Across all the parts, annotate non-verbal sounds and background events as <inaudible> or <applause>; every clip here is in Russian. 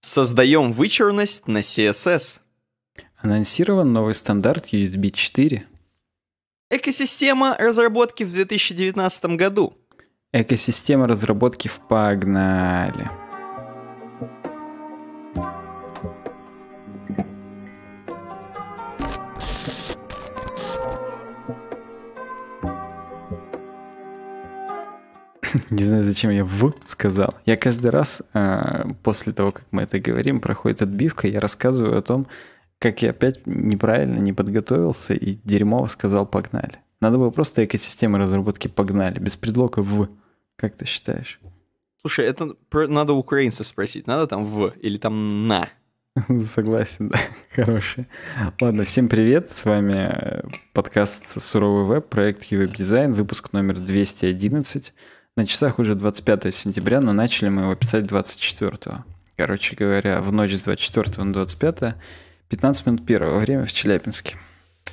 Создаем вычурность на CSS. Анонсирован новый стандарт USB 4. Экосистема разработки в 2019 году. Экосистема разработки в погнали. <laughs> Не знаю, зачем я «в» сказал. Я каждый раз а, после того, как мы это говорим, проходит отбивка, я рассказываю о том, как я опять неправильно не подготовился и дерьмово сказал «погнали». Надо было просто экосистемы разработки «погнали», без предлога «в». Как ты считаешь? Слушай, это надо украинцев спросить, надо там «в» или там «на». <laughs> Согласен, да, <laughs> хороший. Ладно, всем привет, с вами э, подкаст «Суровый веб», проект «Ювеб Дизайн», выпуск номер 211. На часах уже 25 сентября, но начали мы его писать 24-го. Короче говоря, в ночь с 24 на 25 15 минут первого время в Челябинске.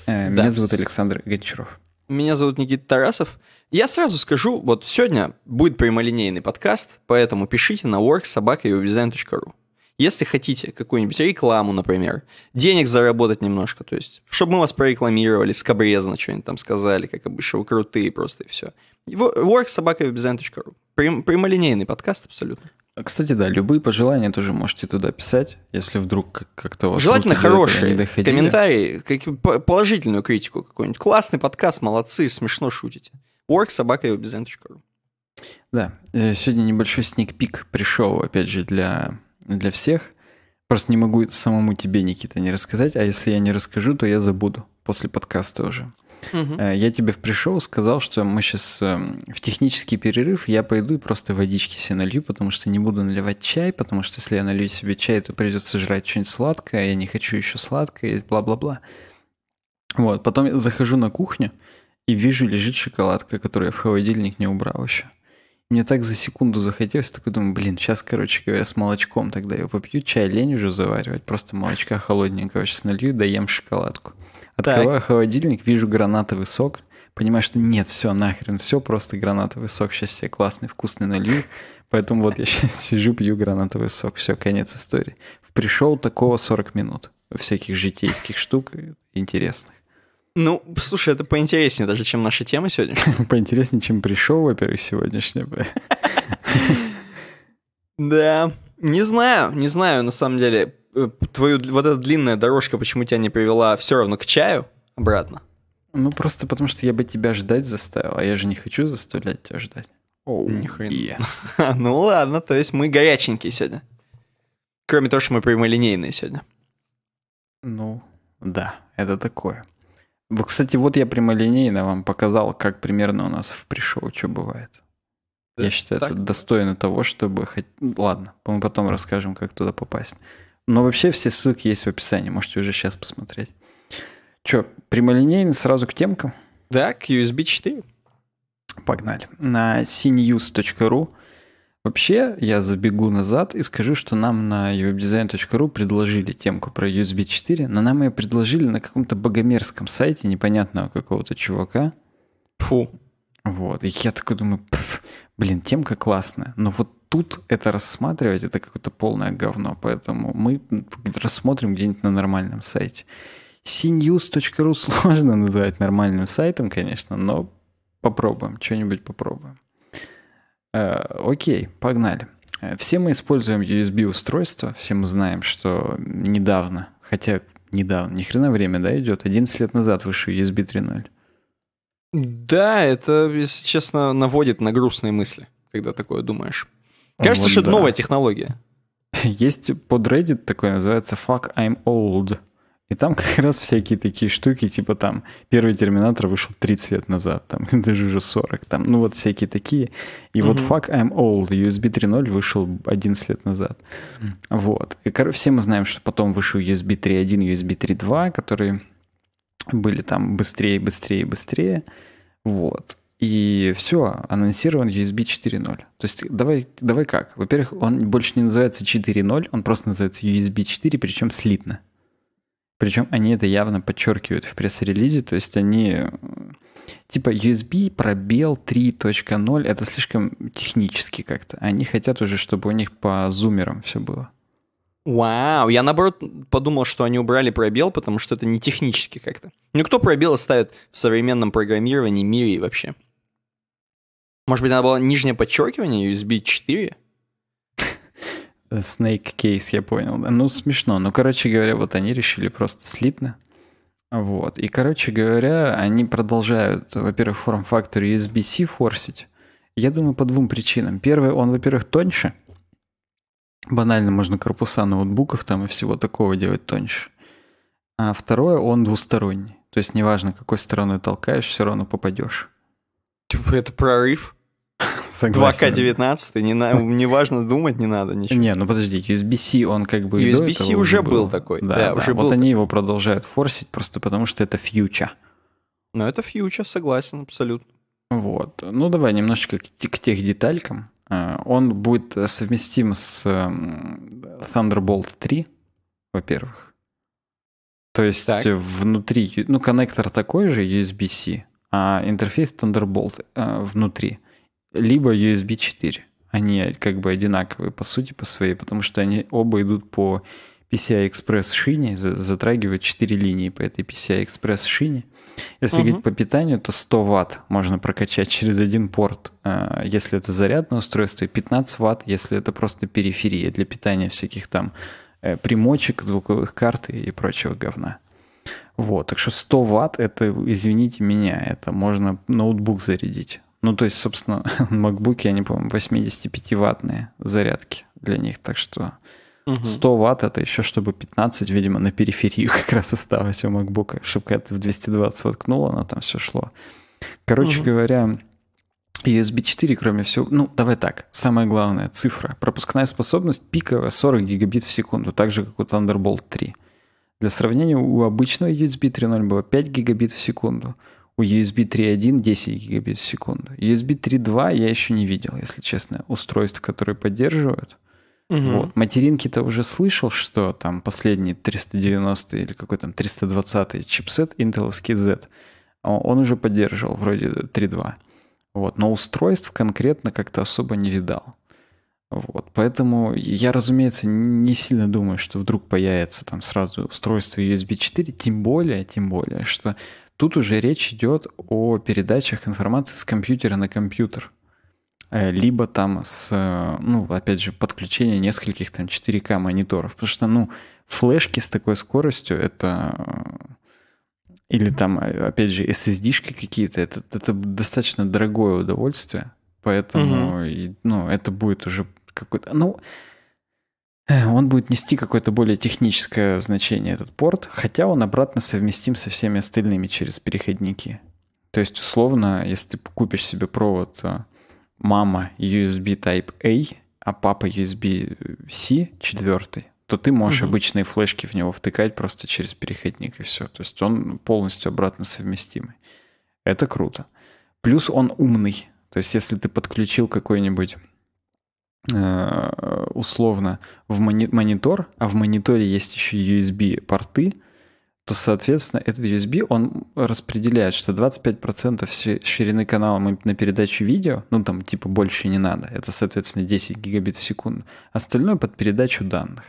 Э, да. Меня зовут Александр Гончаров. Меня зовут Никита Тарасов. Я сразу скажу, вот сегодня будет прямолинейный подкаст, поэтому пишите на worksobaka.ubdesign.ru. Если хотите какую-нибудь рекламу, например, денег заработать немножко, то есть, чтобы мы вас прорекламировали, скобрезно что-нибудь там сказали, как обычно, вы крутые просто и все – worksobakavebdesign.ru. Прям, прямолинейный подкаст абсолютно. Кстати, да, любые пожелания тоже можете туда писать, если вдруг как-то вас Желательно хорошие комментарии, как, положительную критику какую-нибудь. Классный подкаст, молодцы, смешно шутите. worksobakavebdesign.ru Да, э, сегодня небольшой сникпик пришел, опять же, для, для всех. Просто не могу самому тебе, Никита, не рассказать, а если я не расскажу, то я забуду после подкаста уже. Угу. Я тебе пришел, сказал, что мы сейчас э, в технический перерыв, я пойду и просто водички себе налью, потому что не буду наливать чай, потому что если я налью себе чай, то придется жрать что-нибудь сладкое, а я не хочу еще сладкое, бла-бла-бла. Вот, потом захожу на кухню и вижу, лежит шоколадка, которую я в холодильник не убрал еще. Мне так за секунду захотелось, такой думаю, блин, сейчас, короче говоря, с молочком тогда я попью, чай лень уже заваривать, просто молочка холодненького сейчас налью и доем шоколадку. Открываю так. холодильник, вижу гранатовый сок, понимаю, что нет, все, нахрен, все, просто гранатовый сок, сейчас себе классный, вкусный налью. Поэтому вот я сейчас <laughs> сижу, пью гранатовый сок, все, конец истории. Пришел такого 40 минут всяких житейских штук интересных. Ну, слушай, это поинтереснее даже, чем наша тема сегодня. <laughs> Поинтереснее, чем пришел, во-первых, сегодняшняя. <laughs> Да, не знаю, не знаю, на самом деле. Э, твою вот эта длинная дорожка почему тебя не привела все равно к чаю обратно? Ну, просто потому что я бы тебя ждать заставил, а я же не хочу заставлять тебя ждать. О, нихуя. <laughs> ну ладно, то есть мы горяченькие сегодня. Кроме того, что мы прямолинейные сегодня. Ну, да, это такое. Вы, кстати, вот я прямолинейно вам показал, как примерно у нас в пришел что бывает. Да, я считаю, так? это достойно того, чтобы... Ладно, мы потом расскажем, как туда попасть. Но вообще все ссылки есть в описании, можете уже сейчас посмотреть. Че, прямолинейно сразу к темкам? Да, к USB 4. Погнали. На cnews.ru Вообще, я забегу назад и скажу, что нам на uwebdesign.ru предложили темку про USB 4, но нам ее предложили на каком-то богомерзком сайте непонятного какого-то чувака. Фу. Вот. И я такой думаю, блин, темка классная, но вот тут это рассматривать, это какое-то полное говно, поэтому мы рассмотрим где-нибудь на нормальном сайте. cnews.ru <laughs> сложно называть нормальным сайтом, конечно, но попробуем, что-нибудь попробуем. Э, окей, погнали. Э, все мы используем USB-устройство, все мы знаем, что недавно, хотя недавно, ни хрена время, да, идет, 11 лет назад вышел USB 3.0. Да, это, если честно, наводит на грустные мысли, когда такое думаешь. Кажется, вот, что это да. новая технология. <laughs> Есть под Reddit такое называется «Fuck, I'm old». И там как раз всякие такие штуки, типа там первый Терминатор вышел 30 лет назад, там <laughs> даже уже 40, там, ну вот всякие такие. И mm-hmm. вот Fuck I'm Old, USB 3.0 вышел 11 лет назад. Mm-hmm. Вот. И короче, все мы знаем, что потом вышел USB 3.1, USB 3.2, которые были там быстрее, быстрее, быстрее. Вот. И все, анонсирован USB 4.0. То есть давай, давай как? Во-первых, он больше не называется 4.0, он просто называется USB 4, причем слитно. Причем они это явно подчеркивают в пресс-релизе, то есть они э, типа USB пробел 3.0, это слишком технически как-то. Они хотят уже, чтобы у них по зумерам все было. Вау, я наоборот подумал, что они убрали пробел, потому что это не технически как-то. Ну кто пробелы ставит в современном программировании мире вообще? Может быть, надо было нижнее подчеркивание, USB 4? <laughs> Snake Case, я понял. Ну, смешно. Ну, короче говоря, вот они решили просто слитно. Вот. И, короче говоря, они продолжают, во-первых, форм-фактор USB-C форсить. Я думаю, по двум причинам. Первое, он, во-первых, тоньше. Банально можно корпуса ноутбуков там и всего такого делать тоньше. А второе, он двусторонний. То есть неважно, какой стороной толкаешь, все равно попадешь. Типа это прорыв. Согласен. 2К19, не, на, не важно думать, не надо ничего. Не, ну подожди, USB-C он как бы... USB-C уже был, такой. Да, да, да. Уже вот был они его продолжают форсить просто потому, что это фьюча. Ну это фьюча, согласен, абсолютно. Вот. Ну давай немножечко к, к тех деталькам. Э, он будет э, совместим с Thunderbolt 3, во-первых. То есть так. внутри, ну коннектор такой же, USB-C, а, интерфейс Thunderbolt э, внутри, либо USB 4. Они как бы одинаковые по сути по своей, потому что они оба идут по PCI-Express шине, затрагивают 4 линии по этой PCI-Express шине. Если угу. говорить по питанию, то 100 ватт можно прокачать через один порт, э, если это зарядное устройство, и 15 ватт, если это просто периферия для питания всяких там э, примочек, звуковых карт и прочего говна. Вот, так что 100 ватт, это, извините меня, это можно ноутбук зарядить. Ну, то есть, собственно, <laughs> макбуки, я не помню 85-ваттные зарядки для них, так что 100 ватт это еще, чтобы 15, видимо, на периферию <laughs> как раз осталось у макбука, чтобы когда ты в 220 воткнуло, оно там все шло. Короче угу. говоря, USB 4, кроме всего, ну, давай так, самое главное, цифра. Пропускная способность пиковая 40 гигабит в секунду, так же, как у Thunderbolt 3. Для сравнения, у обычного USB 3.0 было 5 гигабит в секунду, у USB 3.1 10 гигабит в секунду. USB 3.2 я еще не видел, если честно, устройств, которые поддерживают. Угу. Вот. Материнки-то уже слышал, что там последний 390 или какой там 320 чипсет Intelский Z, а он уже поддерживал вроде 3.2. Вот. Но устройств конкретно как-то особо не видал. Вот, поэтому я, разумеется, не сильно думаю, что вдруг появится там сразу устройство USB 4, тем более, тем более, что тут уже речь идет о передачах информации с компьютера на компьютер э, либо там с, э, ну, опять же, подключение нескольких там 4К мониторов. Потому что, ну, флешки с такой скоростью это... Э, или там, опять же, SSD-шки какие-то, это, это достаточно дорогое удовольствие. Поэтому, угу. ну, это будет уже какой-то... Ну, э, он будет нести какое-то более техническое значение, этот порт, хотя он обратно совместим со всеми остальными через переходники. То есть, условно, если ты купишь себе провод э, мама USB Type-A, а папа USB-C 4, то ты можешь угу. обычные флешки в него втыкать просто через переходник и все. То есть он полностью обратно совместимый. Это круто. Плюс он умный. То есть если ты подключил какой-нибудь э, условно в монитор, а в мониторе есть еще USB-порты, то, соответственно, этот USB, он распределяет, что 25% ширины канала на передачу видео, ну там типа больше не надо, это, соответственно, 10 гигабит в секунду, остальное под передачу данных.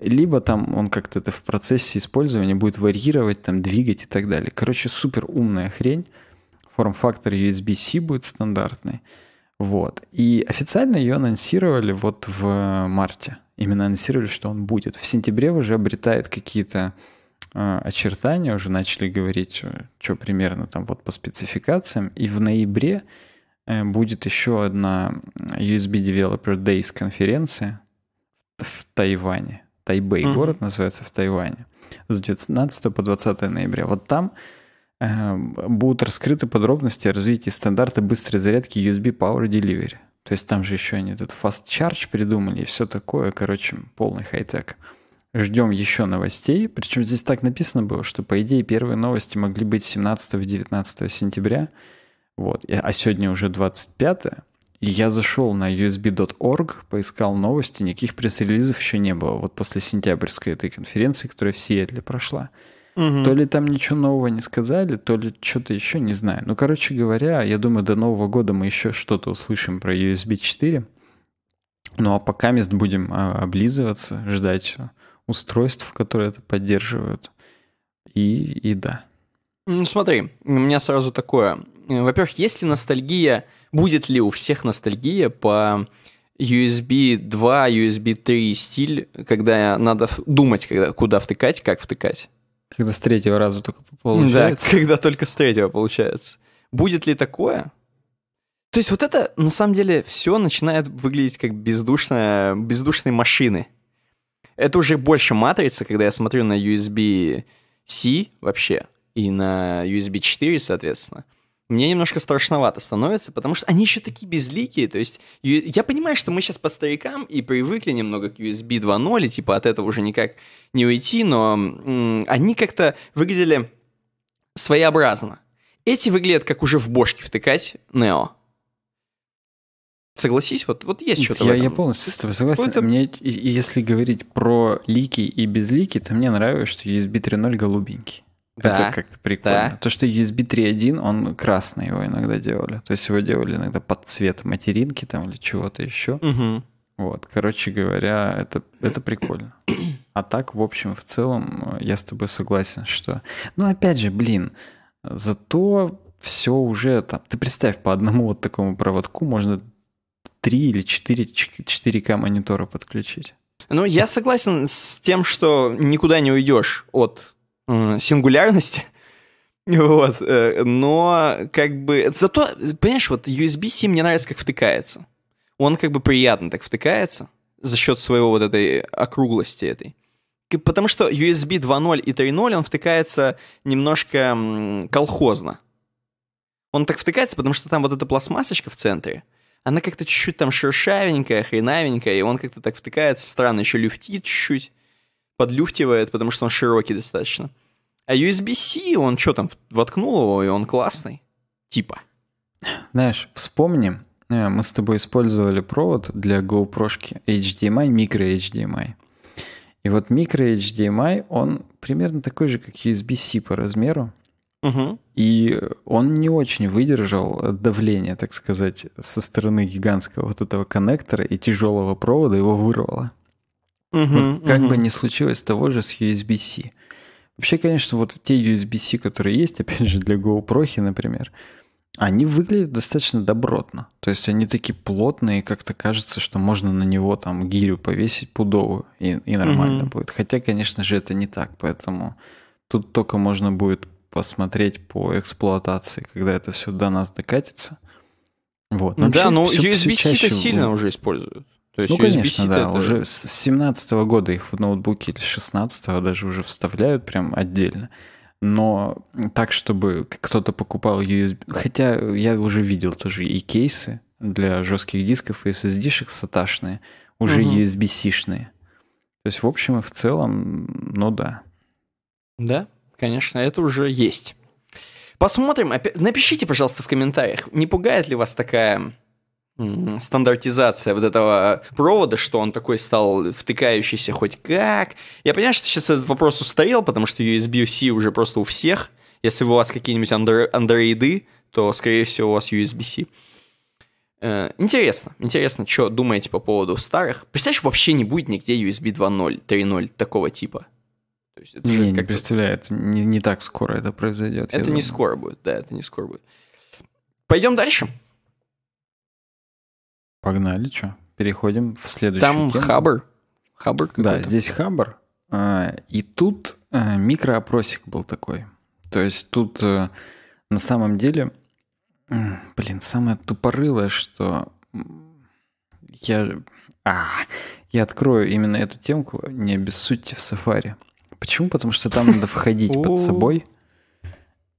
Либо там он как-то это в процессе использования будет варьировать, там двигать и так далее. Короче, супер умная хрень, форм-фактор USB-C будет стандартный. Вот. И официально ее анонсировали вот в э, марте. Именно анонсировали, что он будет. В сентябре уже обретает какие-то э, очертания, уже начали говорить, э, что примерно там вот по спецификациям. И в ноябре будет еще одна USB Developer Days конференция в Тайване. Тайбэй mm-hmm. город называется в Тайване. С 19 по 20 ноября. Вот там Эм, будут раскрыты подробности развития стандарта быстрой зарядки USB Power Delivery. То есть там же еще они этот Fast Charge придумали и все такое. Короче, полный хай-тек. Ждем еще новостей. Причем здесь так написано было, что, по идее, первые новости могли быть 17-19 сентября. Вот. А сегодня уже 25 -е. И я зашел на usb.org, поискал новости, никаких пресс-релизов еще не было. Вот после сентябрьской этой конференции, которая в Сиэтле прошла. Угу. То ли там ничего нового не сказали, то ли что-то еще, не знаю. Ну, короче говоря, я думаю, до Нового года мы еще что-то услышим про USB 4. Ну, а пока мест будем а, облизываться, ждать устройств, которые это поддерживают. И, и да. Ну, смотри, у меня сразу такое. Во-первых, есть ли ностальгия, будет ли у всех ностальгия по USB 2, USB 3 стиль, когда надо думать, когда, куда втыкать, как втыкать? Когда с третьего раза только получается. Да, <laughs> когда только с третьего получается. Будет ли такое? То есть вот это, на самом деле, все начинает выглядеть как бездушная, бездушные машины. Это уже больше матрица, когда я смотрю на USB-C вообще и на USB 4, соответственно мне немножко страшновато становится, потому что они еще такие безликие. То есть я понимаю, что мы сейчас по старикам и привыкли немного к USB 2.0, и типа от этого уже никак не уйти, но м- они как-то выглядели своеобразно. Эти выглядят как уже в бошке втыкать Нео. Согласись, вот, вот есть что-то я, в этом. Я полностью с тобой согласен. какой Мне, если говорить про лики и безлики, то мне нравится, что USB 3.0 голубенький. Да, это как-то прикольно. Да. То, что USB 3.1, он красный его иногда делали. То есть его делали иногда под цвет материнки там или чего-то еще. Угу. Вот, короче говоря, это, это прикольно. <clears throat> А так, в общем, в целом, я с тобой согласен, что... Ну, опять же, блин, зато все уже там... Ты представь, по одному вот такому проводку можно 3 или 4, 4К монитора подключить. Ну, я согласен с тем, что никуда не уйдешь от сингулярности, <laughs> Вот, э, но как бы... Зато, понимаешь, вот USB-C мне нравится, как втыкается. Он как бы приятно так втыкается за счет своего вот этой округлости этой. Потому что USB 2.0 и 3.0, он втыкается немножко колхозно. Он так втыкается, потому что там вот эта пластмассочка в центре, она как-то чуть-чуть там шершавенькая, хреновенькая, и он как-то так втыкается, странно, еще люфтит чуть-чуть подлюфтивает, потому что он широкий достаточно. А USB-C, он что там, воткнул его, и он классный? Типа. Знаешь, вспомним, э, мы с тобой использовали провод для GoPro HDMI, эм микро HDMI. Эм и вот микро HDMI, эм он примерно такой же, как USB-C по размеру. Угу. И он не очень выдержал давление, так сказать, со стороны гигантского вот этого коннектора и тяжелого провода его вырвало. Угу, вот как угу. бы ни случилось того же с USB-C. Вообще, конечно, вот те USB-C, которые есть, <laughs> опять же, для GoPro, например, они выглядят достаточно добротно. То есть они такие плотные, как-то кажется, что можно на него там гирю повесить пудовую, и, и нормально угу. будет. Хотя, конечно же, это не так, поэтому тут только можно будет посмотреть по эксплуатации, когда это все до нас докатится. Вот. Но да, вообще, но USB-C это сильно уже используют. То есть ну, USB конечно, да, это... уже с 17 -го года их в ноутбуке или 16 даже уже вставляют прям отдельно. Но так, чтобы кто-то покупал USB... Хотя я уже видел тоже и кейсы для жестких дисков и SSD-шек саташные, уже угу. USB-сишные. То есть, в общем и в целом, ну да. Да, конечно, это уже есть. Посмотрим. Напишите, пожалуйста, в комментариях, не пугает ли вас такая стандартизация вот этого э, провода, что он такой стал втыкающийся хоть как. Я понимаю, что сейчас этот вопрос устарел, потому что USB-C уже просто у всех. Если у вас какие-нибудь андроиды, то, скорее всего, у вас USB-C. Э, интересно, интересно, что думаете по поводу старых. Представляешь, вообще не будет нигде USB 2.0, 3.0 такого типа. То есть это не, не как представляет, не, не так скоро это произойдет. Это не думаю. скоро будет, да, это не скоро будет. Пойдем дальше. Погнали, что? Переходим в следующий. Там тему. Хаббер. Хаббер Да, здесь Хаббер. А, и тут э, микроопросик был такой. То есть тут э, на самом деле, блин, самое тупорылое, что я... А, я открою именно эту темку, не обессудьте в сафари. Почему? Потому что там надо входить под собой,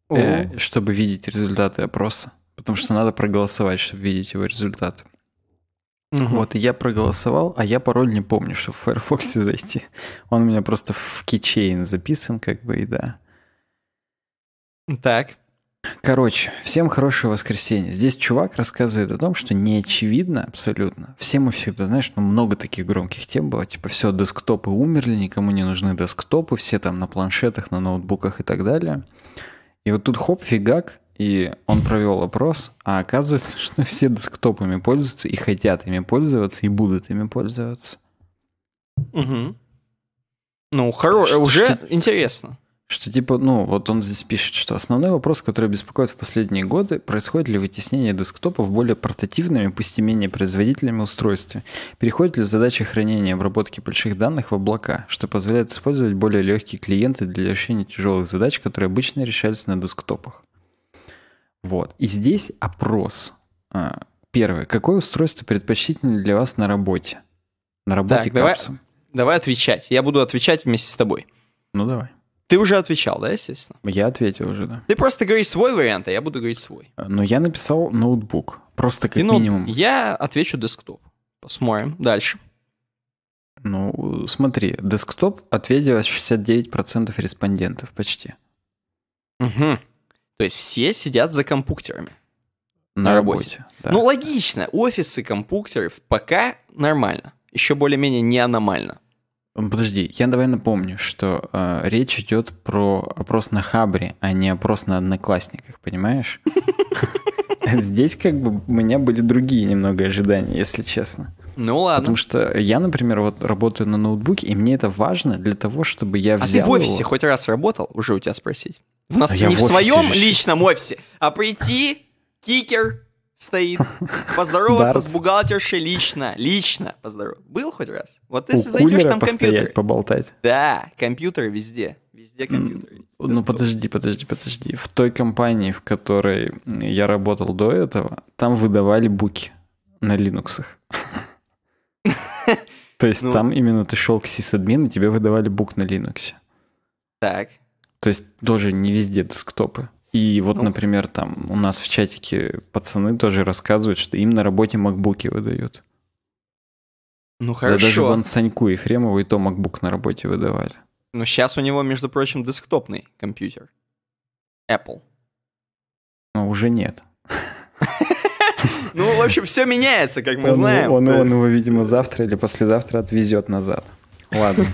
э, чтобы видеть результаты опроса. Потому что надо проголосовать, чтобы видеть его результаты. Угу. Вот, и я проголосовал, а я пароль не помню, чтобы в Firefox <laughs> зайти. Он у меня просто в кичейн записан, как бы, и да. Так. Короче, всем хорошего воскресенья. Здесь чувак рассказывает о том, что не очевидно абсолютно. Все мы всегда, знаешь, ну много таких громких тем было. Типа все, десктопы умерли, никому не нужны десктопы, все там на планшетах, на ноутбуках и так далее. И вот тут хоп, фигак, и он провел опрос, а оказывается, <laughs> что все десктопами пользуются и хотят ими пользоваться, и будут ими пользоваться. Угу. Ну, хорош, уже что, интересно. Что типа, ну, вот он здесь пишет, что основной вопрос, который беспокоит в последние годы, происходит ли вытеснение десктопов более портативными, пусть и менее производительными устройствами? Переходит ли задача хранения и обработки больших данных в облака, что позволяет использовать более легкие клиенты для решения тяжелых задач, которые обычно решались на десктопах? Вот. И здесь опрос. А, Первое. Какое устройство предпочтительно для вас на работе? На работе так, давай, давай отвечать. Я буду отвечать вместе с тобой. Ну давай. Ты уже отвечал, да, естественно? Я ответил уже, да. Ты просто говоришь свой вариант, а я буду говорить свой. А, но я написал ноутбук. Просто как И минимум. Я отвечу десктоп. Посмотрим. Дальше. Ну, смотри, десктоп ответило 69% респондентов почти. Угу. То есть все сидят за компьютерами на, на работе. работе да. Ну, логично. Офисы, компьютеров пока нормально. Еще более-менее не аномально. Подожди, я давай напомню, что э, речь идет про опрос на Хабре, а не опрос на одноклассниках, понимаешь? <laughs> Здесь как бы у меня были другие немного ожидания, если честно. Ну ладно. Потому что я, например, вот работаю на ноутбуке, и мне это важно для того, чтобы я взял... А ты в офисе хоть раз работал? Уже у тебя спросить. В нас, а не в, в своем сижу. личном офисе, а прийти, кикер стоит, <laughs> поздороваться с бухгалтершей лично, лично поздороваться. Был хоть раз? Вот если У зайдешь, там компьютер. поболтать. Да, компьютер везде, везде компьютер. Ну подожди, подожди, подожди. В той компании, в которой я работал до этого, там выдавали буки на линуксах. <laughs> То есть ну. там именно ты шел к сисадмин, и тебе выдавали бук на Linux. Так. То есть тоже не везде десктопы. И вот, ну. например, там у нас в чатике пацаны тоже рассказывают, что им на работе макбуки выдают. Ну хорошо. Да даже вон Саньку Ефремову и то макбук на работе выдавали. Но сейчас у него, между прочим, десктопный компьютер. Apple. Но уже нет. <laughs> Ну, в общем, все меняется, как мы знаем. Он его, видимо, завтра или послезавтра отвезет назад. Ладно. <laughs>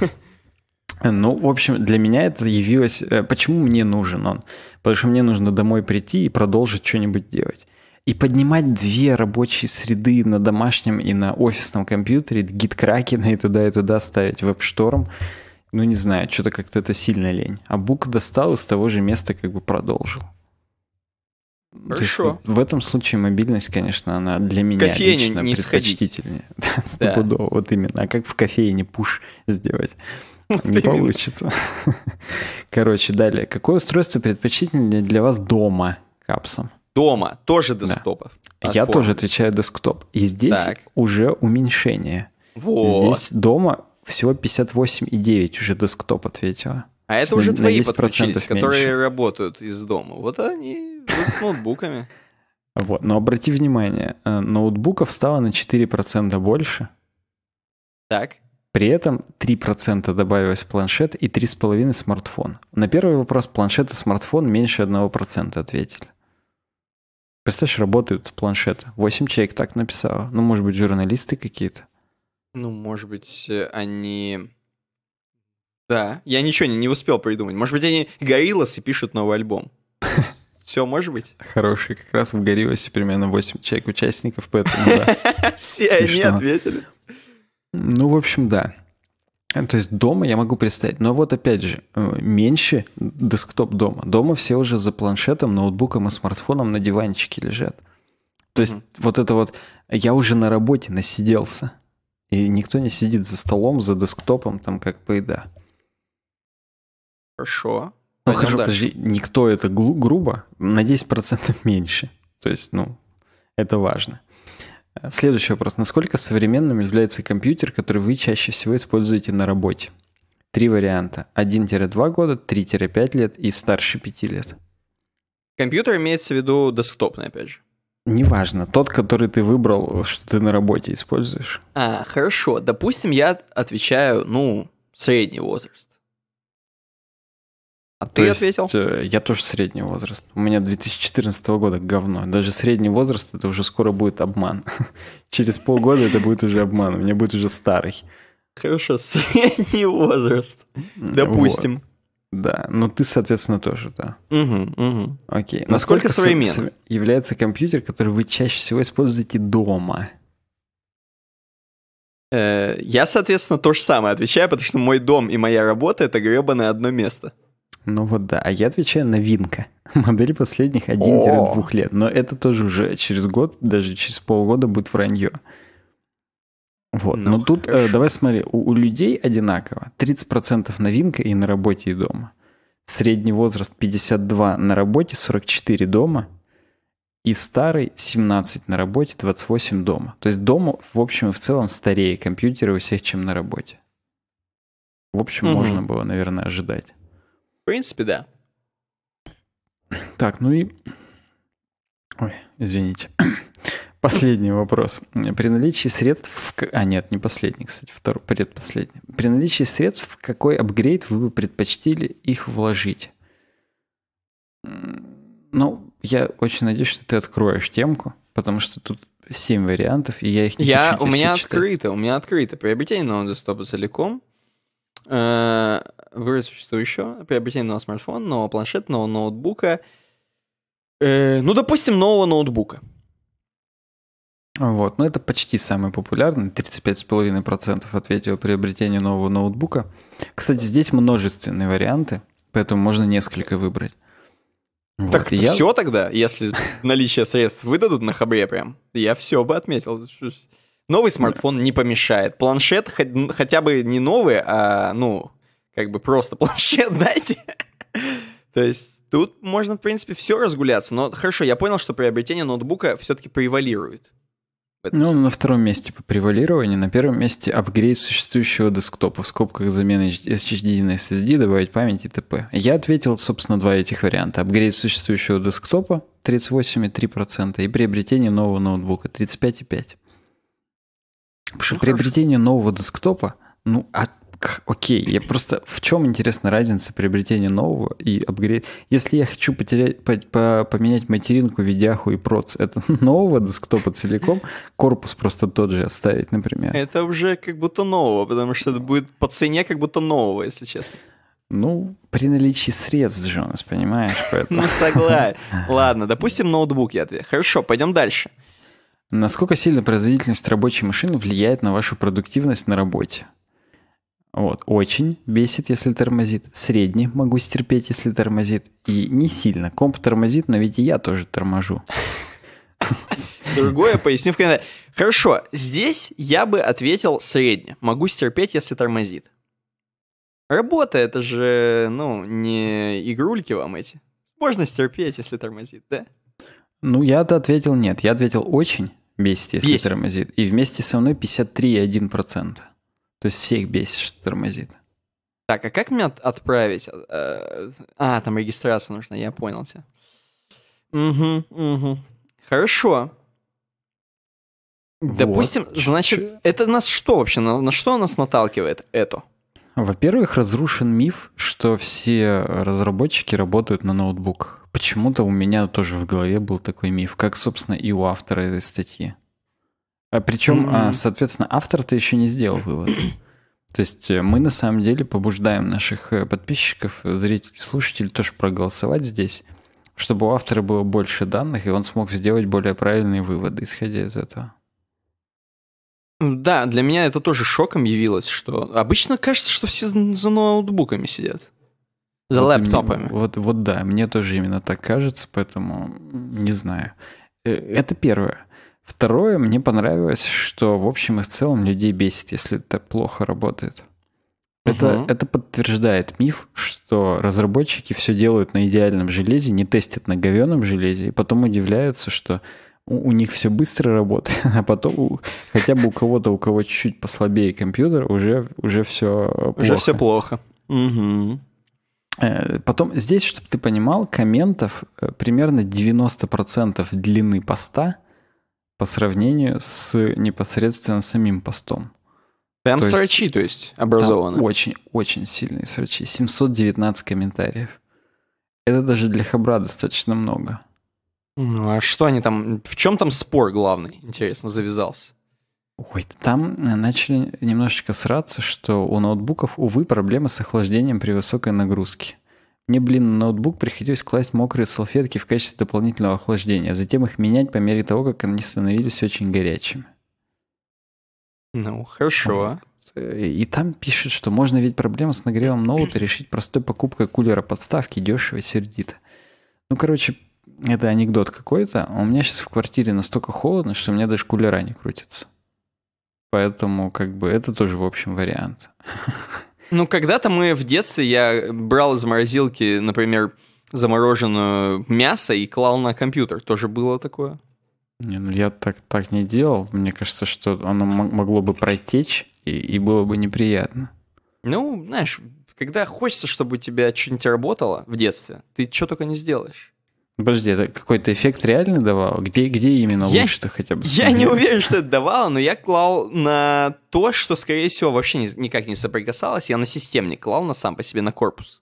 Ну, в общем, для меня это явилось... Э, почему мне нужен он? Потому что мне нужно домой прийти и продолжить что-нибудь делать. И поднимать две рабочие среды на домашнем и на офисном компьютере, гид кракена и туда и туда ставить веб-шторм. Ну, не знаю, что-то как-то это сильно лень. А бук достал из того же места, как бы продолжил. Хорошо. Есть, в этом случае мобильность, конечно, она для меня кофейне лично не предпочтительнее. <laughs> Да, стопудово, да. вот именно. А как в кофейне пуш сделать? <laughs> Не получится. <laughs> Короче, далее. Какое устройство предпочтительнее для вас дома капсом? Дома, тоже десктопов. Я тоже отвечаю десктоп. И здесь уже уменьшение. Вот. Здесь дома всего 58,9 уже десктоп ответила. А это уже на, твои на подключились, которые работают из дома. Вот они с ноутбуками. Вот, но обрати внимание, э, ноутбуков стало на 4% больше. Так. При этом 3% добавилось планшет и 3,5% смартфон. На первый вопрос планшет и смартфон меньше 1% ответили. Представляешь, работают планшеты. планшета. 8 человек так написало. Ну, может быть, журналисты какие-то. Ну, может быть, они... Да, я ничего не, не успел придумать. Может быть, они Гориллас и пишут новый альбом. Все, может быть? Хороший, как раз в Горилласе примерно 8 человек участников, поэтому да. <laughs> Все они ответили. Ну, в общем, да. Э, то есть дома я могу представить. Но вот опять же, э, меньше десктоп дома. Дома все уже за планшетом, ноутбуком и смартфоном на диванчике лежат. То есть mm. вот это вот, я уже на работе насиделся. И никто не сидит за столом, за десктопом, там как поеда. Хорошо. Ну хорошо, подожди, никто это грубо, на 10% меньше. То есть, ну, это важно. Следующий вопрос. Насколько современным является компьютер, который вы чаще всего используете на работе? Три варианта. 1-2 года, 3-5 лет и старше 5 лет. Компьютер имеется в виду десктопный, опять же. Неважно, тот, который ты выбрал, что ты на работе используешь. А, хорошо. Допустим, я отвечаю, ну, средний возраст. А ты То ответил? Есть, э, я тоже средний возраст. У меня 2014 года говно. Даже средний возраст это уже скоро будет обман. <laughs> Через полгода это будет уже обман. У меня будет уже старый. Хорошо, <laughs> средний возраст. Допустим. Вот. Да, но ну ты, соответственно, тоже, да. Угу, угу. Окей. Ну, Насколько, Насколько современным является компьютер, который вы чаще всего используете дома? Э, я, соответственно, то же самое отвечаю, потому что мой дом и моя работа это гребаное одно место. Ну вот да, а я отвечаю новинка. <laughs> Модель последних 1-2 лет. Но это тоже уже через год, даже через полгода будет вранье. Вот. Ну, Но тут, э, давай смотри, у, у людей одинаково. 30% новинка и на работе, и дома. Средний возраст 52 на работе, 44 дома. И старый 17 на работе, 28 дома. То есть дома, в общем и в целом, старее компьютеры у всех, чем на работе. В общем, угу. можно было, наверное, ожидать принципе, да. Так, ну и... Ой, извините. <coughs> Последний вопрос. При наличии средств... В... А, нет, не последний, кстати, второй, предпоследний. При наличии средств в какой апгрейд вы бы предпочтили их вложить? Ну, я очень надеюсь, что ты откроешь темку, потому что тут семь вариантов, и я их не я, хочу У меня читать. открыто, у меня открыто. Приобретение на Ondas целиком, Э, Выбор существующего, приобретение нового смартфона, нового планшета, нового ноутбука. Э, ну, допустим, нового ноутбука. Вот, ну это почти самый популярный, 35,5% ответил приобретение нового ноутбука. Кстати, здесь множественные варианты, поэтому можно несколько выбрать. Вот. Так я... все тогда, если наличие средств выдадут на хабре прям, я все бы отметил. Новый смартфон не помешает. Планшет хотя бы не новый, а, ну, как бы просто <laughs> планшет дайте. То есть тут можно, в принципе, все разгуляться. Но хорошо, я понял, что приобретение ноутбука все-таки превалирует. Ну, на втором месте по превалированию, на первом месте апгрейд существующего десктопа, в скобках замена SHD на SSD, добавить память и т.п. Я ответил, собственно, два этих варианта. Апгрейд существующего десктопа 38,3% и приобретение нового ноутбука 35,5%. Потому что ну, приобретение хорошо. нового десктопа, ну, а окей, я просто... В чем интересна разница приобретения нового и апгрейд? Если я хочу потерять, по, по, поменять материнку, видяху и проц, это <laughs> нового десктопа целиком, корпус просто тот же оставить, например. Это уже как будто нового, потому что это будет по цене как будто нового, если честно. Ну, при наличии средств, Джонас, понимаешь, <laughs> ну, поэтому... Ну, согласен. <laughs> Ладно, допустим, ноутбук я ответ. Хорошо, пойдем дальше. Насколько сильно производительность рабочей машины влияет на вашу продуктивность на работе? Вот, очень бесит, если тормозит. Средне могу стерпеть, если тормозит. И не сильно. Комп тормозит, но ведь и я тоже торможу. Другое поясню в комментариях. Хорошо, здесь я бы ответил средне. Могу стерпеть, если тормозит. Работа, это же, ну, не игрульки вам эти. Можно стерпеть, если тормозит, да? Ну, я-то ответил нет. Я ответил очень бесит, если тормозит. И вместе со мной 53,1%. То есть всех бесит, что тормозит. Так, а как меня отправить? Э, а, там регистрация нужна, я понял тебя. Угу, угу. Хорошо. Вот. Допустим, значит, это нас что вообще? На, на что нас наталкивает это? Во-первых, разрушен миф, что все разработчики работают на ноутбуках. Почему-то у меня тоже в голове был такой миф, как, собственно, и у автора этой статьи. А причем, mm-hmm. А, соответственно, автор-то еще не сделал вывод. <clears throat> То есть э, мы на самом деле побуждаем наших э, подписчиков, зрителей, слушателей тоже проголосовать здесь, чтобы у автора было больше данных, и он смог сделать более правильные выводы, исходя из этого. Да, для меня это тоже шоком явилось, что обычно кажется, что все за ноутбуками сидят. За вот, лэптопами. Вот, вот да, мне тоже именно так кажется, поэтому не знаю. Э, это первое. Второе, мне понравилось, что в общем и в целом людей бесит, если это плохо работает. Это, угу. это подтверждает миф, что разработчики все делают на идеальном железе, не тестят на говеном железе, и потом удивляются, что у, у них все быстро работает, <laughs> а потом у, хотя бы у кого-то, у кого чуть-чуть послабее компьютер, уже, уже все плохо. Уже все плохо. Угу. Э, потом здесь, чтобы ты понимал, комментов э, примерно 90% длины поста по сравнению с непосредственно самим постом. Там то срачи, есть, то есть, образованные. очень-очень сильные срачи. 719 комментариев. Это даже для хабра достаточно много. Ну а что они там... В чем там спор главный, интересно, завязался? Ой, там э, начали немножечко сраться, что у ноутбуков, увы, проблемы с охлаждением при высокой нагрузке. Мне, блин, на ноутбук приходилось класть мокрые салфетки в качестве дополнительного охлаждения, а затем их менять по мере того, как они становились очень горячими. Ну, хорошо. Э, и там пишут, что можно ведь проблему с нагревом ноута решить простой покупкой кулера подставки, дешево сердито. Ну, короче, это анекдот какой-то. У меня сейчас в квартире настолько холодно, что у меня даже кулера не крутится. Поэтому, как бы, это тоже, в общем, вариант. <laughs> Ну, когда-то мы в детстве, я брал из морозилки, например, замороженное мясо и клал на компьютер. Тоже было такое? Не, ну я так, так не делал. Мне кажется, что оно могло бы протечь, и, и было бы неприятно. Ну, знаешь, когда хочется, чтобы у тебя что-нибудь работало в детстве, ты что только не сделаешь. Подожди, это какой-то эффект реально давал? Где, где именно я, лучше-то хотя бы? Я не уверен, что это давало, но я клал на то, что, скорее всего, вообще никак не соприкасалось. Я на системник клал, на сам по себе, на корпус.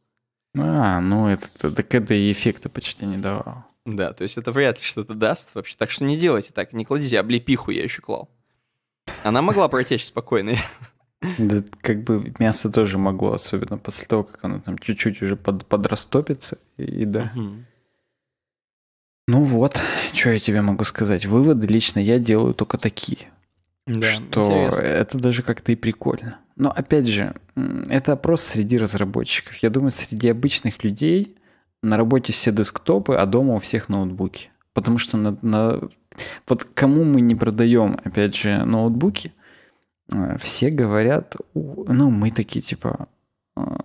А, ну это, так это и эффекта почти не давал. Да, то есть это вряд ли что-то даст вообще. Так что не делайте так, не кладите, облепиху я еще клал. Она могла протечь спокойно. <laughs> Да, как бы мясо тоже могло, особенно после того, как оно там чуть-чуть уже под, подрастопится, и, и да. Угу. Ну вот, что я тебе могу сказать. Выводы лично я делаю только такие. Да, что интересно. это даже как-то и прикольно. Но опять же, это опрос среди разработчиков. Я думаю, среди обычных людей на работе все десктопы, а дома у всех ноутбуки. Потому что на, на... вот кому мы не продаем, опять же, ноутбуки, э, все говорят, ну мы такие типа, а,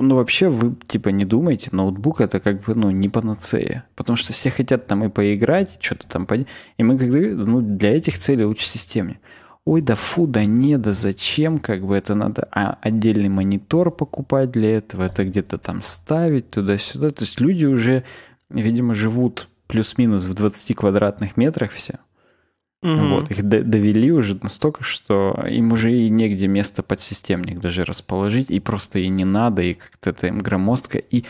ну, вообще, вы, типа, не думайте, ноутбук это как бы, ну, не панацея. Потому что все хотят там и поиграть, что-то там... Под... И мы как ну, для этих целей лучше системе Ой, да фу, да не, да зачем, как бы это надо а отдельный монитор покупать для этого, это где-то там ставить туда-сюда. То есть люди уже, видимо, живут плюс-минус в 20 квадратных метрах все mm Вот, их до- довели уже настолько, что им уже и негде место под системник даже расположить, и просто и не надо, и как-то это им громоздко. И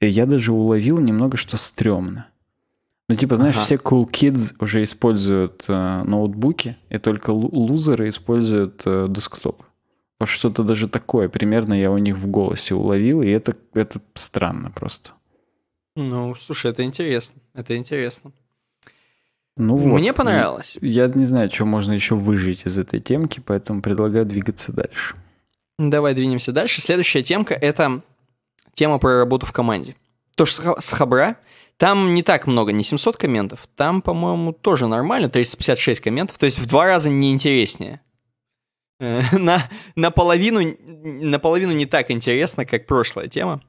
я даже уловил немного, что стрёмно. Ну, типа, знаешь, ага. все cool kids уже используют э, ноутбуки, и только лузеры используют э, десктоп. Вот что-то даже такое примерно я у них в голосе уловил, и это, это странно просто. Ну, слушай, это интересно. Это интересно. Ну Мне вот. Мне понравилось. Я не знаю, что можно еще выжить из этой темки, поэтому предлагаю двигаться дальше. Давай двинемся дальше. Следующая темка — это тема про работу в команде. То Тоже с Хабра. Там не так много, не 700 комментов. Там, по-моему, тоже нормально, 356 комментов. То есть в два раза неинтереснее. Э, <laughs> на, наполовину, наполовину не так интересно, как прошлая тема.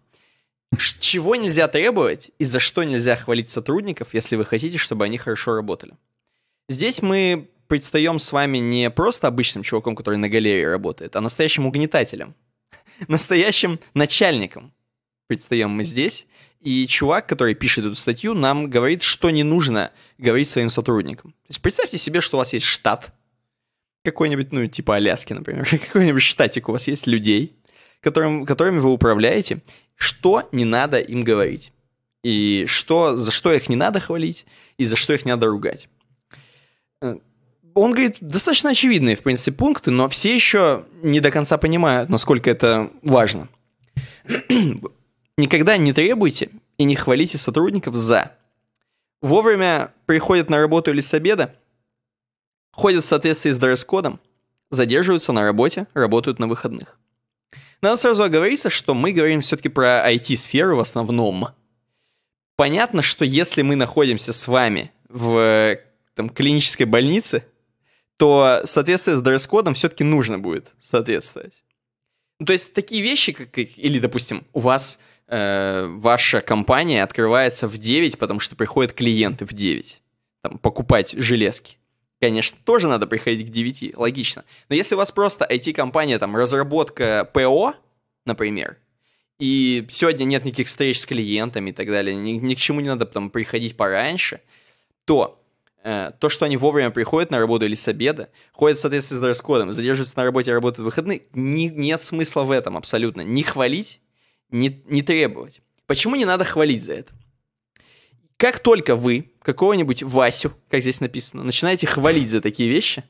Чего нельзя требовать и за что нельзя хвалить сотрудников, если вы хотите, чтобы они хорошо работали. Здесь мы предстаем с вами не просто обычным чуваком, который на галерее работает, а настоящим угнетателем, <laughs> настоящим начальником. Предстаем мы здесь, и чувак, который пишет эту статью, нам говорит, что не нужно говорить своим сотрудникам. То есть представьте себе, что у вас есть штат, какой-нибудь, ну, типа Аляски, например, <laughs> какой-нибудь штатик у вас есть людей, которым, которыми вы управляете, что не надо им говорить. И что, за что их не надо хвалить, и за что их не надо ругать. Э, он говорит достаточно очевидные, в принципе, пункты, но все еще не до конца понимают, насколько это важно. <clears throat> Никогда не требуйте и не хвалите сотрудников за. Вовремя приходят на работу или с обеда, ходят в соответствии с дресс-кодом, задерживаются на работе, работают на выходных. Надо сразу оговориться, что мы говорим все-таки про IT-сферу в основном. Понятно, что если мы находимся с вами в там, клинической больнице, то соответствие с дресс-кодом все-таки нужно будет соответствовать. Ну, то есть такие вещи, как, или, допустим, у вас э, ваша компания открывается в 9, потому что приходят клиенты в 9 там, покупать железки конечно, тоже надо приходить к 9, логично. Но если у вас просто IT-компания, там, разработка ПО, например, и сегодня нет никаких встреч с клиентами и так далее, ни, ни к чему не надо там приходить пораньше, то э, то, что они вовремя приходят на работу или с обеда, ходят в соответствии с дресс-кодом, задерживаются на работе, работают в выходные, не, нет смысла в этом абсолютно. Не хвалить, не, не требовать. Почему не надо хвалить за это? Как только вы какого-нибудь Васю, как здесь написано, начинаете хвалить за такие вещи,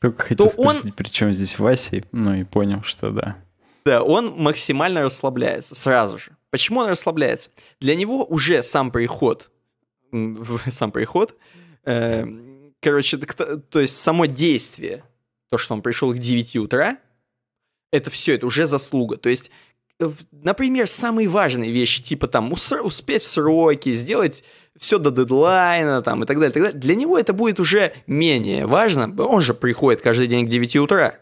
только хотел то спросить, он... при чем здесь Вася, ну и понял, что да. Да, он максимально расслабляется сразу же. Почему он расслабляется? Для него уже сам приход, <laughs> сам приход, э, короче, то, то есть само действие, то, что он пришел к 9 утра, это все, это уже заслуга. То есть, э, например, самые важные вещи, типа там успеть в сроки, сделать все до дедлайна там, и так далее, так далее. Для него это будет уже менее важно. Он же приходит каждый день к 9 утра.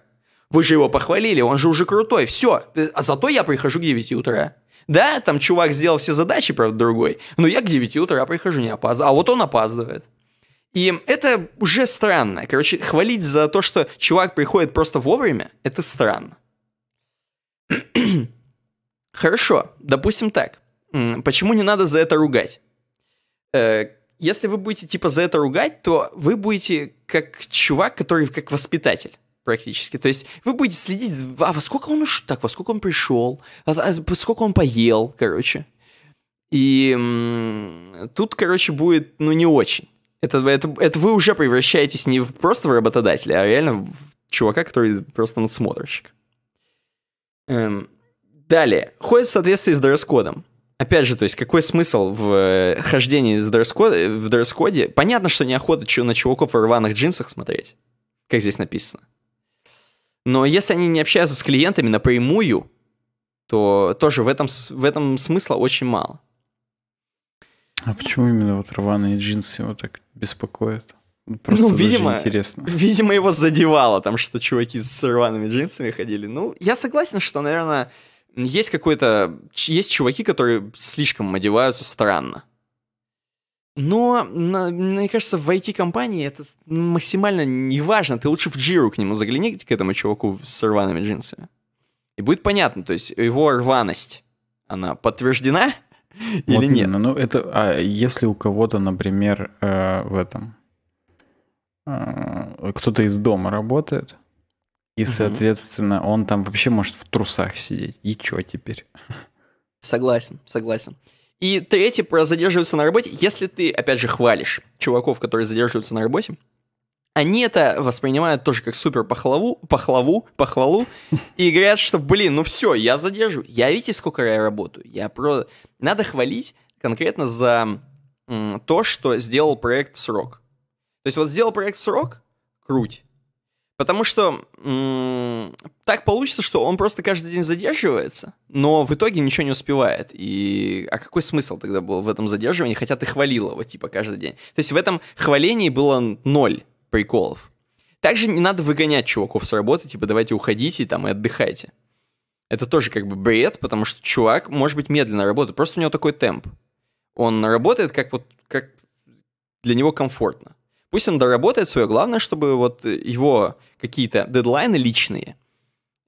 Вы же его похвалили, он же уже крутой, все. А зато я прихожу к 9 утра. Да, там чувак сделал все задачи, правда, другой, но я к 9 утра прихожу, не опаздываю. А вот он опаздывает. И это уже странно. Короче, хвалить за то, что чувак приходит просто вовремя, это странно. <clears throat> Хорошо, допустим так. Почему не надо за это ругать? э, если вы будете типа за это ругать, то вы будете как чувак, который как воспитатель практически. То есть вы будете следить, а во сколько он ушел, так, во сколько он пришел, а, а, во сколько он поел, короче. И м- тут, короче, будет, ну, не очень. Это, это, это вы уже превращаетесь не в просто в работодателя, а реально в чувака, который просто надсмотрщик. Эм. Далее. Ходит в соответствии с дресс-кодом опять же, то есть, какой смысл в э, хождении с в дресс-коде? Понятно, что неохота на чуваков в рваных джинсах смотреть, как здесь написано. Но если они не общаются с клиентами напрямую, то тоже в этом, в этом смысла очень мало. А почему именно вот рваные джинсы его так беспокоят? Ну, ну, просто ну, видимо, интересно. <laughs> Видимо, его задевало там, что чуваки с рваными джинсами ходили. Ну, я согласен, что, наверное, есть какой-то... Есть чуваки, которые слишком одеваются странно. Но, мне кажется, в IT-компании это максимально неважно. Ты лучше в джиру к нему загляни, к этому чуваку с рваными джинсами. И будет понятно, то есть его рваность, она подтверждена или нет? Именно. Ну, это... А если у кого-то, например, э, в этом... Э, кто-то из дома работает, и, соответственно, он там вообще может в трусах сидеть. И чё теперь? Согласен, согласен. И третий про задерживаются на работе. Если ты, опять же, хвалишь чуваков, которые задерживаются на работе, они это воспринимают тоже как супер похвалу, похвалу, похвалу, и говорят, что, блин, ну все, я задержу. Я видите, сколько я работаю. Я про... Надо хвалить конкретно за то, что сделал проект в срок. То есть вот сделал проект в срок, круть. Потому что м- так получится, что он просто каждый день задерживается, но в итоге ничего не успевает. И а какой смысл тогда был в этом задерживании? Хотя ты хвалил его, типа, каждый день. То есть в этом хвалении было ноль приколов. Также не надо выгонять чуваков с работы, типа, давайте уходите там и отдыхайте. Это тоже как бы бред, потому что чувак, может быть, медленно работает, просто у него такой темп. Он работает как вот, как для него комфортно. Пусть он доработает свое, главное, чтобы вот его какие-то дедлайны личные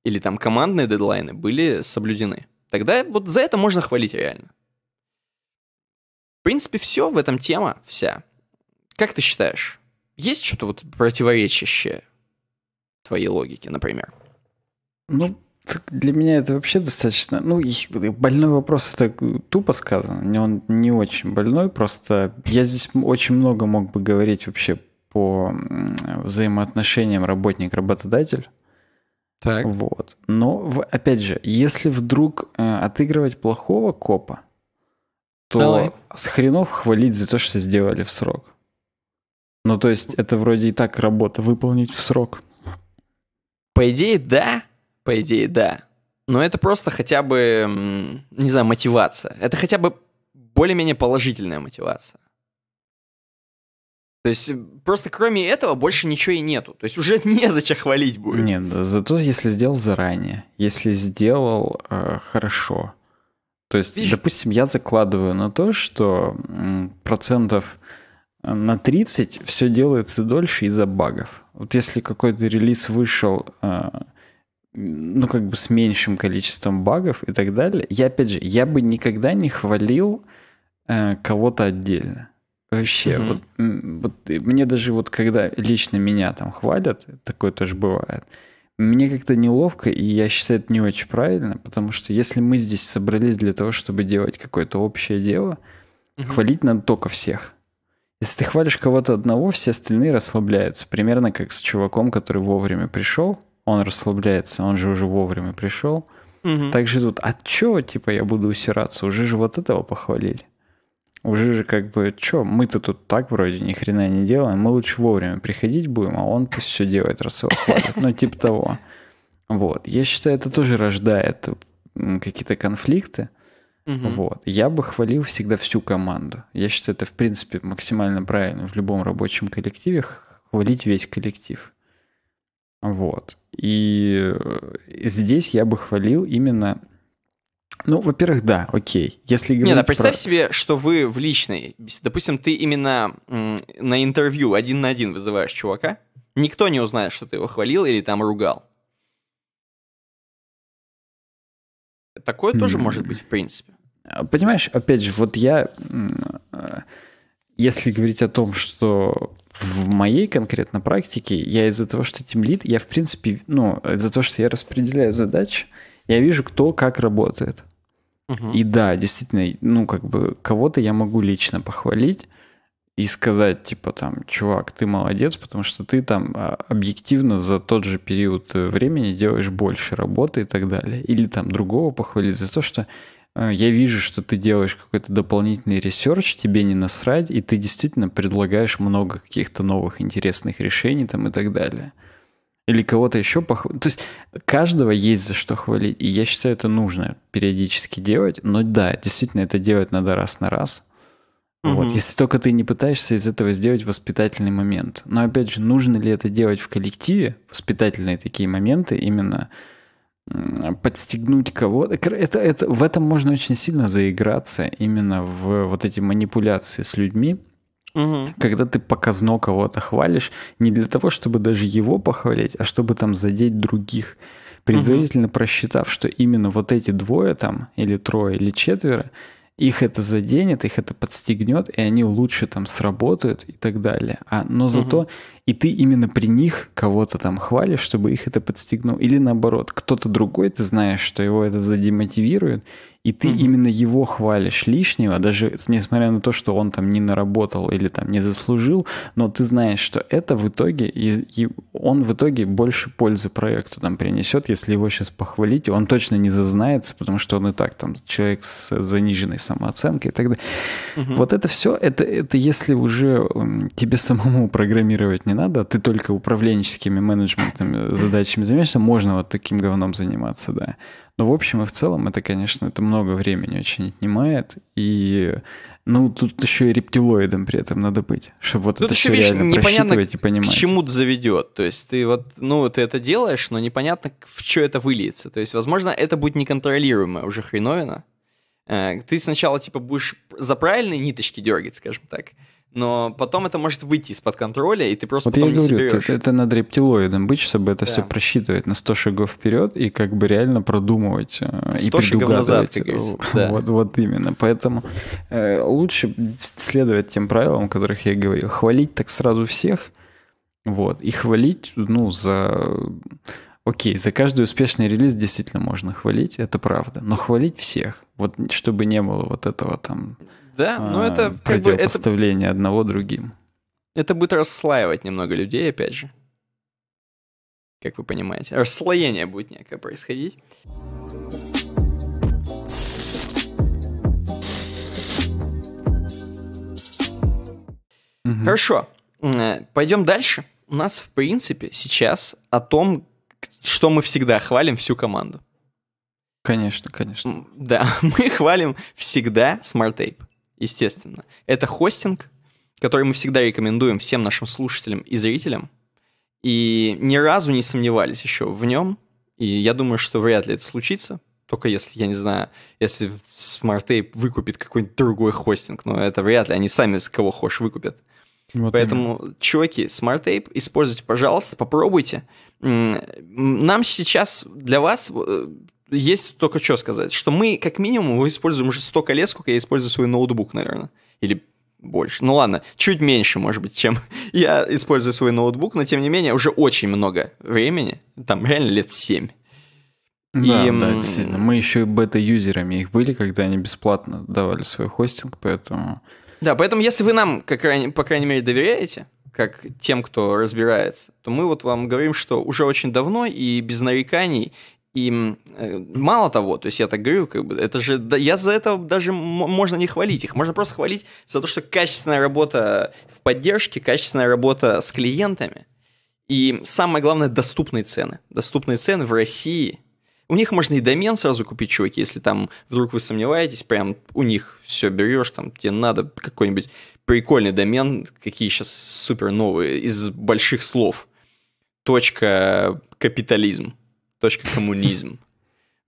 или там командные дедлайны были соблюдены. Тогда вот за это можно хвалить реально. В принципе, все в этом тема вся. Как ты считаешь, есть что-то вот противоречащее твоей логике, например? Ну, для меня это вообще достаточно... Ну, больной вопрос, это тупо сказано. Он не очень больной, просто я здесь очень много мог бы говорить вообще по взаимоотношениям работник-работодатель. Так. Вот. Но, опять же, если вдруг э, отыгрывать плохого копа, то Давай. с хренов хвалить за то, что сделали в срок. Ну, то есть, это вроде и так работа выполнить в срок. По идее, да, по идее, да. Но это просто хотя бы, не знаю, мотивация. Это хотя бы более-менее положительная мотивация. То есть просто кроме этого больше ничего и нету. То есть уже <laughs> незачем хвалить будет. Нет, да, зато если сделал заранее, если сделал э, хорошо. То есть, Видишь? допустим, я закладываю на то, что процентов э, на 30 все делается дольше из-за багов. Вот если какой-то релиз вышел... Э, ну, как бы с меньшим количеством багов и так далее. Я, опять же, я бы никогда не хвалил э, кого-то отдельно. Вообще, mm-hmm. вот, вот мне даже вот когда лично меня там хвалят, такое тоже бывает, мне как-то неловко, и я считаю это не очень правильно, потому что если мы здесь собрались для того, чтобы делать какое-то общее дело, mm-hmm. хвалить надо только всех. Если ты хвалишь кого-то одного, все остальные расслабляются. Примерно как с чуваком, который вовремя пришел, он расслабляется, он же уже вовремя пришел. Угу. Так же тут, а чё, типа, я буду усираться? Уже же вот этого похвалили. Уже же как бы, чё, мы-то тут так вроде ни хрена не делаем, мы лучше вовремя приходить будем, а он пусть все делает, раз его хвалят. Ну, типа того. Вот. Я считаю, это тоже рождает какие-то конфликты. Угу. Вот. Я бы хвалил всегда всю команду. Я считаю, это, в принципе, максимально правильно в любом рабочем коллективе хвалить весь коллектив. Вот. И э, здесь я бы хвалил именно ну, во-первых, да, окей. Если Не, да, ну, представь про... себе, что вы в личной, допустим, ты именно на интервью один на один вызываешь чувака, никто не узнает, что ты его хвалил или там ругал. Такое mm. тоже может быть, в принципе. А, понимаешь, опять же, вот я, э, если говорить о том, что в моей конкретно практике я из-за того, что тем лид, я в принципе, ну, из-за того, что я распределяю задачи, я вижу, кто как работает. Угу. И да, действительно, ну, как бы кого-то я могу лично похвалить и сказать, типа, там, чувак, ты молодец, потому что ты там а, объективно за тот же период э, времени делаешь больше работы и так далее. Или там другого похвалить за то, что Э, я вижу, что ты делаешь какой-то дополнительный ресерч, тебе не насрать, и ты действительно предлагаешь много каких-то новых интересных решений там и так далее. Или кого-то еще похвалить. То есть каждого есть за что хвалить, и я считаю, это нужно периодически делать. Но да, действительно, это делать надо раз на раз. Угу. Вот, если только ты не пытаешься из этого сделать воспитательный момент. Но опять же, нужно ли это делать в коллективе, воспитательные такие моменты именно, подстегнуть кого-то. Это, это, в этом можно очень сильно заиграться, именно в вот эти манипуляции с людьми, угу. когда ты показно кого-то хвалишь, не для того, чтобы даже его похвалить, а чтобы там задеть других. Предварительно угу. просчитав, что именно вот эти двое там, или трое, или четверо, их это заденет, их это подстегнет, и они лучше там сработают и так далее. А, но зато угу. и ты именно при них кого-то там хвалишь, чтобы их это подстегнул. Или наоборот, кто-то другой, ты знаешь, что его это задемотивирует, и ты mm-hmm. именно его хвалишь лишнего, даже несмотря на то, что он там не наработал или там не заслужил, но ты знаешь, что это в итоге, и он в итоге больше пользы проекту там принесет, если его сейчас похвалить, он точно не зазнается, потому что он и так там человек с заниженной самооценкой и так далее. Mm-hmm. Вот это все, это, это если уже тебе самому программировать не надо, а ты только управленческими менеджментами э, задачами занимаешься, можно вот таким говном заниматься, да. Но ну, в общем и в целом это, конечно, это много времени очень отнимает. И ну, тут еще и рептилоидом при этом надо быть, чтобы вот тут это еще видишь, реально просчитывать и понимать. к чему -то заведет. То есть ты вот, ну, ты это делаешь, но непонятно, в что это выльется. То есть, возможно, это будет неконтролируемое уже хреновина. Э, ты сначала, типа, будешь за правильные ниточки дергать, скажем так, но потом это может выйти из-под контроля, и ты просто вот потом я не говорю, соберешь. Это, это надо рептилоидом быть, чтобы это да. все просчитывать на 100 шагов вперед и как бы реально продумывать 100 э, и предугадывать. Назад, да. вот, вот именно. Поэтому э, лучше следовать тем правилам, о которых я говорил. Хвалить так сразу всех, вот, и хвалить, ну, за... Окей, за каждый успешный релиз действительно можно хвалить, это правда. Но хвалить всех, вот чтобы не было вот этого там да, но а, это как бы... Противопоставление это... одного другим. Это будет расслаивать немного людей, опять же. Как вы понимаете. Расслоение будет некое происходить. Угу. Хорошо. Э, пойдем дальше. У нас, в принципе, сейчас о том, что мы всегда хвалим всю команду. Конечно, конечно. Да, <laughs> мы хвалим всегда смарт Tape естественно. Это хостинг, который мы всегда рекомендуем всем нашим слушателям и зрителям. И ни разу не сомневались еще в нем. И я думаю, что вряд ли это случится. Только если, я не знаю, если SmartTape выкупит какой-нибудь другой хостинг. Но это вряд ли. Они сами с кого хочешь выкупят. Вот Поэтому, именно. чуваки, SmartTape используйте, пожалуйста, попробуйте. Нам сейчас для вас э, есть только что сказать, что мы как минимум используем уже столько лет, сколько я использую свой ноутбук, наверное, или больше. Ну ладно, чуть меньше, может быть, чем <laughs> я использую свой ноутбук, но тем не менее уже очень много времени, там реально лет 7. Да, и... да, действительно. Мы еще и бета-юзерами их были, когда они бесплатно давали свой хостинг, поэтому... Да, поэтому если вы нам, как, по крайней мере, доверяете, как тем, кто разбирается, то мы вот вам говорим, что уже очень давно и без нареканий, и э, мало того, то есть я так говорю, как бы, это же, да, я за это даже можно не хвалить их, можно просто хвалить за то, что качественная работа в поддержке, качественная работа с клиентами. И самое главное, доступные цены. Доступные цены в России. У них можно и домен сразу купить, чуваки, если там вдруг вы сомневаетесь, прям у них все берешь, там тебе надо какой-нибудь прикольный домен, какие сейчас супер новые, из больших слов. Точка капитализм точка .коммунизм.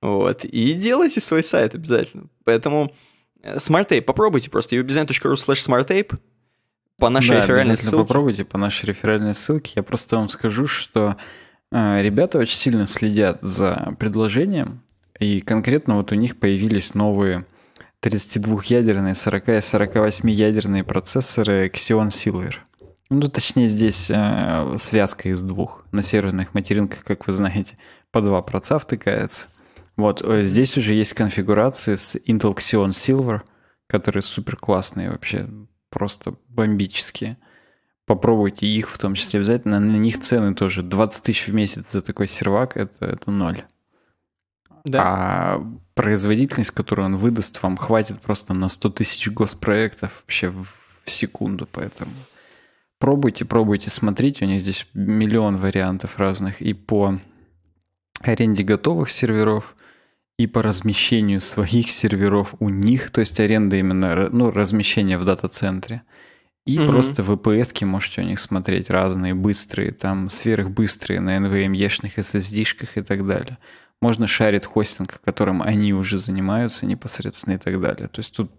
Вот. И делайте свой сайт обязательно. Поэтому э, SmartTape, попробуйте просто ubidesign.ru slash smarttape по нашей да, реферальной ссылке. попробуйте по нашей реферальной ссылке. Я просто вам скажу, что э, ребята очень сильно следят за предложением, и конкретно вот у них появились новые 32-ядерные, 40 и 48-ядерные процессоры Xeon Silver. Ну, точнее, здесь э, связка из двух на серверных материнках, как вы знаете по 2% втыкается. Вот э, здесь уже есть конфигурации с Intel Xeon Silver, которые супер классные вообще, просто бомбические. Попробуйте их в том числе обязательно. На них цены тоже 20 тысяч в месяц за такой сервак, это, это ноль. Да. А производительность, которую он выдаст, вам хватит просто на 100 тысяч госпроектов вообще в, в секунду, поэтому пробуйте, пробуйте, смотрите. У них здесь миллион вариантов разных и по аренде готовых серверов и по размещению своих серверов у них, то есть аренда именно, ну, размещение в дата-центре. И угу. просто VPS-ки можете у них смотреть разные, быстрые, там сверхбыстрые на NVMe-шных SSD-шках и так далее. Можно шарит хостинг, которым они уже занимаются непосредственно и так далее. То есть тут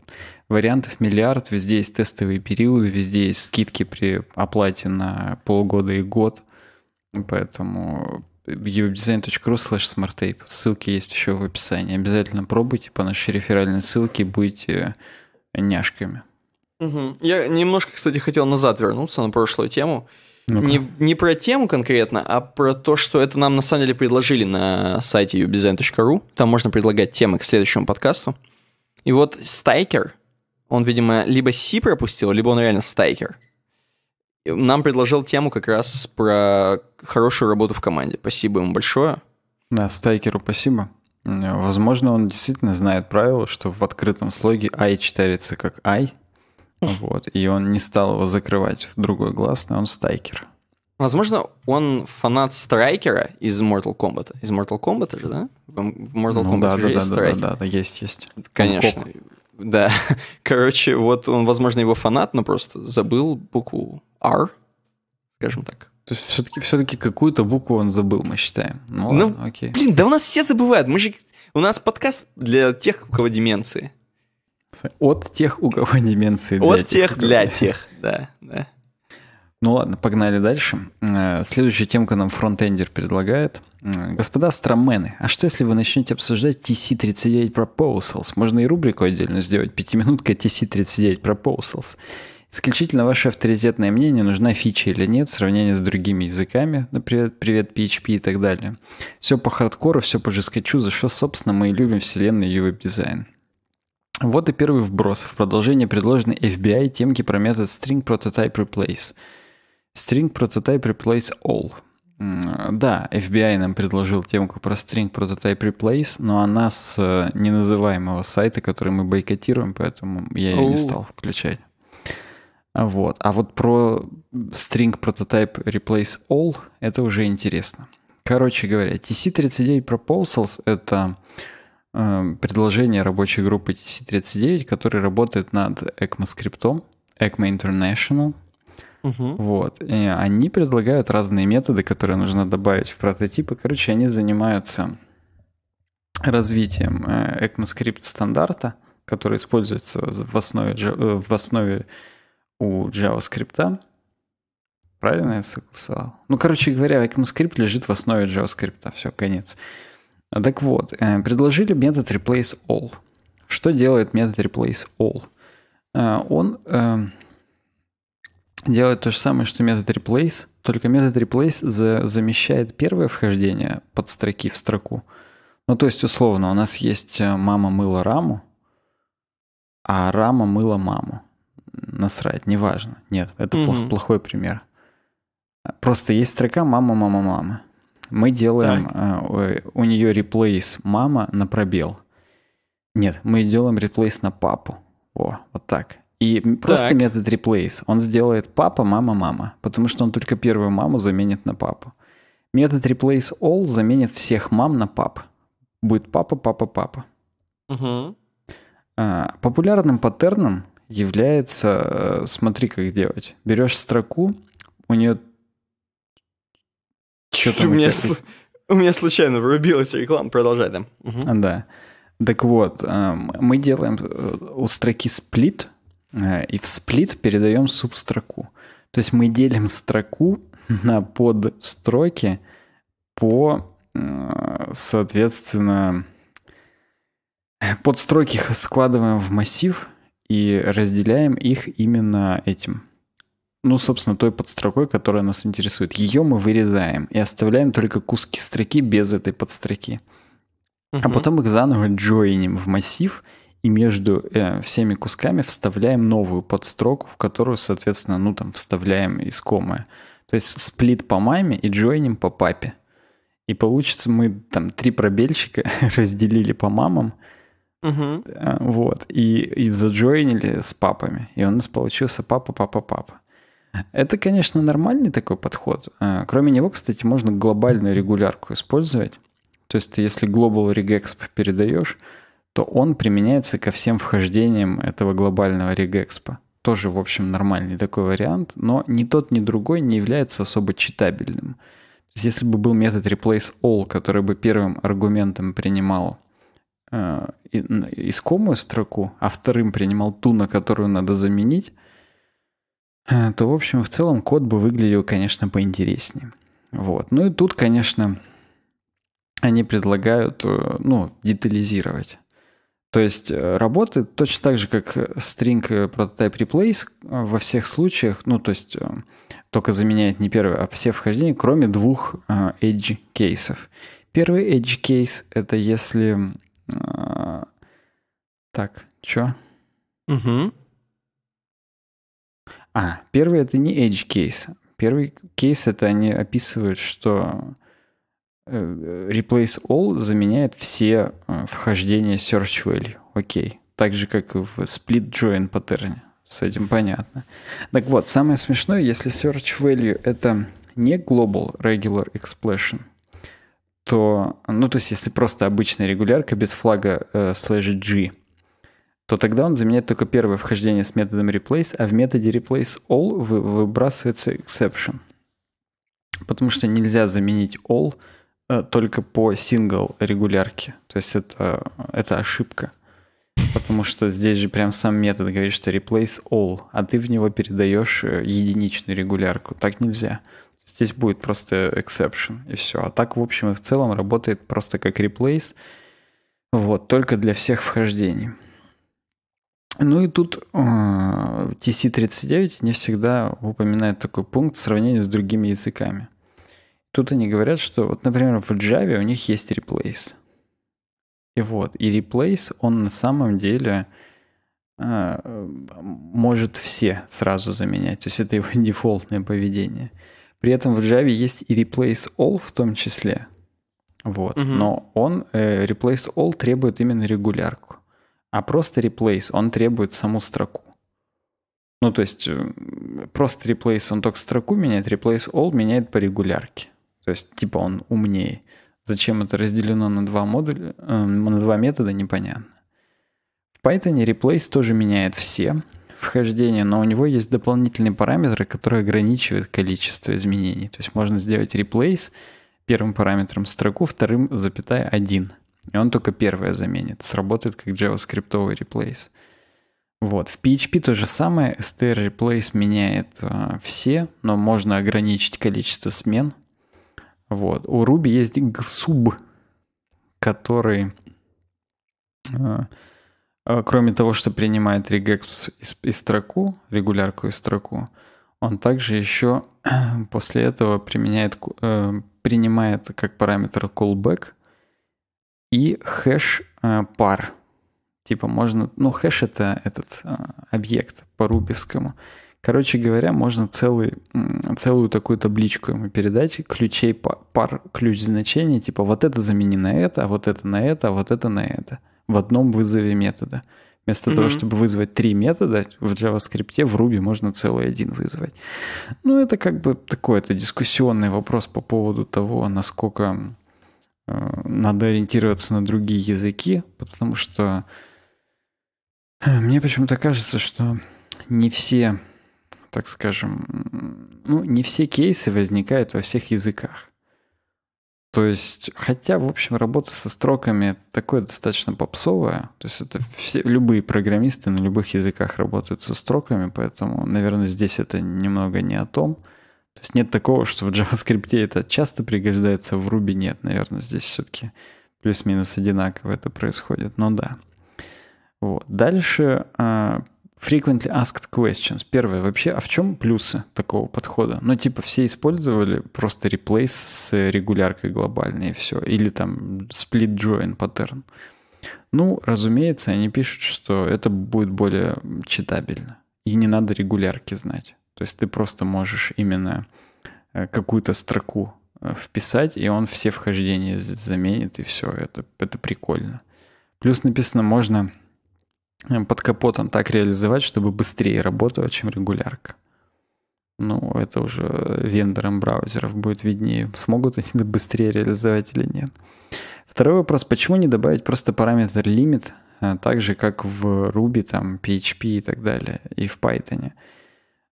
вариантов миллиард, везде есть тестовые периоды, везде есть скидки при оплате на полгода и год. Поэтому uvdesign.ru slash smarttape. Ссылки есть еще в описании. Обязательно пробуйте по нашей реферальной ссылке, будете э, няшками. Угу. Я немножко, кстати, хотел назад вернуться на прошлую тему. ну Не, не про тему конкретно, а про то, что это нам на самом деле предложили на сайте uvdesign.ru. Там можно предлагать темы к следующему подкасту. И вот стайкер, он, видимо, либо си пропустил, либо он реально стайкер нам предложил тему как раз про хорошую работу в команде. Спасибо ему большое. Да, Стайкеру спасибо. Возможно, он действительно знает правило, что в открытом слоге I читается как I, вот, и он не стал его закрывать в другой гласный, он стайкер. Возможно, он фанат Страйкера из Mortal Kombat. Из Mortal Kombat же, да? В Mortal ну, Kombat да, же да, есть да, Страйкер. Да, да, да, есть, есть. Конечно. Да. <laughs> Короче, вот он, возможно, его фанат, но просто забыл букву R, скажем так. То есть все-таки все какую-то таки букву он забыл, мы считаем. Ну, ну ладно, окей. Блин, да у нас все забывают. Мы же... У нас подкаст для тех, у кого деменции. От тех, у кого деменции. От тех, тех для тех, да, да. Ну ладно, погнали дальше. Э, Следующая темка нам фронтендер предлагает. Э, Господа страмены. а что если вы начнете обсуждать TC39 Proposals? Можно и рубрику отдельно сделать, пятиминутка TC39 Proposals. Исключительно ваше авторитетное мнение, нужна фича или нет, сравнение с другими языками, например, привет PHP и так далее. Все по хардкору, все по жескачу, за что, собственно, мы и любим вселенную и веб-дизайн. Вот и первый вброс. В продолжение предложены FBI темки про метод string prototype replace. String prototype replace all. Да, FBI нам предложил темку про string prototype replace, но она с э, неназываемого сайта, который мы бойкотируем, поэтому я ее не стал включать. Вот. А вот про string prototype replace all это уже интересно. Короче говоря, TC39 proposals — это э, предложение рабочей группы TC39, который работает над ECMAScript, ECMA International. Угу. Вот. И они предлагают разные методы, которые нужно добавить в прототипы. Короче, они занимаются развитием э, ECMAScript стандарта, который используется в основе, э, в основе у JavaScript. Правильно я согласовал? Ну, короче говоря, ECMAScript лежит в основе JavaScript. Все, конец. Так вот, э, предложили метод replaceAll. Что делает метод replaceAll? Э, он э, делает то же самое, что метод replace, только метод replace за, замещает первое вхождение под строки в строку. Ну, то есть, условно, у нас есть мама мыла раму, а рама мыла маму насрать, неважно. Нет, это угу. плох, плохой пример. Просто есть строка «мама, мама, мама». Мы делаем э, у нее реплейс «мама» на пробел. Нет, мы делаем реплейс на папу. О, вот так. И просто так. метод replace. Он сделает папа, мама, мама. Потому что он только первую маму заменит на папу. Метод replace all заменит всех мам на пап. Будет папа, папа, папа. Угу. А, популярным паттерном является, э, смотри, как делать. Берешь строку, у нее... Что там у, меня сл... у меня случайно врубилась реклама, продолжай, да. Угу. Да. Так вот, э, мы делаем э, у строки сплит, и в сплит передаем субстроку. То есть мы делим строку <laughs> на подстроки по, соответственно, подстроки складываем в массив, и разделяем их именно этим. Ну, собственно, той подстрокой, которая нас интересует. Ее мы вырезаем и оставляем только куски строки без этой подстроки. Угу. А потом их заново джойним в массив и между э, всеми кусками вставляем новую подстроку, в которую, соответственно, ну там вставляем искомое. То есть сплит по маме и джойним по папе. И получится мы там три пробельчика <laughs> разделили по мамам, Угу. Вот. И, и заджойнили с папами. И у нас получился папа, папа, папа. Это, конечно, нормальный такой подход. Э, кроме него, кстати, можно глобальную регулярку использовать. То есть ты, если Global Regexp передаешь, то он применяется ко всем вхождениям этого глобального регекспа. Тоже, в общем, нормальный такой вариант, но ни тот, ни другой не является особо читабельным. То есть если бы был метод replace all, который бы первым аргументом принимал Э, искомую строку, а вторым принимал ту, на которую надо заменить, э, то, в общем, в целом код бы выглядел, конечно, поинтереснее. Вот. Ну и тут, конечно, они предлагают, э, ну, детализировать. То есть работает точно так же, как string prototype replace во всех случаях, ну, то есть только заменяет не первое, а все вхождения, кроме двух edge кейсов. Первый edge кейс — это если а, так, чё? Угу. А, первый это не edge case. Первый кейс это они описывают, что э, replace all заменяет все э, вхождения search value. Окей. Так же, как и в split join паттерне. С этим понятно. Так вот, самое смешное, если search value это не global regular expression, то, ну, то есть если просто обычная регулярка без флага э, slash g, то тогда он заменяет только первое вхождение с методом replace, а в методе replace all вы, выбрасывается exception. Потому что нельзя заменить all э, только по single регулярке. То есть это, это ошибка. Потому что здесь же прям сам метод говорит, что replace all, а ты в него передаешь э, единичную регулярку. Так нельзя. Здесь будет просто exception, и все. А так, в общем и в целом, работает просто как replace, вот, только для всех вхождений. Ну и тут а, TC39 не всегда упоминает такой пункт в с другими языками. Тут они говорят, что вот, например, в Java у них есть replace. И вот, и replace, он на самом деле а, может все сразу заменять. То есть это его <laughs> дефолтное поведение. При этом в Java есть и replace all в том числе. Вот. Угу. Но он, э, replace all требует именно регулярку. А просто replace, он требует саму строку. Ну, то есть э, просто replace, он только строку меняет, replace all меняет по регулярке. То есть, типа, он умнее. Зачем это разделено на два модуля, э, на два метода, непонятно. В Python replace тоже меняет все вхождения, но у него есть дополнительные параметры, которые ограничивают количество изменений. То есть можно сделать replace первым параметром строку, вторым запятая 1. И он только первое заменит. Сработает как JavaScript replace. Вот. В PHP то же самое. str replace меняет а, все, но можно ограничить количество смен. Вот. У Ruby есть gsub, который а, Э, кроме того, что принимает регекс и строку, регулярку и строку, он также еще <clears throat> после этого применяет, э, принимает как параметр callback и хэш э, пар. Типа можно, ну хэш это этот объект по рубевскому. Короче говоря, можно целый, целую такую табличку ему передать, ключей пар, ключ значения, типа вот это замени на это, а вот это на это, а вот это на это в одном вызове метода. Вместо mm-hmm. того, чтобы вызвать три метода, в JavaScript, в Ruby можно целый один вызвать. Ну, это как бы такой это дискуссионный вопрос по поводу того, насколько э, надо ориентироваться на другие языки, потому что э, мне почему-то кажется, что не все, так скажем, ну, не все кейсы возникают во всех языках. То есть, хотя, в общем, работа со строками такое достаточно попсовое. То есть это все, любые программисты на любых языках работают со строками, поэтому, наверное, здесь это немного не о том. То есть нет такого, что в JavaScript это часто пригождается, в Ruby нет. Наверное, здесь все-таки плюс-минус одинаково это происходит. Но да. Вот. Дальше а, Frequently asked questions. Первое, вообще, а в чем плюсы такого подхода? Ну, типа, все использовали просто replace с регуляркой глобальной и все. Или там split join паттерн. Ну, разумеется, они пишут, что это будет более читабельно. И не надо регулярки знать. То есть ты просто можешь именно э, какую-то строку э, вписать, и он все вхождения заменит, и все. Это, это прикольно. Плюс написано, можно Э, под капотом так реализовать, чтобы быстрее работала, чем регулярка. Ну, это уже вендорам браузеров будет виднее, смогут они <laughs> быстрее реализовать или нет. Второй вопрос, почему не добавить просто параметр limit, э, так же, как в Ruby, там, PHP и так далее, и в Python.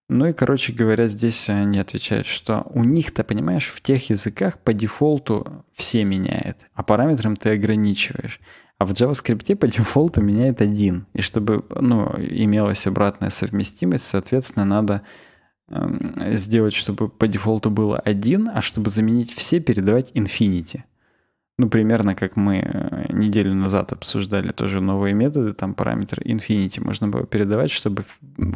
Ну и, короче говоря, здесь они отвечают, что у них-то, понимаешь, в тех языках по дефолту все меняет, а параметрам ты ограничиваешь. А в JavaScript по дефолту меняет один. И чтобы ну, имелась обратная совместимость, соответственно, надо э, сделать, чтобы по дефолту было один, а чтобы заменить все, передавать infinity. Ну, примерно как мы э, неделю назад обсуждали тоже новые методы, там параметр infinity можно было передавать, чтобы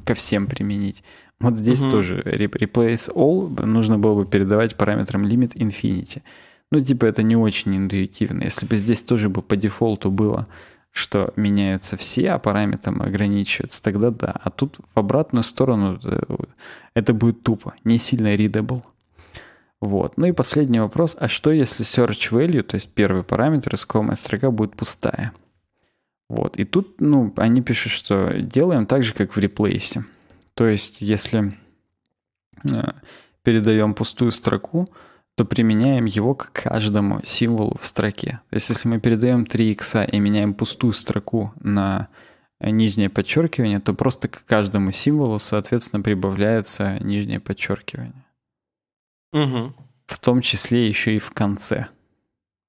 ко всем применить. Вот здесь угу. тоже replace all нужно было бы передавать параметром limit infinity. Ну, типа, это не очень интуитивно. Если бы здесь тоже бы по дефолту было, что меняются все, а параметрам ограничиваются, тогда да. А тут в обратную сторону э, это будет тупо, не сильно readable. Вот. Ну и последний вопрос. А что, если search value, то есть первый параметр, искомая строка будет пустая? Вот. И тут, ну, они пишут, что делаем так же, как в реплейсе. То есть, если э, передаем пустую строку, то применяем его к каждому символу в строке. То есть если мы передаем 3 икса и меняем пустую строку на э, нижнее подчеркивание, то просто к каждому символу, соответственно, прибавляется нижнее подчеркивание. Угу. В том числе еще и в конце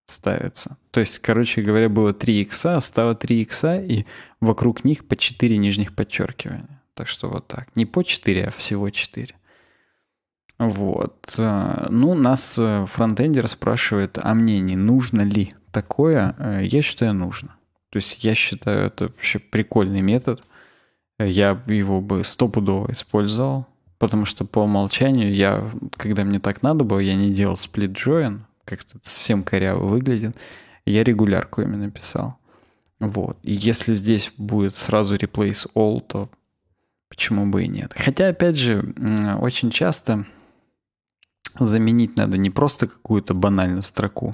ставится. То есть, короче говоря, было 3 икса, стало 3 икса, и вокруг них по 4 нижних подчеркивания. Так что вот так. Не по 4, а всего 4. Вот. Э, ну, нас э, фронтендер спрашивает о а мнении, нужно ли такое. Э, я считаю, нужно. То есть я считаю, это вообще прикольный метод. Я его бы стопудово использовал, потому что по умолчанию я, когда мне так надо было, я не делал сплит-джоин, как-то совсем коряво выглядит. Я регулярку именно писал. Вот. И если здесь будет сразу replace all, то почему бы и нет. Хотя, опять же, очень часто заменить надо не просто какую-то банальную строку,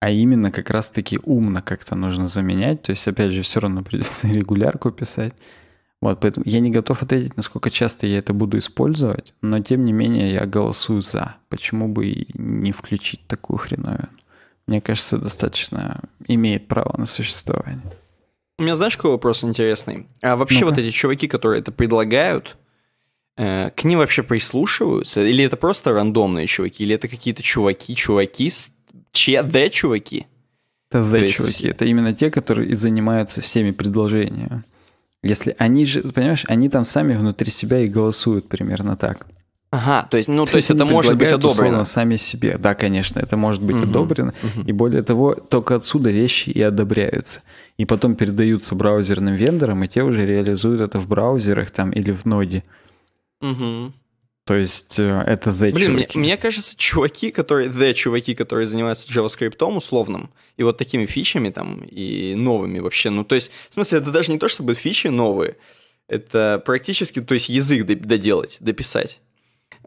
а именно как раз-таки умно как-то нужно заменять. То есть, опять же, все равно придется <laughs> регулярку писать. Вот, поэтому я не готов ответить, насколько часто я это буду использовать, но тем не менее я голосую за. Почему бы и не включить такую хреновину? Мне кажется, достаточно имеет право на существование. У меня знаешь, какой вопрос интересный? А вообще ну вот эти чуваки, которые это предлагают, Э, к ним вообще прислушиваются? Или это просто рандомные чуваки? Или это какие-то чуваки-чуваки, ЧД-чуваки? Это Z-чуваки. Это именно те, которые и занимаются всеми предложениями. Если они же, понимаешь, они там сами внутри себя и голосуют примерно так. Ага, то есть, ну, то, то есть это может быть одобрено. сами себе. Да, конечно, это может быть угу, одобрено. Угу. И более того, только отсюда вещи и одобряются. И потом передаются браузерным вендорам, и те уже реализуют это в браузерах там или в ноде. Угу. То есть э, это the Блин, чуваки. Мне, мне кажется, чуваки, которые the чуваки, которые занимаются JavaScript условным, и вот такими фичами там, и новыми вообще. Ну, то есть, в смысле, это даже не то, чтобы фичи новые. Это практически, то есть язык доделать, дописать.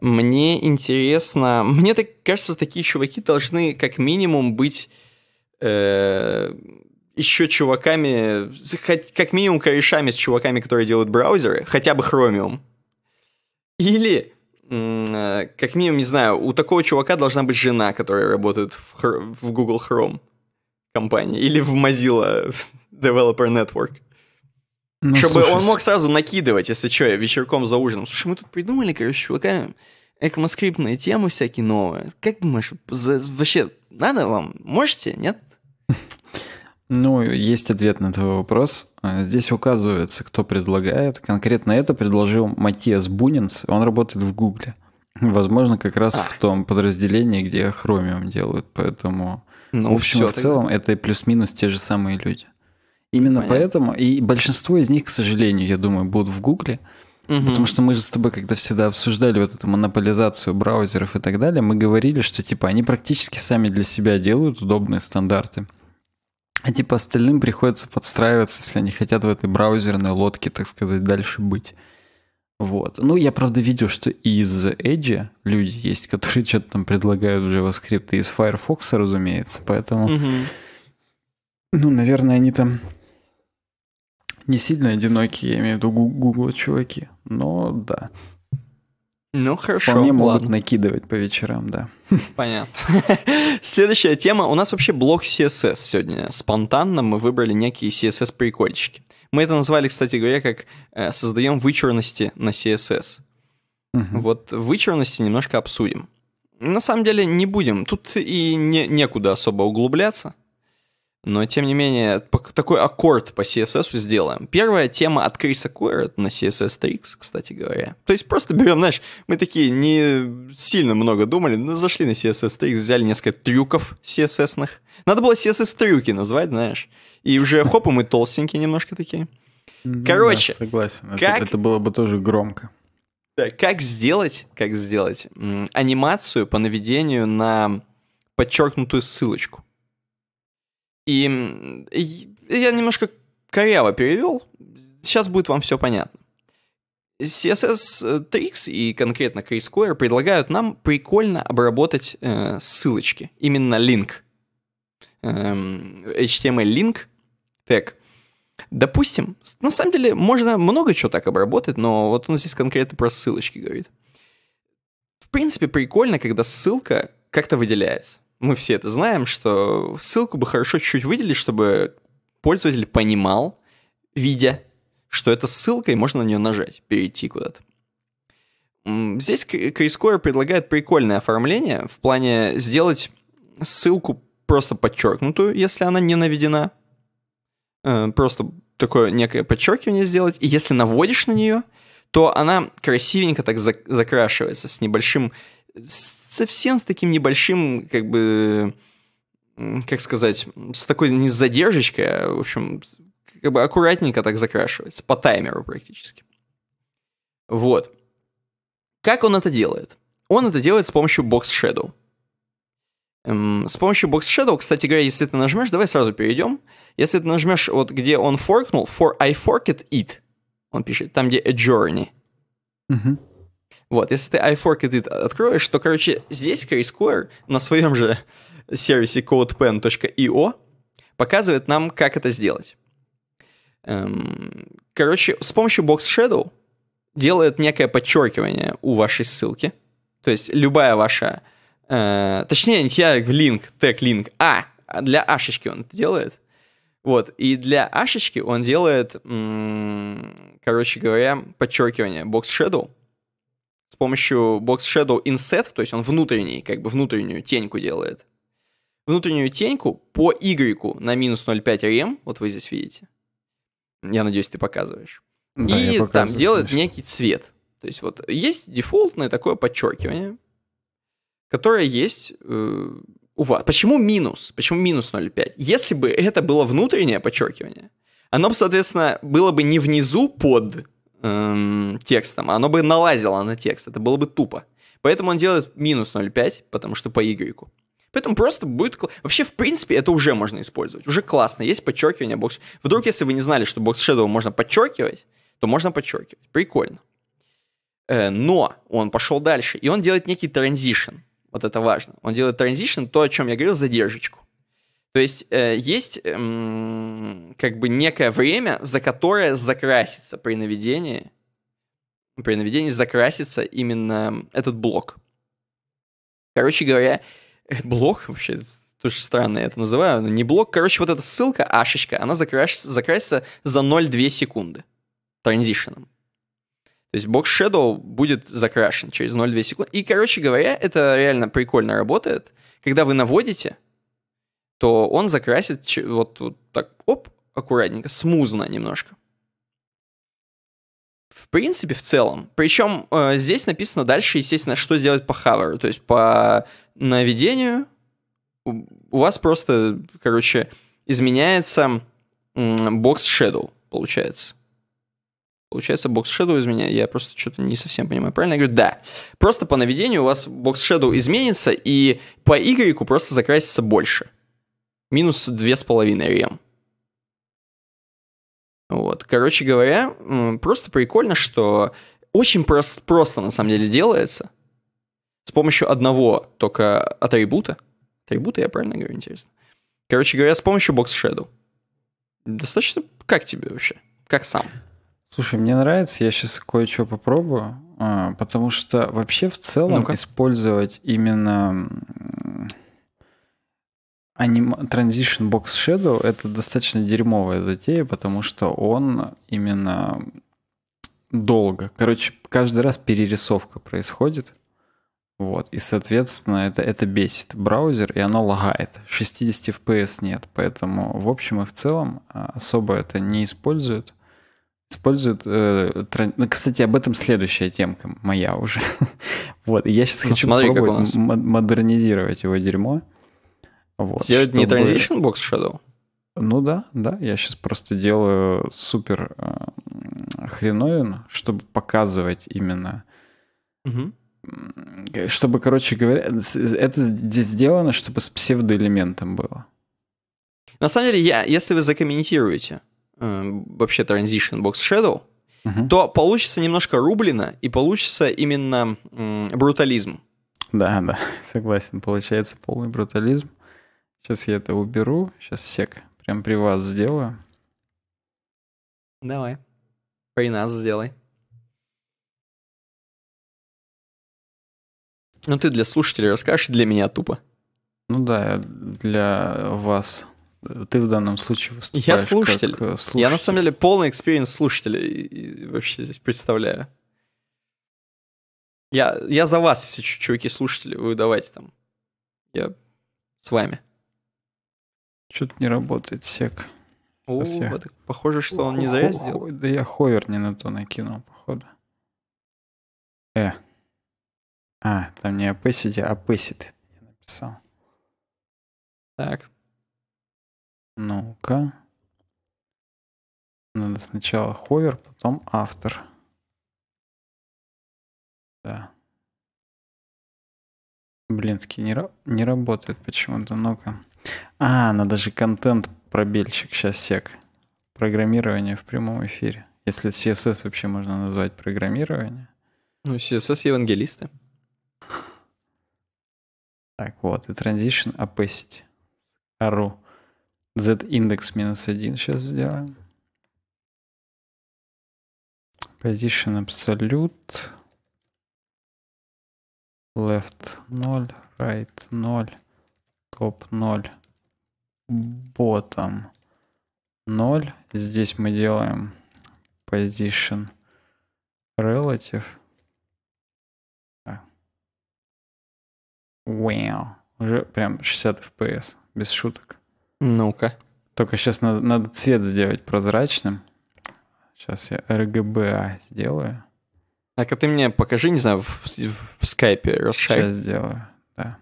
Мне интересно, мне так кажется, такие чуваки должны как минимум быть э, еще чуваками, как минимум корешами с чуваками, которые делают браузеры, хотя бы Chromium. Или, э, как минимум, не знаю, у такого чувака должна быть жена, которая работает в, в Google Chrome компании или в Mozilla <laughs> Developer Network. Ну, Чтобы слушай, он мог сразу накидывать, если что, вечерком за ужином. Слушай, мы тут придумали, короче, чувака, экмоскриптные темы всякие новые. Как думаешь, за, вообще надо вам? Можете, нет? <laughs> Ну, есть ответ на твой вопрос. А, здесь указывается, кто предлагает. Конкретно это предложил Матиас Бунинс. Он работает в Гугле. Возможно, как раз а. в том подразделении, где хромиум делают. Поэтому, ну, в общем, в целом, это плюс-минус те же самые люди. Именно Понятно. поэтому, и большинство из них, к сожалению, я думаю, будут в Гугле. Угу. Потому что мы же с тобой когда всегда обсуждали вот эту монополизацию браузеров и так далее, мы говорили, что типа они практически сами для себя делают удобные стандарты. А типа остальным приходится подстраиваться, если они хотят в этой браузерной лодке, так сказать, дальше быть. Вот. Ну, я, правда, видел, что из Edge люди есть, которые <laughs> что-то там предлагают в JavaScript, и из Firefox, разумеется, поэтому... Угу. Ну, наверное, они там не сильно одинокие, я имею в виду Google чуваки, но да. Ну, хорошо. Вполне могут ладно. накидывать по вечерам, да. <laughs> Понятно. <laughs> Следующая тема. У нас вообще блок CSS сегодня. Спонтанно мы выбрали некие CSS-прикольчики. Мы это назвали, кстати говоря, как э, создаем вычурности на CSS. Угу. Вот вычурности немножко обсудим. На самом деле не будем. Тут и не, некуда особо углубляться. Но, тем не менее, такой аккорд по CSS сделаем. Первая тема от Криса Койра на CSS Tricks, кстати говоря. То есть просто берем, знаешь, мы такие не сильно много думали, но зашли на CSS Tricks, взяли несколько трюков CSS-ных. Надо было CSS трюки назвать, знаешь. И уже <laughs> хоп, и мы толстенькие немножко такие. Ну Короче. Да, согласен. Как... Это, это было бы тоже громко. Да, как сделать, как сделать анимацию по наведению на подчеркнутую ссылочку? И, я немножко коряво перевел. Сейчас будет вам все понятно. CSS Tricks и конкретно k предлагают нам прикольно обработать э, ссылочки. Именно link, Эм, HTML link. Так. Допустим, на самом деле можно много чего так обработать, но вот он здесь конкретно про ссылочки говорит. В принципе, прикольно, когда ссылка как-то выделяется мы все это знаем, что ссылку бы хорошо чуть-чуть выделить, чтобы пользователь понимал, видя, что это ссылка, и можно на нее нажать, перейти куда-то. Здесь Крискор предлагает прикольное оформление в плане сделать ссылку просто подчеркнутую, если она не наведена. Э, просто такое некое подчеркивание сделать. И если наводишь на нее, то она красивенько так закрашивается с небольшим совсем с таким небольшим, как бы, как сказать, с такой не задержечкой, а, в общем, как бы аккуратненько так закрашивается, по таймеру практически. Вот. Как он это делает? Он это делает с помощью Box Shadow. Эм, с помощью Box Shadow, кстати говоря, если ты нажмешь, давай сразу перейдем. Если ты нажмешь вот где он форкнул, for I forked it, он пишет, там где a journey. Угу. Вот, если ты iForked откроешь, то, короче, здесь k на своем же сервисе codepen.io показывает нам, как это сделать. Эм, короче, с помощью Box Shadow делает некое подчеркивание у вашей ссылки. То есть любая ваша... Э, точнее, я в а link, тег link а для ашечки он это делает. Вот, и для ашечки он делает, короче говоря, подчеркивание Box Shadow помощью Box Shadow Inset, то есть он внутренний, как бы внутреннюю теньку делает. Внутреннюю теньку по Y на минус 0,5 рем, вот вы здесь видите. Я надеюсь, ты показываешь. Да, и там делает конечно. некий цвет. То есть вот есть дефолтное такое подчеркивание, которое есть э, у вас. Почему минус? Почему минус 0,5? Если бы это было внутреннее подчеркивание, оно бы, соответственно, было бы не внизу под эм, текстом. Оно бы налазило на текст, это было бы тупо. Поэтому он делает минус 0,5, потому что по Y. Поэтому просто будет... Вообще, в принципе, это уже можно использовать. Уже классно. Есть подчеркивание бокс. Вдруг, если вы не знали, что бокс Shadow можно подчеркивать, то можно подчеркивать. Прикольно. Э, но он пошел дальше, и он делает некий транзишн. Вот это важно. Он делает транзишн, то, о чем я говорил, задержечку. То есть э, есть эм, как бы некое время, за которое закрасится при наведении, при наведении закрасится именно этот блок. Короче говоря, э, блок вообще тоже странно я это называю, но не блок. Короче, вот эта ссылка, ашечка, она закрасится, закрасится за 0,2 секунды транзишеном. То есть бокс Shadow будет закрашен через 0,2 секунды. И, короче говоря, это реально прикольно работает. Когда вы наводите, то он закрасит вот, вот так, оп, аккуратненько, смузно немножко. В принципе, в целом. Причем э, здесь написано дальше, естественно, что сделать по хаверу, то есть по наведению. У, у вас просто, короче, изменяется бокс shadow, получается. Получается, бокс shadow изменяется Я просто что-то не совсем понимаю. Правильно я говорю? Да. Просто по наведению у вас бокс shadow изменится, и по Y просто закрасится больше минус 2,5 рем. Вот, короче говоря, просто прикольно, что очень прост, просто на самом деле делается с помощью одного только атрибута. Атрибута я правильно говорю, интересно. Короче говоря, с помощью Box Shadow. Достаточно... Как тебе вообще? Как сам? Слушай, мне нравится, я сейчас кое-что попробую, а, потому что вообще в целом ну -ка. использовать именно аним... Transition Box Shadow — это достаточно дерьмовая затея, потому что он именно долго. Короче, каждый раз перерисовка происходит. Вот. И, соответственно, это, это бесит браузер, и оно лагает. 60 FPS нет. Поэтому, в общем и в целом, а, особо это не используют. Используют... Э, тран... ну, кстати, об этом следующая темка моя уже. <laughs> вот. я сейчас ну, хочу модернизировать его дерьмо. Вот, Сделать чтобы... не Transition Box Shadow? Ну да, да, я сейчас просто делаю супер э, хреновину, чтобы показывать именно, угу. чтобы, короче говоря, э, это сделано, чтобы с псевдоэлементом было. На самом деле, я, если вы закомментируете э, вообще Transition Box Shadow, угу. то получится немножко рублено и получится именно э, брутализм. Да, да, <laughs> согласен, получается полный брутализм. Сейчас я это уберу. Сейчас сек. Прям при вас сделаю. Давай. При нас сделай. Ну ты для слушателей расскажешь, для меня тупо. Ну да, для вас. Ты в данном случае выступаешь Я слушатель. Как э, слушатель. Я на самом деле полный экспириенс слушателя вообще здесь представляю. Я, я за вас, если чуваки слушатели, вы давайте там. Я с вами. Что-то не работает сек. О, я... вот, похоже, что он не заездил. Да я ховер не на то накинул, походу. Э. А, там не опэсите, а опысит. Я написал. Так. Ну-ка. Надо сначала ховер, потом автор. Да. Блинский не, ра- не работает почему-то. Ну-ка. А, надо же контент пробельчик, сейчас сек. Программирование в прямом эфире. Если CSS вообще можно назвать программирование. Ну, CSS евангелисты. Так, вот, и transition opacity. Arrow. Z-индекс минус один сейчас сделаем. Position absolute. Left 0, right 0. Топ-0. Ботом 0. Здесь мы делаем position relative. Wow. Уже прям 60 FPS, без шуток. Ну-ка. Только сейчас надо, надо цвет сделать прозрачным. Сейчас я rgb сделаю. Так, а ты мне покажи, не знаю, в, в скайпе расширь. Сейчас сделаю, да.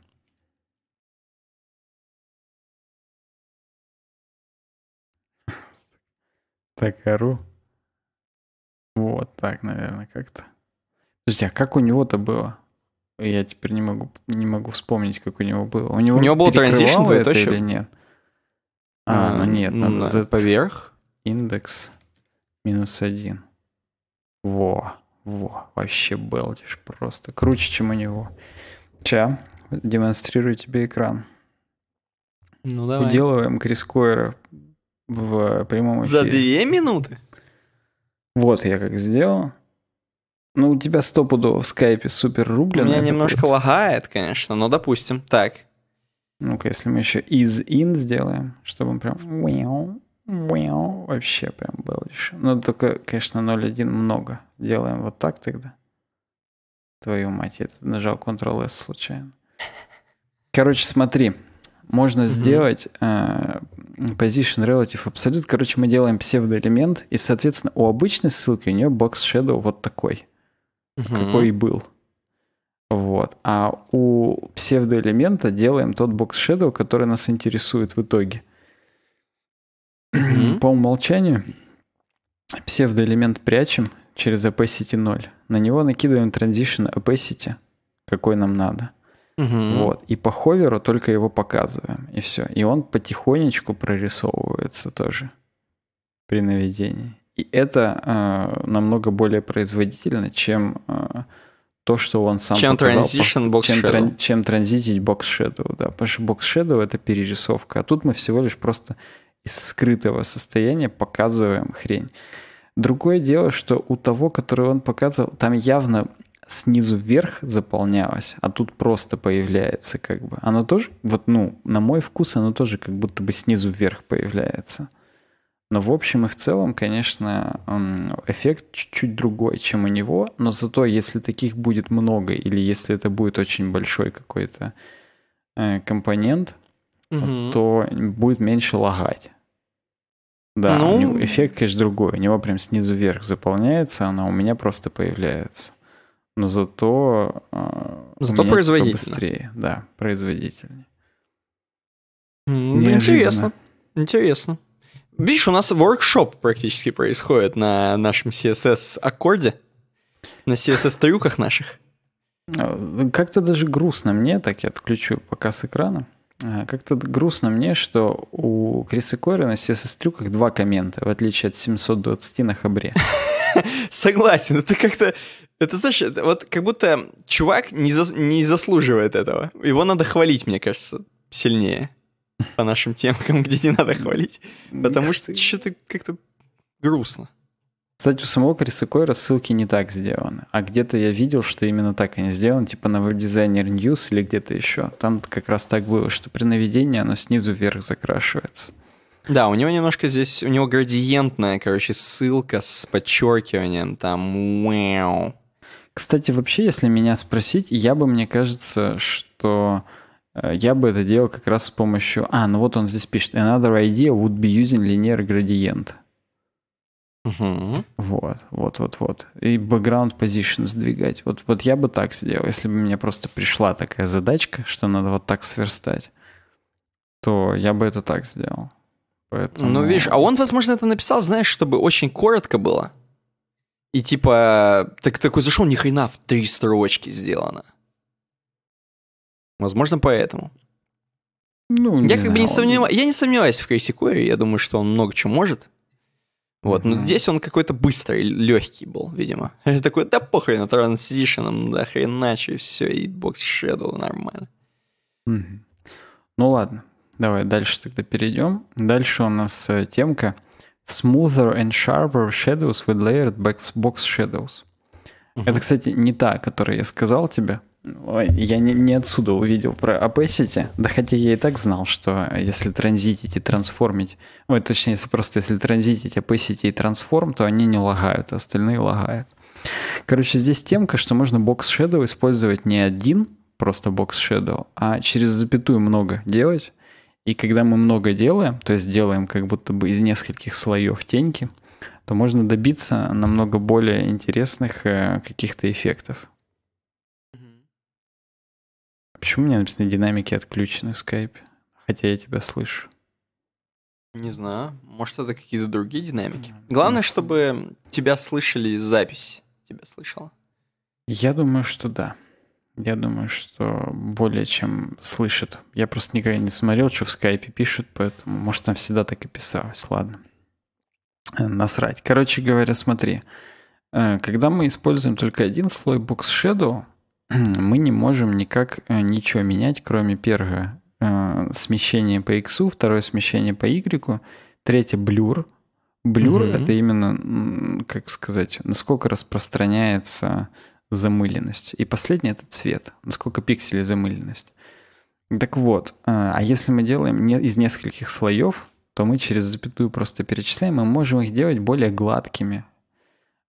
Так, Такару. Вот так, наверное, как-то. Подожди, а как у него-то было? Я теперь не могу, не могу вспомнить, как у него было. У него, у него было транзишн двоеточие? Или нет? А, а ну нет, надо да. Z поверх. Индекс минус один. Во, во, вообще белдиш просто. Круче, чем у него. Ча, демонстрирую тебе экран. Ну давай. Уделываем Крис Койера в э, прямом эфире. За две минуты? Вот я как сделал. Ну, у тебя стопудово в скайпе супер рубля. У меня немножко будет. лагает, конечно, но допустим, так. Ну-ка, если мы еще is-in сделаем, чтобы он прям... Вообще прям был еще. Ну, только, конечно, 0.1 много. Делаем вот так тогда. Твою мать, я нажал Ctrl-S случайно. Короче, смотри, можно mm-hmm. сделать э, position relative абсолют, Короче, мы делаем псевдоэлемент, и, соответственно, у обычной ссылки у нее box shadow вот такой, угу. какой и был. Вот. А у псевдоэлемента делаем тот box shadow, который нас интересует в итоге. mm По умолчанию псевдоэлемент прячем через opacity 0. На него накидываем transition opacity, какой нам надо. Угу. Вот. И по ховеру только его показываем. И все. И он потихонечку прорисовывается тоже при наведении. И это э, намного более производительно, чем э, то, что он сам чем показал. Transition box чем, тран, чем транзитить Box Shadow, да. Потому что Box Shadow — это перерисовка. А тут мы всего лишь просто из скрытого состояния показываем хрень. Другое дело, что у того, который он показывал, там явно снизу вверх заполнялось, а тут просто появляется как бы. Оно тоже, вот ну, на мой вкус оно тоже как будто бы снизу вверх появляется. Но в общем и в целом, конечно, эффект чуть-чуть другой, чем у него, но зато если таких будет много или если это будет очень большой какой-то э, компонент, угу. то будет меньше лагать. Да, ну... эффект, конечно, другой. У него прям снизу вверх заполняется, она у меня просто появляется но зато... А, зато производительно. Быстрее, да, производительнее. Ну, интересно, интересно. Видишь, у нас воркшоп практически происходит на нашем CSS-аккорде, на CSS-трюках наших. А, как-то даже грустно мне, так я отключу пока с экрана. Э, как то грустно мне, что у Криса Корина все CSS как два коммента, в отличие от 720 на хабре. <laughs> Согласен, это как-то... Это, знаешь, вот как будто чувак не, зас, не заслуживает этого. Его надо хвалить, мне кажется, сильнее. По нашим <laughs> темкам, где не надо хвалить. Потому что что-то как-то грустно. Кстати, у самого Криса Койра ссылки не так сделаны. А где-то я видел, что именно так они сделаны, типа на веб-дизайнер News или где-то еще. Там как раз так было, что при наведении оно снизу вверх закрашивается. Да, у него немножко здесь, у него градиентная, короче, ссылка с подчеркиванием, там, вау. Кстати, вообще, если меня спросить, я бы, мне кажется, что э, я бы это делал как раз с помощью... А, ну вот он здесь пишет. Another idea would be using linear gradient. Угу. Вот, вот, вот, вот. И бэкграунд position сдвигать. Вот, вот я бы так сделал, если бы мне просто пришла такая задачка, что надо вот так сверстать, то я бы это так сделал. Поэтому... Ну, видишь, а он, возможно, это написал, знаешь, чтобы очень коротко было. И типа, так, такой зашел, ни хрена в три строчки сделано. Возможно, поэтому. Ну, не. я не как бы не сомневаюсь, я не сомневаюсь в Кейси Кори, я думаю, что он много чего может. Вот, но здесь он какой-то быстрый, легкий был, видимо. Я такой, да похрен, транзишеном, да хреначе, все, и бокс Shadow нормально. Ну ладно, давай дальше тогда перейдем. Дальше у нас э, темка Smoother and Sharper Shadows with Layered Box Shadows. Это, кстати, не та, которую я сказал тебе. Ой, я не, не отсюда увидел про Opacity, да хотя я и так знал, что если транзитить и трансформить, ой, точнее, если просто если транзитить Opacity и трансформ, то они не лагают, остальные лагают. Короче, здесь темка, что можно бокс Shadow использовать не один, просто бокс Shadow, а через запятую много делать. И когда мы много делаем, то есть делаем как будто бы из нескольких слоев теньки, то можно добиться намного более интересных э, каких-то эффектов. Почему у меня написано динамики отключены в скайпе? Хотя я тебя слышу. Не знаю. Может, это какие-то другие динамики. Да, Главное, чтобы тебя слышали запись. Тебя слышала? Я думаю, что да. Я думаю, что более чем слышит. Я просто никогда не смотрел, что в скайпе пишут, поэтому, может, там всегда так и писалось. Ладно. Э, насрать. Короче говоря, смотри. Э, когда мы используем только один слой Box Shadow, <clears throat> мы не можем никак э, ничего менять, кроме первого э, смещения по x, второе смещение по y, третье блюр. Блюр угу. это именно, как сказать, насколько распространяется замыленность. И последнее это цвет, насколько пикселей замыленность. Так вот, э, а если мы делаем из нескольких слоев, то мы через запятую просто перечисляем, мы можем их делать более гладкими,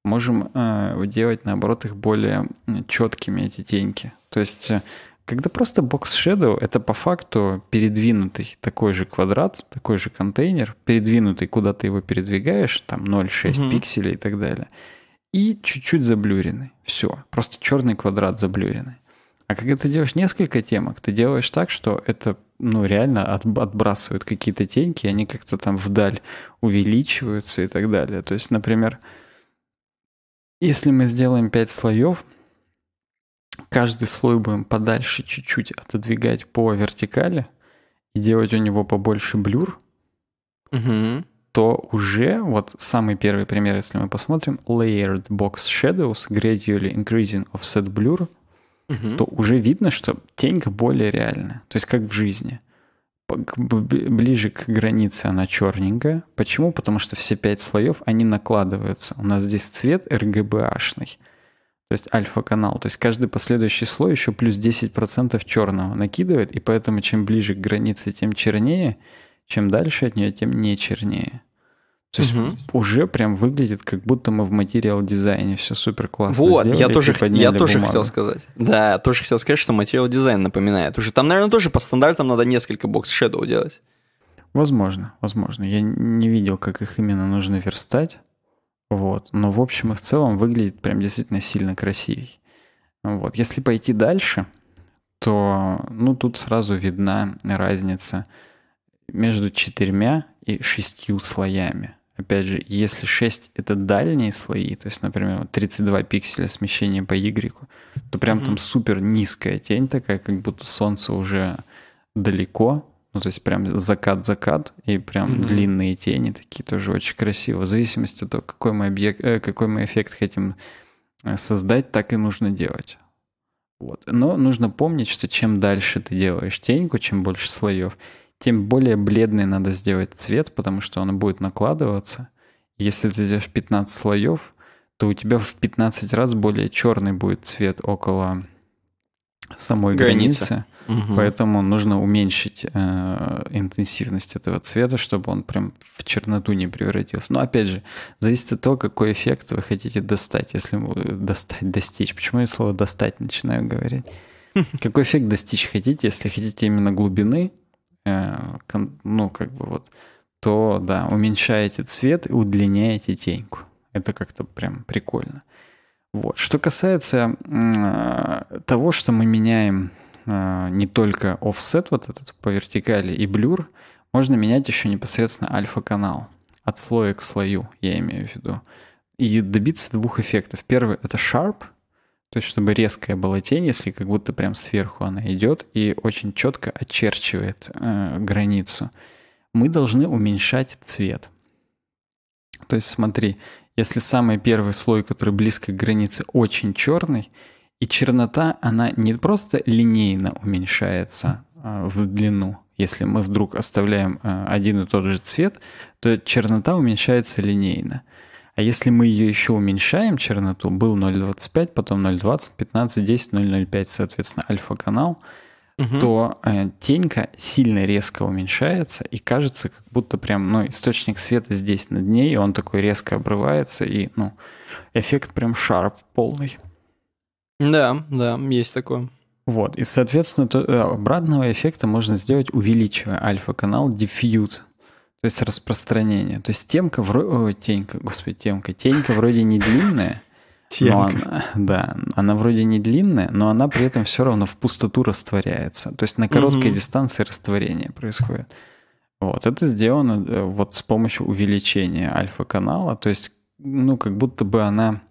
можем э, делать, наоборот, их более четкими, эти теньки. То есть, э, когда просто бокс Shadow, это по факту передвинутый такой же квадрат, такой же контейнер, передвинутый, куда ты его передвигаешь, там 0,6 Mm -hmm. пикселей и так далее, и чуть-чуть заблюренный. Все, просто черный квадрат заблюренный. А когда ты делаешь несколько темок, ты делаешь так, что это ну, реально от, отбрасывают какие-то теньки, они как-то там вдаль увеличиваются и так далее. То есть, например, если мы сделаем 5 слоев, каждый слой будем подальше чуть-чуть отодвигать по вертикали и делать у него побольше блюр, угу. то уже, вот самый первый пример, если мы посмотрим, Layered Box Shadows Gradually Increasing Offset Blur, угу. то уже видно, что тенька более реальная, то есть как в жизни ближе к границе она черненькая. Почему? Потому что все пять слоев, они накладываются. У нас здесь цвет rgb шный то есть альфа-канал. То есть каждый последующий слой еще плюс 10% черного накидывает, и поэтому чем ближе к границе, тем чернее, чем дальше от нее, тем не чернее. То есть угу. уже прям выглядит, как будто мы в материал дизайне все супер классно. Вот, сделали, я тоже, я тоже хотел сказать. Да, я тоже хотел сказать, что материал дизайн напоминает. Уже там, наверное, тоже по стандартам надо несколько бокс shadow делать. Возможно, возможно. Я не видел, как их именно нужно верстать. Вот. Но в общем и в целом выглядит прям действительно сильно красивей. Вот. Если пойти дальше, то ну, тут сразу видна разница между четырьмя и шестью слоями. Опять же, если 6 — это дальние слои, то есть, например, 32 пикселя смещения по Y, то прям mm-hmm. там супер низкая тень такая, как будто солнце уже далеко, ну, то есть прям закат-закат, и прям mm-hmm. длинные тени такие тоже очень красиво. В зависимости от того, какой мы, объект, э, какой мы эффект хотим э, создать, так и нужно делать. Вот. Но нужно помнить, что чем дальше ты делаешь теньку, чем больше слоев, тем более бледный надо сделать цвет, потому что он будет накладываться. Если ты сделаешь 15 слоев, то у тебя в 15 раз более черный будет цвет около самой границы. Угу. Поэтому нужно уменьшить э, интенсивность этого цвета, чтобы он прям в черноту не превратился. Но опять же, зависит от того, какой эффект вы хотите достать, если э, достать, достичь. Почему я слово достать начинаю говорить? <laughs> Какой эффект достичь хотите? Если хотите именно глубины, Э, ну, как бы вот, то, да, уменьшаете цвет и удлиняете теньку. Это как-то прям прикольно. Вот. Что касается э, того, что мы меняем э, не только offset вот этот по вертикали и blur, можно менять еще непосредственно альфа-канал. От слоя к слою, я имею в виду. И добиться двух эффектов. Первый — это sharp — то есть, чтобы резкая была тень, если как будто прям сверху она идет и очень четко очерчивает э, границу, мы должны уменьшать цвет. То есть, смотри, если самый первый слой, который близко к границе, очень черный, и чернота, она не просто линейно уменьшается э, в длину. Если мы вдруг оставляем э, один и тот же цвет, то чернота уменьшается линейно. А если мы ее еще уменьшаем, черноту, был 0,25, потом 0,20, 15, 10, 0,05, соответственно, альфа-канал, угу. то э, тенька сильно резко уменьшается и кажется, как будто прям, ну, источник света здесь над ней, и он такой резко обрывается, и, ну, эффект прям шарп полный. Да, да, есть такое. Вот, и, соответственно, то, э, обратного эффекта можно сделать, увеличивая альфа-канал диффьюз. То есть распространение. То есть темка вроде... Тенька, господи, темка. Тенька вроде не длинная. Темка. Но она, да, она вроде не длинная, но она при этом все равно в пустоту растворяется. То есть на короткой угу. дистанции растворение происходит. Вот, это сделано э, вот с помощью увеличения альфа-канала. То есть, ну, как будто бы она...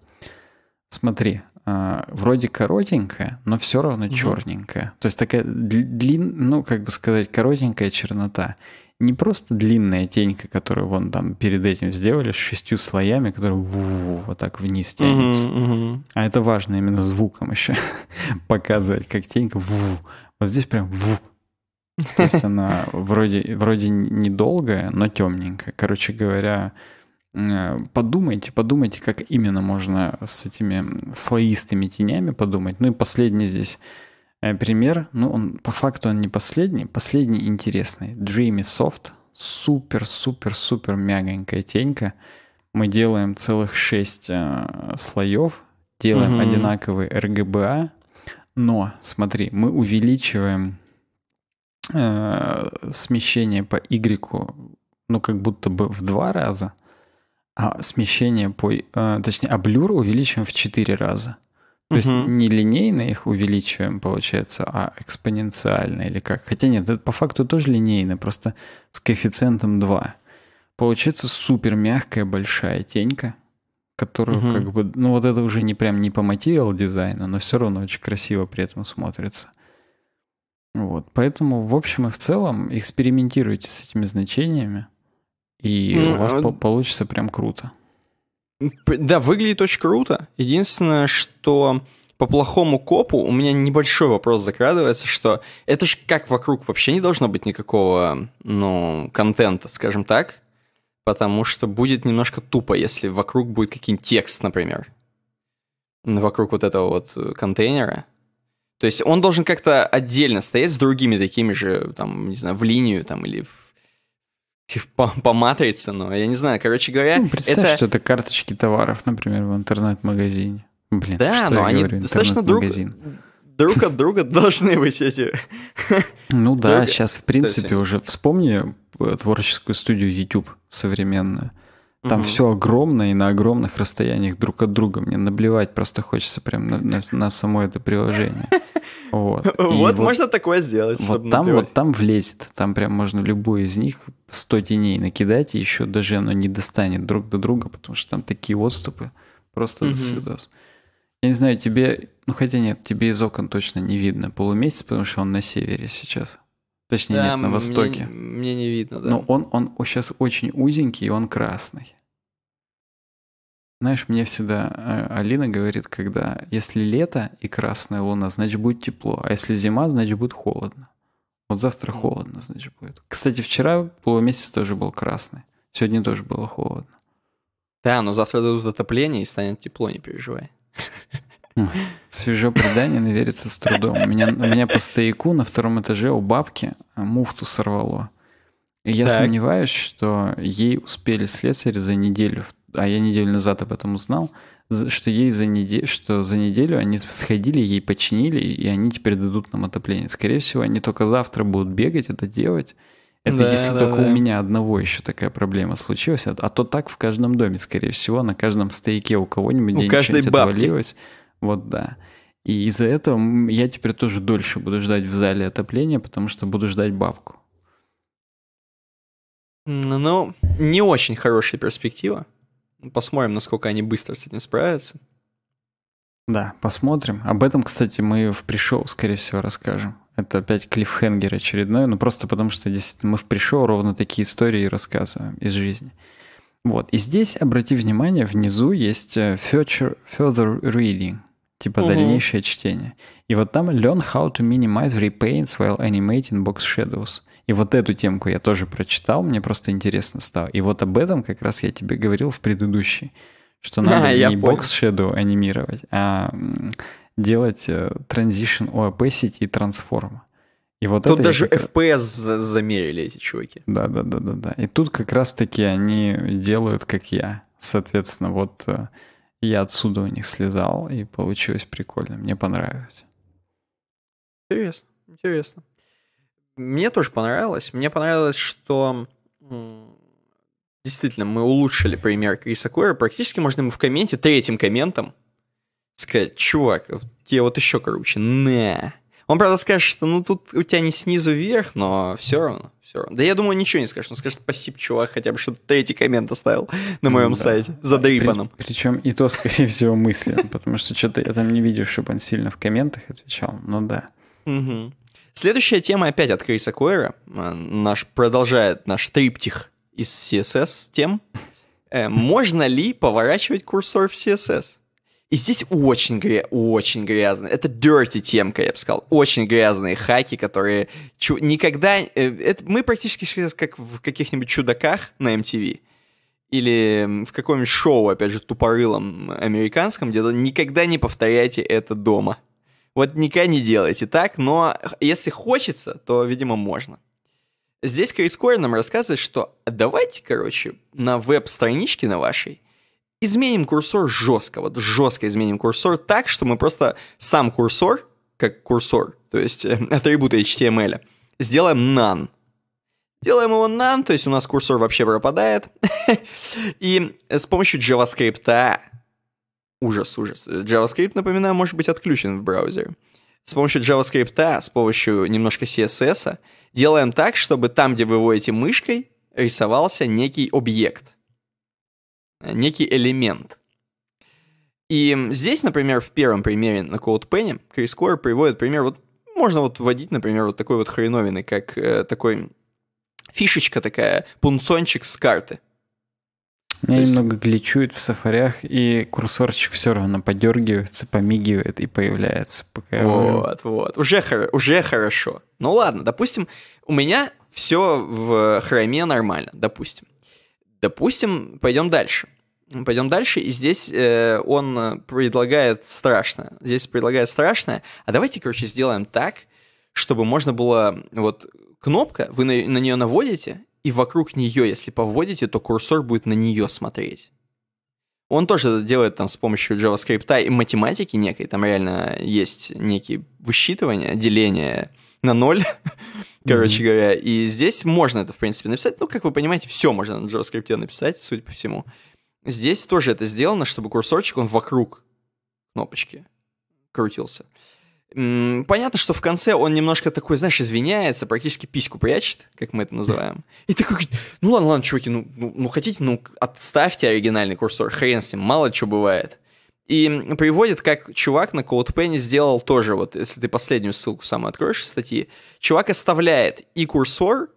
Смотри, а, вроде коротенькая, но все равно черненькая. mm То есть такая длин, ну как бы сказать, коротенькая чернота не просто длинная тенька, которую вон там перед этим сделали, с шестью слоями, которая вот так вниз тянется. Mm-hmm, mm-hmm. А это важно именно звуком еще <laughs> показывать, как тенька. Вот здесь прям то есть она <laughs> вроде, вроде недолгая, но темненькая. Короче говоря, э, подумайте, подумайте, как именно можно с этими слоистыми тенями подумать. Ну и последний здесь Э, пример, ну он по факту он не последний, последний интересный. Dreamy Soft, супер-супер-супер мягонькая тенька. Мы делаем целых 6 э, слоев, делаем угу. одинаковые RGBA, а. но смотри, мы увеличиваем э, смещение по Y, ну как будто бы в два раза, а смещение по, э, точнее, облюр а увеличиваем в четыре раза. То угу. есть не линейно их увеличиваем, получается, а экспоненциально или как. Хотя нет, это по факту тоже линейно, просто с коэффициентом 2. Получается супер мягкая большая тенька, которую угу. как бы... Ну вот это уже не прям не по материал дизайна, но все равно очень красиво при этом смотрится. Вот, поэтому в общем и в целом экспериментируйте с этими значениями, и ну, у вас а... получится прям круто. Да, выглядит очень круто. Единственное, что по плохому копу у меня небольшой вопрос закрадывается, что это же как вокруг вообще не должно быть никакого, ну, контента, скажем так, потому что будет немножко тупо, если вокруг будет какой-нибудь текст, например, ну, вокруг вот этого вот э, контейнера. То есть он должен как-то отдельно стоять с другими такими же, там, не знаю, в линию там или в <laughs> по, по матрице, но я не знаю, короче говоря... Ну, представь, это... что это карточки товаров, например, в интернет-магазине. Блин, да, что но я они говорю, достаточно друг, друг от друга <laughs> должны быть эти... Ну да, сейчас, в принципе, уже вспомни э, творческую студию YouTube современную. Там угу. все огромное и на огромных расстояниях друг от друга. Мне наблевать просто хочется прям на, на, на само это приложение. <laughs> Вот, и вот, вот можно такое сделать. Вот там, наплевать. вот там влезет. Там прям можно любой из них 100 теней накидать, и еще даже оно не достанет друг до друга, потому что там такие отступы. Просто угу. свидос. Я не знаю, тебе... Ну, хотя нет, тебе из окон точно не видно полумесяц, потому что он на севере сейчас. Точнее, да, нет, на востоке. Мне, мне не видно, да. Но он, он сейчас очень узенький, и он красный. Знаешь, мне всегда а, Алина говорит, когда если лето и красная луна, значит будет тепло, а если зима, значит будет холодно. Вот завтра холодно, значит будет. Кстати, вчера полумесяц тоже был красный, сегодня тоже было холодно. Да, но завтра дадут отопление и станет тепло, не переживай. <laughs> Свежо предание, но верится с трудом. У меня, у меня по стояку на втором этаже у бабки э, муфту сорвало. И я так. сомневаюсь, что ей успели слесарь за неделю, а я неделю назад об этом узнал, что ей за неделю, что за неделю они сходили, ей починили, и они теперь дадут нам отопление. Скорее всего, они только завтра будут бегать, это делать. Это да, если да, только да. у меня одного еще такая проблема случилась, а, а, то так в каждом доме, скорее всего, на каждом стояке у кого-нибудь у каждой бабки. отвалилось. Вот да. И из-за этого я теперь тоже дольше буду ждать в зале отопления, потому что буду ждать бабку. Ну, не очень хорошая перспектива. Посмотрим, насколько они быстро с этим справятся. Да, посмотрим. Об этом, кстати, мы в пришел, скорее всего, расскажем. Это опять клиффхенгер очередной, ну просто потому что действительно мы в пришел ровно такие истории рассказываем из жизни. Вот. И здесь обрати внимание, внизу есть э, future, further reading типа угу. дальнейшее чтение. И вот там learn how to minimize repaints while animating box shadows. И вот эту темку я тоже прочитал, мне просто интересно стало. И вот об этом как раз я тебе говорил в предыдущей, что <laughs> надо а, не box shadow анимировать, а делать э, transition opacity и transform. И вот тут даже как... FPS замерили эти чуваки. Да, да, да, да, да. И тут как раз-таки они делают, как я. Соответственно, вот э, я отсюда у них слезал, и получилось прикольно. Мне понравилось. Интересно, интересно. Мне тоже понравилось. Мне понравилось, что действительно мы улучшили пример Криса Койра. Практически можно ему в комменте, третьим комментом, сказать, чувак, тебе вот еще круче. На. Он, правда, скажет, что ну тут у тебя не снизу вверх, но все равно, все равно. Да я думаю, ничего не скажет. Он скажет, спасибо, чувак, хотя бы что-то третий коммент оставил на моем да. сайте, за дрипаном. При, причем и то, скорее всего, мысли, потому что что-то я там не видел, чтобы он сильно в комментах отвечал, Но да. Угу. Следующая тема опять от Криса Койера. А, наш продолжает наш триптих из CSS тем. Э, можно ли поворачивать курсор в CSS? И здесь очень, гря... очень грязно. Это dirty темка, я бы сказал. Очень грязные хаки, которые чу... никогда... Э, это... Мы практически сейчас как в каких-нибудь чудаках на MTV или в каком-нибудь шоу, опять же, тупорылом американском, где никогда не повторяйте это дома. Вот никогда не делайте так, но если хочется, то, видимо, можно. Здесь Крис Кори нам рассказывает, что давайте, короче, на веб-страничке на вашей изменим курсор жестко, вот жестко изменим курсор так, что мы просто сам курсор, как курсор, то есть э, <laughs> атрибуты HTML, сделаем none. Делаем его none, то есть у нас курсор вообще пропадает. <laughs> И с помощью JavaScript, ужас, ужас, JavaScript, напоминаю, может быть отключен в браузере. С помощью JavaScript, с помощью немножко CSS, делаем так, чтобы там, где вы выводите мышкой, рисовался некий объект – Э, некий элемент. И здесь, например, в первом примере на CodePen Крис Кор приводит пример, вот можно вот вводить, например, вот такой вот хреновины, как э, такой фишечка такая, пунцончик с карты. Меня есть... немного гличует в сафарях, и курсорчик все равно подергивается, помигивает и появляется. Пока вот, уже... вот. Уже, хор... уже хорошо. Ну ладно, допустим, у меня все в хроме нормально, допустим. Допустим, пойдем дальше. Пойдем дальше, и здесь э, он предлагает страшное. Здесь предлагает страшное. А давайте, короче, сделаем так, чтобы можно было... Вот кнопка, вы на, на нее наводите, и вокруг нее, если поводите, то курсор будет на нее смотреть. Он тоже это делает там с помощью JavaScript и математики некой, там реально есть некие высчитывания, деления, на ноль, <laughs> короче говоря. И здесь можно это, в принципе, написать. Ну, как вы понимаете, все можно на JavaScript написать, судя по всему. Здесь тоже это сделано, чтобы курсорчик, он вокруг кнопочки крутился. Понятно, что в конце он немножко такой, знаешь, извиняется, практически письку прячет, как мы это называем. И такой, ну ладно, ладно, чуваки, ну, ну, ну хотите, ну отставьте оригинальный курсор, хрен с ним, мало что бывает. И приводит, как чувак на CodePen сделал тоже, вот если ты последнюю ссылку сам откроешь из статьи, чувак оставляет и курсор,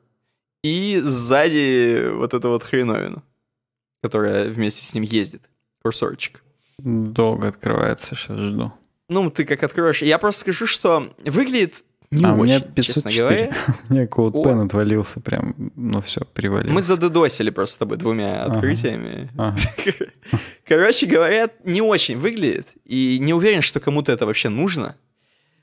и сзади вот эту вот хреновину, которая вместе с ним ездит, курсорчик. Долго открывается, сейчас жду. Ну, ты как откроешь. Я просто скажу, что выглядит не а очень, у меня 504. Говоря. <laughs> у меня CodePen О. отвалился прям, ну все, привалился. Мы задодосили просто с тобой двумя открытиями. Ага. Ага. <laughs> Короче говоря, не очень выглядит, и не уверен, что кому-то это вообще нужно.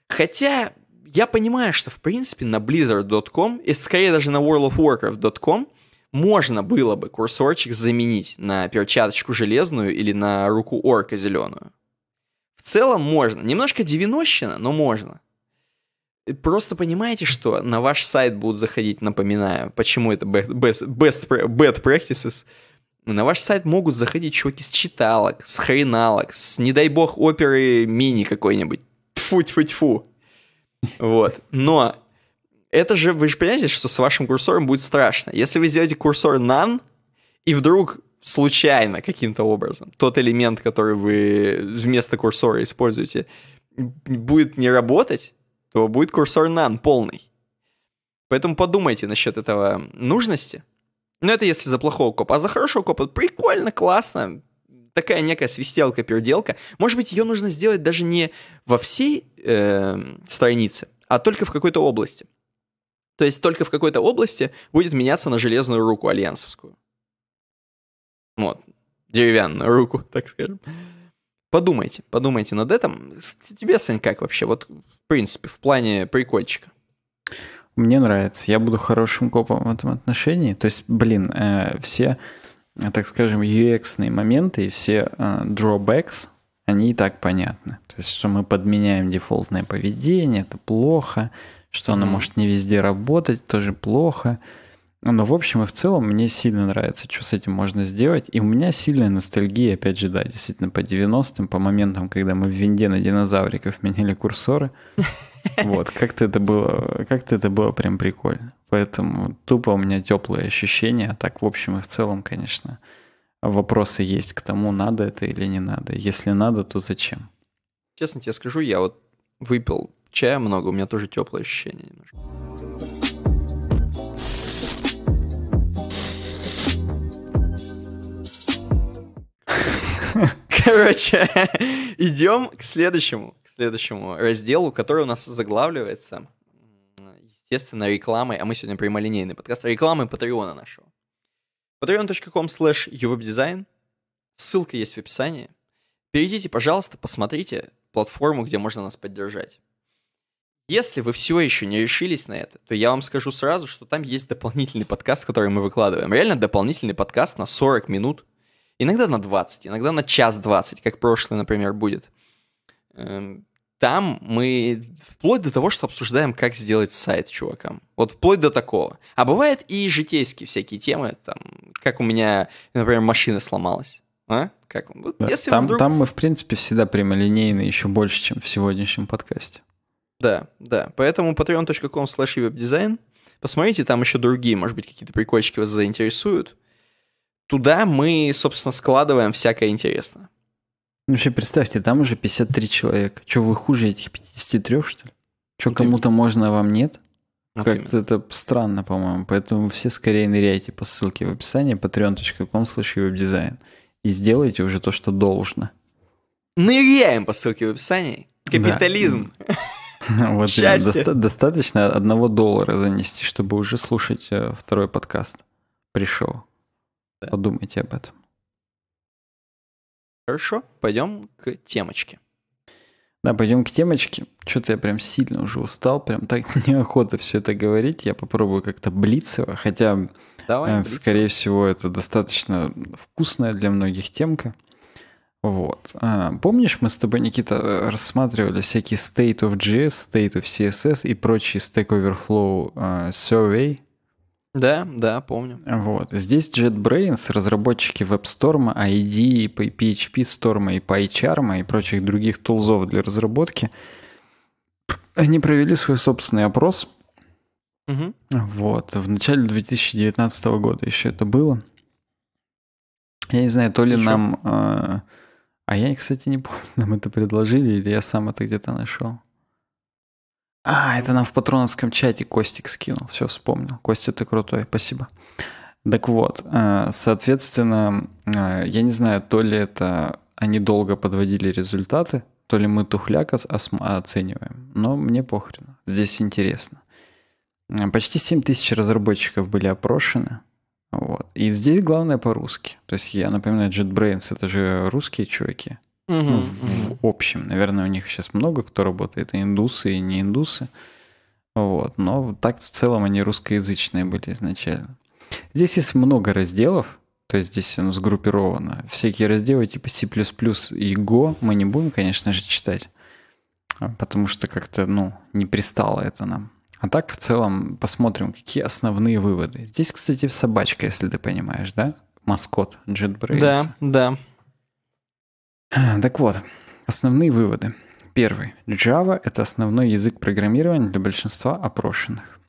Хотя я понимаю, что в принципе на Blizzard.com, и скорее даже на World of Warcraft.com, можно было бы курсорчик заменить на перчаточку железную или на руку орка зеленую. В целом можно. Немножко девинощина, но можно. Просто понимаете, что на ваш сайт будут заходить, напоминаю, почему это best, best, bad practices. На ваш сайт могут заходить чуваки с читалок, с хреналок, с, не дай бог, оперы мини какой-нибудь. Тьфу-тьфу-тьфу. Вот. Но это же, вы же понимаете, что с вашим курсором будет страшно. Если вы сделаете курсор none, и вдруг случайно каким-то образом тот элемент, который вы вместо курсора используете, будет не работать, то будет курсор none полный. Поэтому подумайте насчет этого нужности. Но ну, это если за плохого копа. А за хорошего копа прикольно, классно. Такая некая свистелка-перделка. Может быть, ее нужно сделать даже не во всей э, странице, а только в какой-то области. То есть только в какой-то области будет меняться на железную руку альянсовскую. Вот, деревянную руку, <laughs> так скажем. Подумайте, подумайте над этим. Тебе, Сань, как вообще? Вот в принципе, в плане прикольчика. Мне нравится. Я буду хорошим копом в этом отношении. То есть, блин, э, все, так скажем, ux моменты и все э, drawbacks, они и так понятны. То есть, что мы подменяем дефолтное поведение, это плохо. Что mm-hmm. оно может не везде работать, тоже плохо. Э, но в общем и в целом мне сильно нравится, что с этим можно сделать. И у меня сильная ностальгия, опять же, да, действительно, по 90-м, по моментам, когда мы в винде на динозавриков меняли курсоры. <laughs> Вот, как-то это было, как-то это было прям прикольно. Поэтому тупо у меня теплые ощущения. А так, в общем и в целом, конечно, вопросы есть к тому, надо это или не надо. Если надо, то зачем? Честно тебе скажу, я вот выпил чая много, у меня тоже теплые ощущения. немножко. Короче, <laughs> идем к следующему, к следующему разделу, который у нас заглавливается, естественно, рекламой, а мы сегодня прямолинейный подкаст, рекламы Патреона нашего. patreon.com slash uwebdesign, ссылка есть в описании. Перейдите, пожалуйста, посмотрите платформу, где можно нас поддержать. Если вы все еще не решились на это, то я вам скажу сразу, что там есть дополнительный подкаст, который мы выкладываем. Реально дополнительный подкаст на 40 минут – Иногда на 20, иногда на час 20, как прошлый, например, будет. Эм, там мы вплоть до того, что обсуждаем, как сделать сайт чувакам. Вот вплоть до такого. А бывает и житейские всякие темы, там, как у меня, например, машина сломалась. А? Как? Вот, да, если там, вдруг... там мы, в принципе, всегда прямолинейны еще больше, чем в сегодняшнем подкасте. Да, да. Поэтому patreon.com slash webdesign. Посмотрите, там еще другие, может быть, какие-то прикольчики вас заинтересуют туда мы, собственно, складываем всякое интересное. Ну, вообще, представьте, там уже 53 человека. Че, вы хуже этих 53, что ли? Че, кому-то можно, а вам нет? Ну, Как-то это странно, по-моему. Поэтому все скорее ныряйте по ссылке в описании patreon.com slash веб-дизайн и сделайте уже то, что должно. Ныряем по ссылке в описании. Капитализм. <laughs> Вот достаточно одного доллара занести, чтобы уже слушать э, второй подкаст. Пришел. Да. Подумайте об этом. Хорошо, пойдем к темочке. Да, пойдем к темочке. Что-то я прям сильно уже устал, прям так <laughs> неохота все это говорить. Я попробую как-то блицево, хотя, э, Давай, э, скорее всего, это достаточно вкусная для многих темка. Вот. А, помнишь, мы с тобой, Никита, э, рассматривали всякие State of JS, State of CSS и прочие Stack Overflow э, survey, да, да, помню. Вот. Здесь JetBrains, разработчики WebStorm, IDE, PHP Storm и PyCharm и прочих других тулзов для разработки, они провели свой собственный опрос. Угу. Вот. В начале 2019 года еще это было. Я не знаю, то ли Ничего. нам... Э, а я, кстати, не помню, <laughs> нам это предложили, или я сам это где-то нашел. А, это нам в патроновском чате Костик скинул. Все вспомнил. Костя, ты крутой, спасибо. Так вот, э, соответственно, э, я не знаю, то ли это они долго подводили результаты, то ли мы тухляка оцениваем, но мне похрен. Здесь интересно. Э, почти 7 тысяч разработчиков были опрошены. Вот. И здесь главное по-русски. То есть я напоминаю, JetBrains — это же русские чуваки. Угу, В общем, наверное, у них сейчас много кто работает, и индусы, и не индусы. Вот. Но так в целом они русскоязычные были изначально. Здесь есть много разделов, то есть здесь оно ну, сгруппировано. Всякие разделы типа C++ и Go мы не будем, конечно же, читать, а, потому что как-то, ну, не пристало это нам. А так в целом посмотрим, какие основные выводы. Здесь, кстати, собачка, если ты понимаешь, да? Маскот JetBrains. Да, да. <clears throat> Так вот, основные выводы. Первый. Java — это основной язык программирования для большинства опрошенных.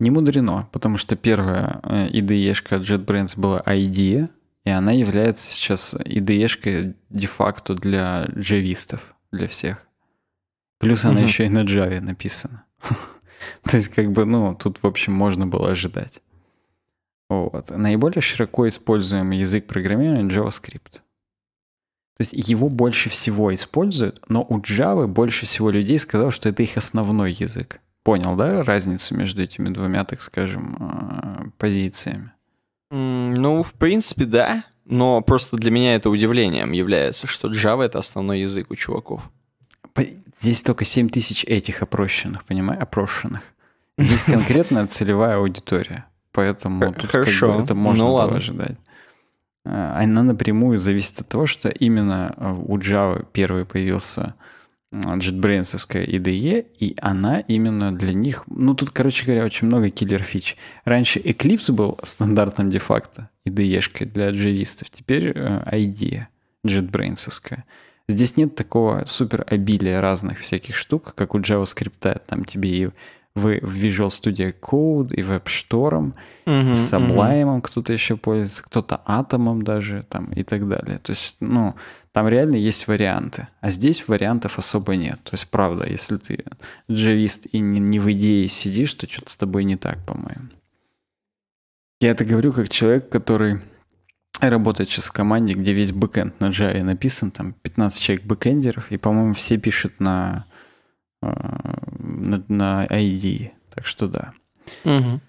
Не мудрено, потому что первая э, IDE-шка JetBrains была IDE, и она является сейчас IDE-шкой де-факто для джавистов, для всех. Плюс она еще и на Java написана. <laughs> То есть, как бы, ну, тут, в общем, можно было ожидать. Вот. Наиболее широко используемый язык программирования — JavaScript. То есть его больше всего используют, но у Java больше всего людей сказал, что это их основной язык. Понял, да, разницу между этими двумя, так скажем, э, позициями? Ну, в принципе, да. Но просто для меня это удивлением является, что Java — это основной язык у чуваков. Здесь только 7 тысяч этих опрощенных, понимаешь, опрошенных. Здесь конкретная целевая аудитория. Поэтому тут Хорошо. Как бы это можно ну, было ожидать она а напрямую зависит от того, что именно э, у Java первый появился JetBrains IDE, и она именно для них... Ну, тут, короче говоря, очень много киллер-фич. Раньше Eclipse был стандартным де-факто э, ide для джавистов, теперь IDE JetBrains. -овская. Здесь нет такого супер обилия разных всяких штук, как у JavaScript. Там тебе и вы в Visual Studio Code и WebStorm, mm-hmm, с Sublime mm-hmm. кто-то еще пользуется, кто-то Атомом даже там и так далее. То есть, ну, там реально есть варианты. А здесь вариантов особо нет. То есть, правда, если ты джавист и не, не в идее сидишь, то что-то с тобой не так, по-моему. Я это говорю как человек, который работает сейчас в команде, где весь бэкэнд на Java написан, там 15 человек бэкэндеров, и, по-моему, все пишут на э, на, на ID. Так что да. Угу.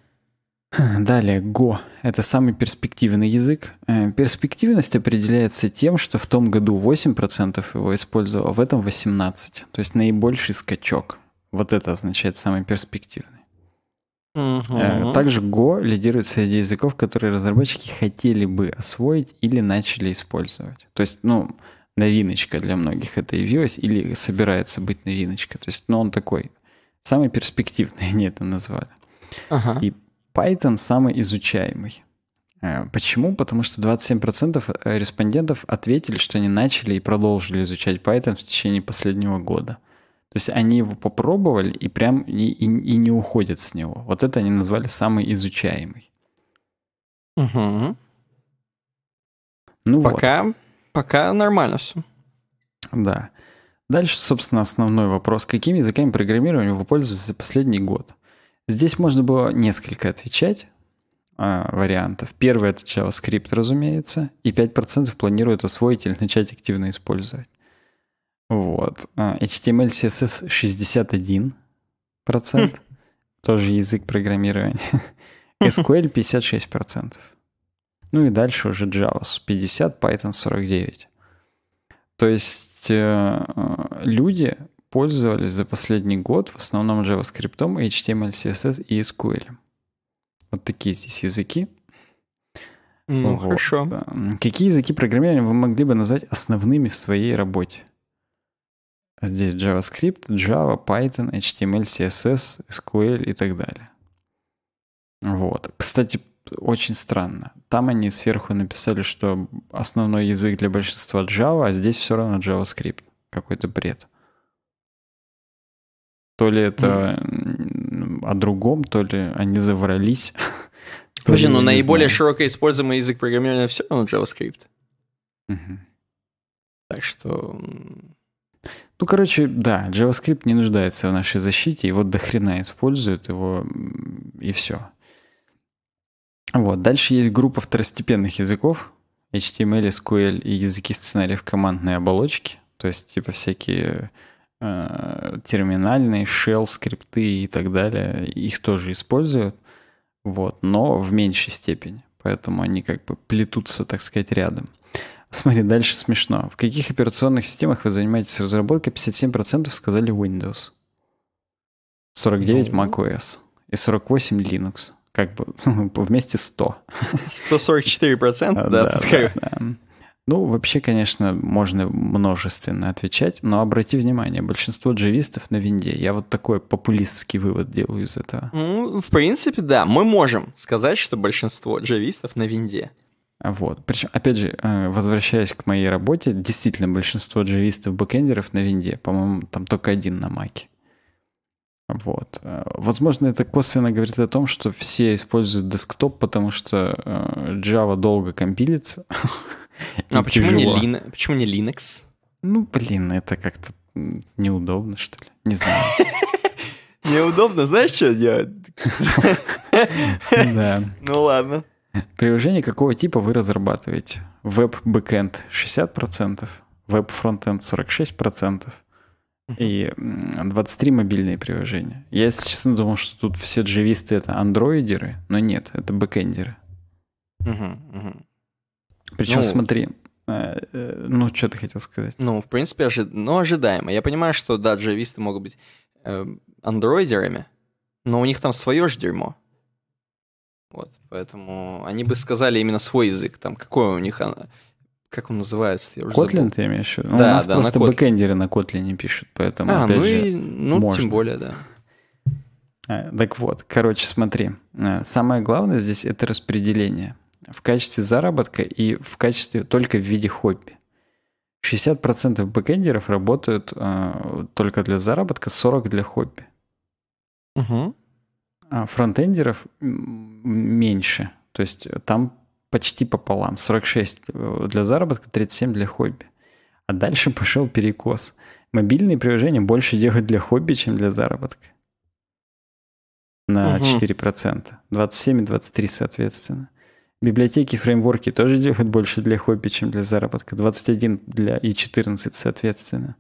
Далее, Go. Это самый перспективный язык. Э, перспективность определяется тем, что в том году 8% его использовал, а в этом 18%. То есть наибольший скачок. Вот это означает самый перспективный. Угу. Также Go лидирует среди языков, которые разработчики хотели бы освоить или начали использовать. То есть, ну, новиночка для многих это явилось или собирается быть новиночка. То есть, ну, он такой Самый перспективный <laughs> они это назвали. Ага. И Python самый изучаемый. Э, почему? Потому что 27% э, респондентов ответили, что они начали и продолжили изучать Python в течение последнего года. То есть они его попробовали и прям и, и, и не уходят с него. Вот это они назвали самый изучаемый. Угу. Ну пока, вот. пока нормально все. Да. Дальше, собственно, основной вопрос. Какими языками программирования вы пользуетесь за последний год? Здесь можно было несколько отвечать э, вариантов. Первый — это JavaScript, разумеется, и 5% планируют освоить или начать активно использовать. Вот. HTML, CSS 61%. Хм. Тоже язык программирования. Хм. SQL 56%. Ну и дальше уже Java 50, Python 49. То есть э, э, люди пользовались за последний год в основном JavaScript, HTML, CSS и SQL. Вот такие здесь языки. Ну, вот. хорошо. Какие языки программирования вы могли бы назвать основными в своей работе? Здесь JavaScript, Java, Python, HTML, CSS, SQL и так далее. Вот. Кстати, очень странно. Там они сверху написали, что основной язык для большинства Java, а здесь все равно JavaScript. Какой-то бред. То ли это mm. о другом, то ли они заврались. Слушай, <laughs> ну наиболее знаю. широко используемый язык программирования все равно JavaScript. Так что... Ну, короче, да, JavaScript не нуждается в нашей защите, его дохрена используют, его и все. Вот. Дальше есть группа второстепенных языков. HTML, SQL и языки сценариев командной оболочки. То есть типа всякие э, терминальные, shell, скрипты и так далее. Их тоже используют. Вот. Но в меньшей степени. Поэтому они как бы плетутся, так сказать, рядом. Смотри, дальше смешно. В каких операционных системах вы занимаетесь разработкой? 57% сказали Windows. 49 ну. macOS и 48 Linux как бы <laughs> вместе 100. 144 процента, а, да, да, да, Ну, вообще, конечно, можно множественно отвечать, но обрати внимание, большинство джавистов на винде. Я вот такой популистский вывод делаю из этого. Ну, в принципе, да. Мы можем сказать, что большинство джавистов на винде. А вот. Причем, опять же, э, возвращаясь к моей работе, действительно, большинство джавистов бэкендеров на винде. По-моему, там только один на маке. Вот. Э, возможно, это косвенно говорит о том, что все используют десктоп, потому что э, Java долго компилится. <laughs> А почему не, Lin... почему не Linux? Ну, блин, это как-то неудобно, что ли. Не знаю. <laughs> Неудобно, знаешь, что делать? Да. Ну ладно. Приложение какого типа вы разрабатываете? Веб-бэкэнд 60%, веб-фронтенд 46%, и 23 мобильные приложения. Я, если честно, думал, что тут все дживисты это андроидеры, но нет, это бэкендеры. Угу, угу. Причем, ну, смотри, э, э, ну, что ты хотел сказать? Ну, в принципе, ожи... ну, ожидаемо. Я понимаю, что, да, джависты могут быть э, андроидерами, но у них там свое же дерьмо. Вот, поэтому они бы сказали именно свой язык, там, какой у них а, как он называется? Я уже Kotlin забыл. ты имеешь в виду? Да, У нас да, просто на бэкэндеры на Kotlin не пишут, поэтому а, опять ну же, и, ну, можно. тем более, да. А, так вот, короче, смотри. Э, самое главное здесь это распределение. В качестве заработка и в качестве только в виде хобби. 60% бэкэндеров работают э, только для заработка, 40% для хобби. Угу. А фронтендеров меньше. То есть э, там почти пополам. 46 э, для заработка, 37 для хобби. А дальше <laughs> пошел перекос. Мобильные приложения больше делают для хобби, чем для заработка. На угу. 4%. 27 и 23, соответственно. Библиотеки, фреймворки тоже делают больше для хобби, чем для заработка. 21 для и 14, соответственно.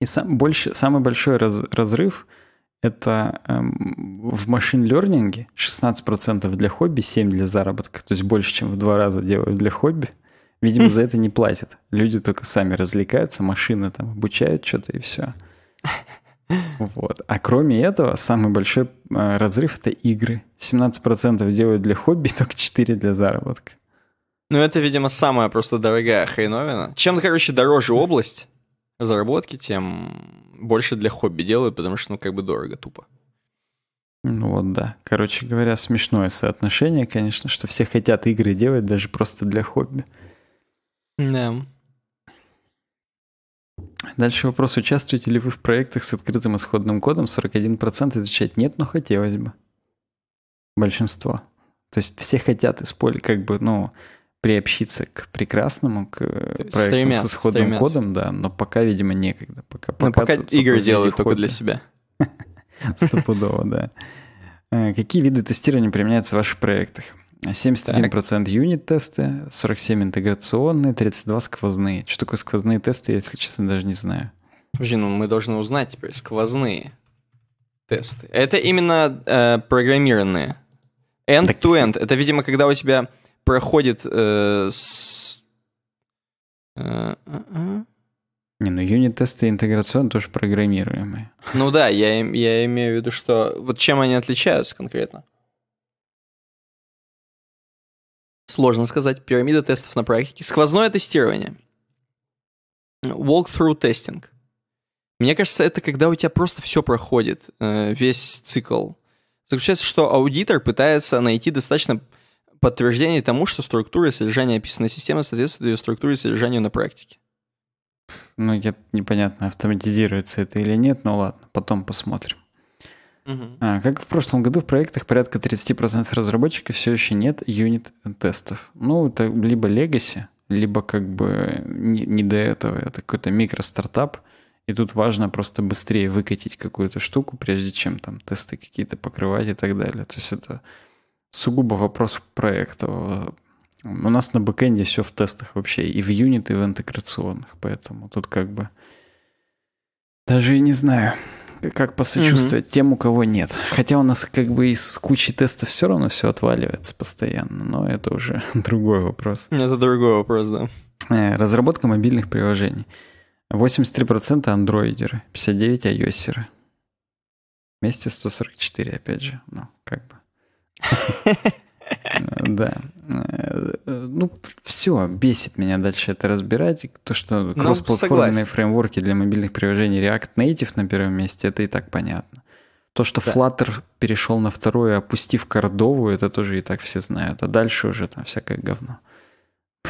И сам, больше, самый большой раз, разрыв – это эм, в машин-лернинге 16% для хобби, 7% для заработка. То есть больше, чем в два раза делают для хобби. Видимо, за <laughs> это не платят. Люди только сами развлекаются, машины там обучают что-то и все. Вот. А кроме этого, самый большой э, разрыв — это игры. 17% делают для хобби, <laughs> только 4% для заработка. Ну, это, видимо, самая просто дорогая хреновина. Чем, короче, дороже область, разработки, тем больше для хобби делаю, потому что, ну, как бы дорого тупо. Ну вот, да. Короче говоря, смешное соотношение, конечно, что все хотят игры делать даже просто для хобби. Да. Дальше вопрос, участвуете ли вы в проектах с открытым исходным кодом? 41% отвечает нет, но хотелось бы. Большинство. То есть все хотят использовать, как бы, ну, приобщиться к прекрасному, к э, проектам с исходным стремятся. кодом, да, но пока, видимо, некогда. Пока, ну, пока, но пока игры делают только для себя. <laughs> Стопудово, да. Э, какие виды тестирования применяются в ваших проектах? 71% юнит-тесты, 47 интеграционные, 32 сквозные. Что такое сквозные тесты, я, если честно, даже не знаю. Подожди, ну мы должны узнать теперь сквозные тесты. Это именно э, программированные. End-to-end. Так... -end. Это, видимо, когда у тебя проходит э, с... Э, э, э. Не, ну юнит-тесты интеграционно тоже программируемые. Ну да, я, я имею в виду, что... Вот чем они отличаются конкретно? Сложно сказать. Пирамида тестов на практике. Сквозное тестирование. Walkthrough тестинг. Мне кажется, это когда у тебя просто все проходит, весь цикл. Заключается, что аудитор пытается найти достаточно подтверждение тому, что структура и содержание описанной системы соответствует ее структуре и содержанию на практике. Ну, я непонятно, автоматизируется это или нет, но ладно, потом посмотрим. Угу. А, как в прошлом году в проектах порядка 30% разработчиков все еще нет юнит-тестов. Ну, это либо Legacy, либо как бы не, не до этого, это какой-то микростартап, и тут важно просто быстрее выкатить какую-то штуку, прежде чем там тесты какие-то покрывать и так далее. То есть это сугубо вопрос проекта. У нас на бэкэнде все в тестах вообще, и в юнит, и в интеграционных, поэтому тут как бы даже и не знаю, как посочувствовать угу. тем, у кого нет. Хотя у нас как бы из кучи тестов все равно все отваливается постоянно, но это уже <laughs> другой вопрос. Это другой вопрос, да. Э, разработка мобильных приложений. 83% андроидеры, 59% айосеры Вместе 144, опять же. Ну, как бы. Да. Ну, все, бесит меня дальше это разбирать. То, что ну, кроссплатформенные фреймворки для мобильных приложений React Native на первом месте, это и так понятно. То, что Flutter перешел на второе, опустив кордовую, это тоже и так все знают. А дальше уже там всякое говно.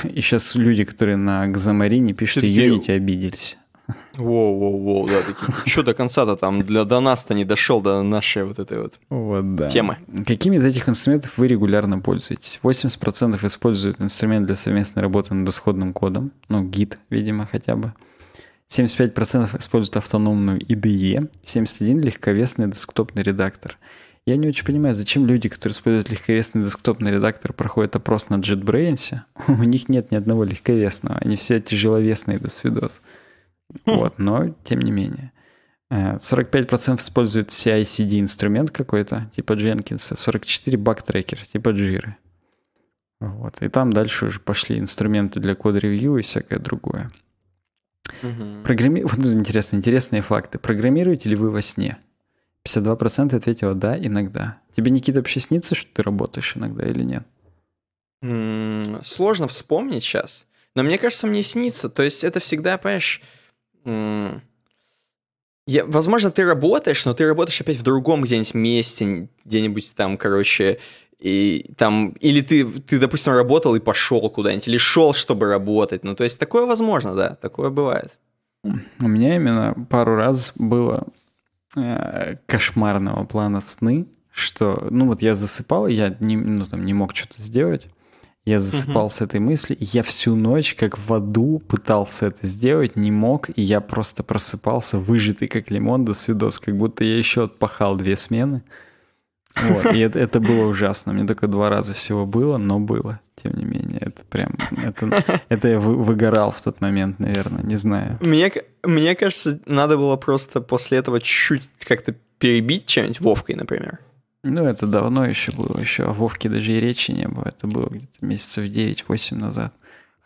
И сейчас люди, которые на Xamarin пишут Unity, обиделись. Воу-воу-воу, да, такие. Еще до конца-то там для, до нас-то не дошел, до нашей вот этой вот, вот да. темы. Какими из этих инструментов вы регулярно пользуетесь? 80% используют инструмент для совместной работы над исходным кодом, ну, гид, видимо, хотя бы. 75% используют автономную IDE, 71% — легковесный десктопный редактор. Я не очень понимаю, зачем люди, которые используют легковесный десктопный редактор, проходят опрос на JetBrains? <laughs> У них нет ни одного легковесного, они все тяжеловесные, до свидос. Вот, но тем не менее. 45% э, используют CI-CD инструмент какой-то, типа Jenkins, 44 бактрекер, типа Jira. Вот. И там дальше уже пошли инструменты для код-ревью и всякое другое. Угу. Программи... Вот интересно, интересные факты. Программируете ли вы во сне? 52% ответило «да, иногда». Тебе, Никита, вообще снится, что ты работаешь иногда или нет? М-м, сложно вспомнить сейчас. Но мне кажется, мне снится. То есть это всегда, понимаешь, я, возможно, ты работаешь, но ты работаешь опять в другом где-нибудь месте, где-нибудь там, короче, и там, или ты, ты, допустим, работал и пошел куда-нибудь, или шел, чтобы работать. Ну, то есть такое возможно, да, такое бывает. У меня именно пару раз было э, кошмарного плана сны, что, ну вот я засыпал, я не, ну, там, не мог что-то сделать, я засыпал угу. с этой мыслью, я всю ночь как в аду пытался это сделать, не мог, и я просто просыпался выжатый как лимон до свидос, как будто я еще отпахал две смены. Вот, и это, это было ужасно. Мне только два раза всего было, но было, тем не менее. Это прям... Это, это я выгорал в тот момент, наверное, не знаю. Мне, мне кажется, надо было просто после этого чуть-чуть как-то перебить чем-нибудь Вовкой, например. Ну, это давно еще было, еще о Вовке даже и речи не было. Это было где-то месяцев 9-8 назад.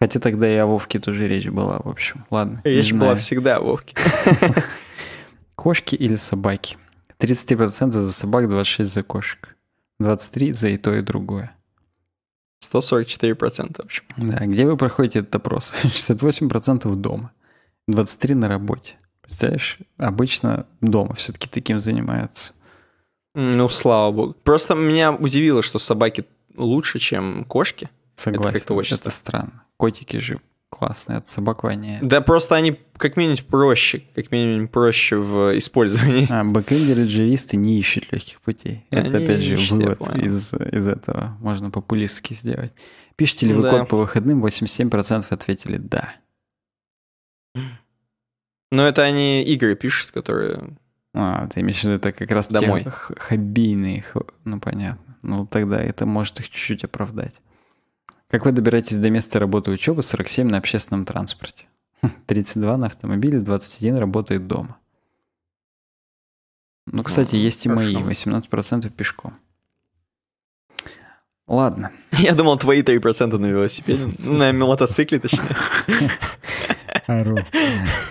Хотя тогда и о Вовке тоже речь была, в общем. Ладно. Речь была всегда о Вовке. <laughs> Кошки или собаки? 33% за собак, 26% за кошек. 23% за и то, и другое. 144% в общем. Да, где вы проходите этот опрос? 68% <laughs> дома, 23% на работе. Представляешь, обычно дома все-таки таким занимаются. Ну, слава богу. Просто меня удивило, что собаки лучше, чем кошки. Согласен. Это как-то очень это странно. Котики же классные, от собак воняет. Да просто они как минимум проще, как минимум проще в использовании. А, бэкэндеры джависты не ищут легких путей. Это, опять же, ищут, вывод из, из этого. Можно популистски сделать. Пишите ли вы да. код по выходным? 87% ответили «да». Но это они игры пишут, которые а, ты имеешь в виду, это как раз Домой. те хоббийные, ну понятно. Ну тогда это может их чуть-чуть оправдать. Как вы добираетесь до места работы учебы 47 на общественном транспорте? 32 хм, на автомобиле, 21 работает дома. Ну, кстати, ну, есть хорошо. и мои, 18% пешком. Ладно. <laughs> Я думал, твои 3% на велосипеде. <laughs> На мотоцикле, точнее. <laughs> Ору. <laughs>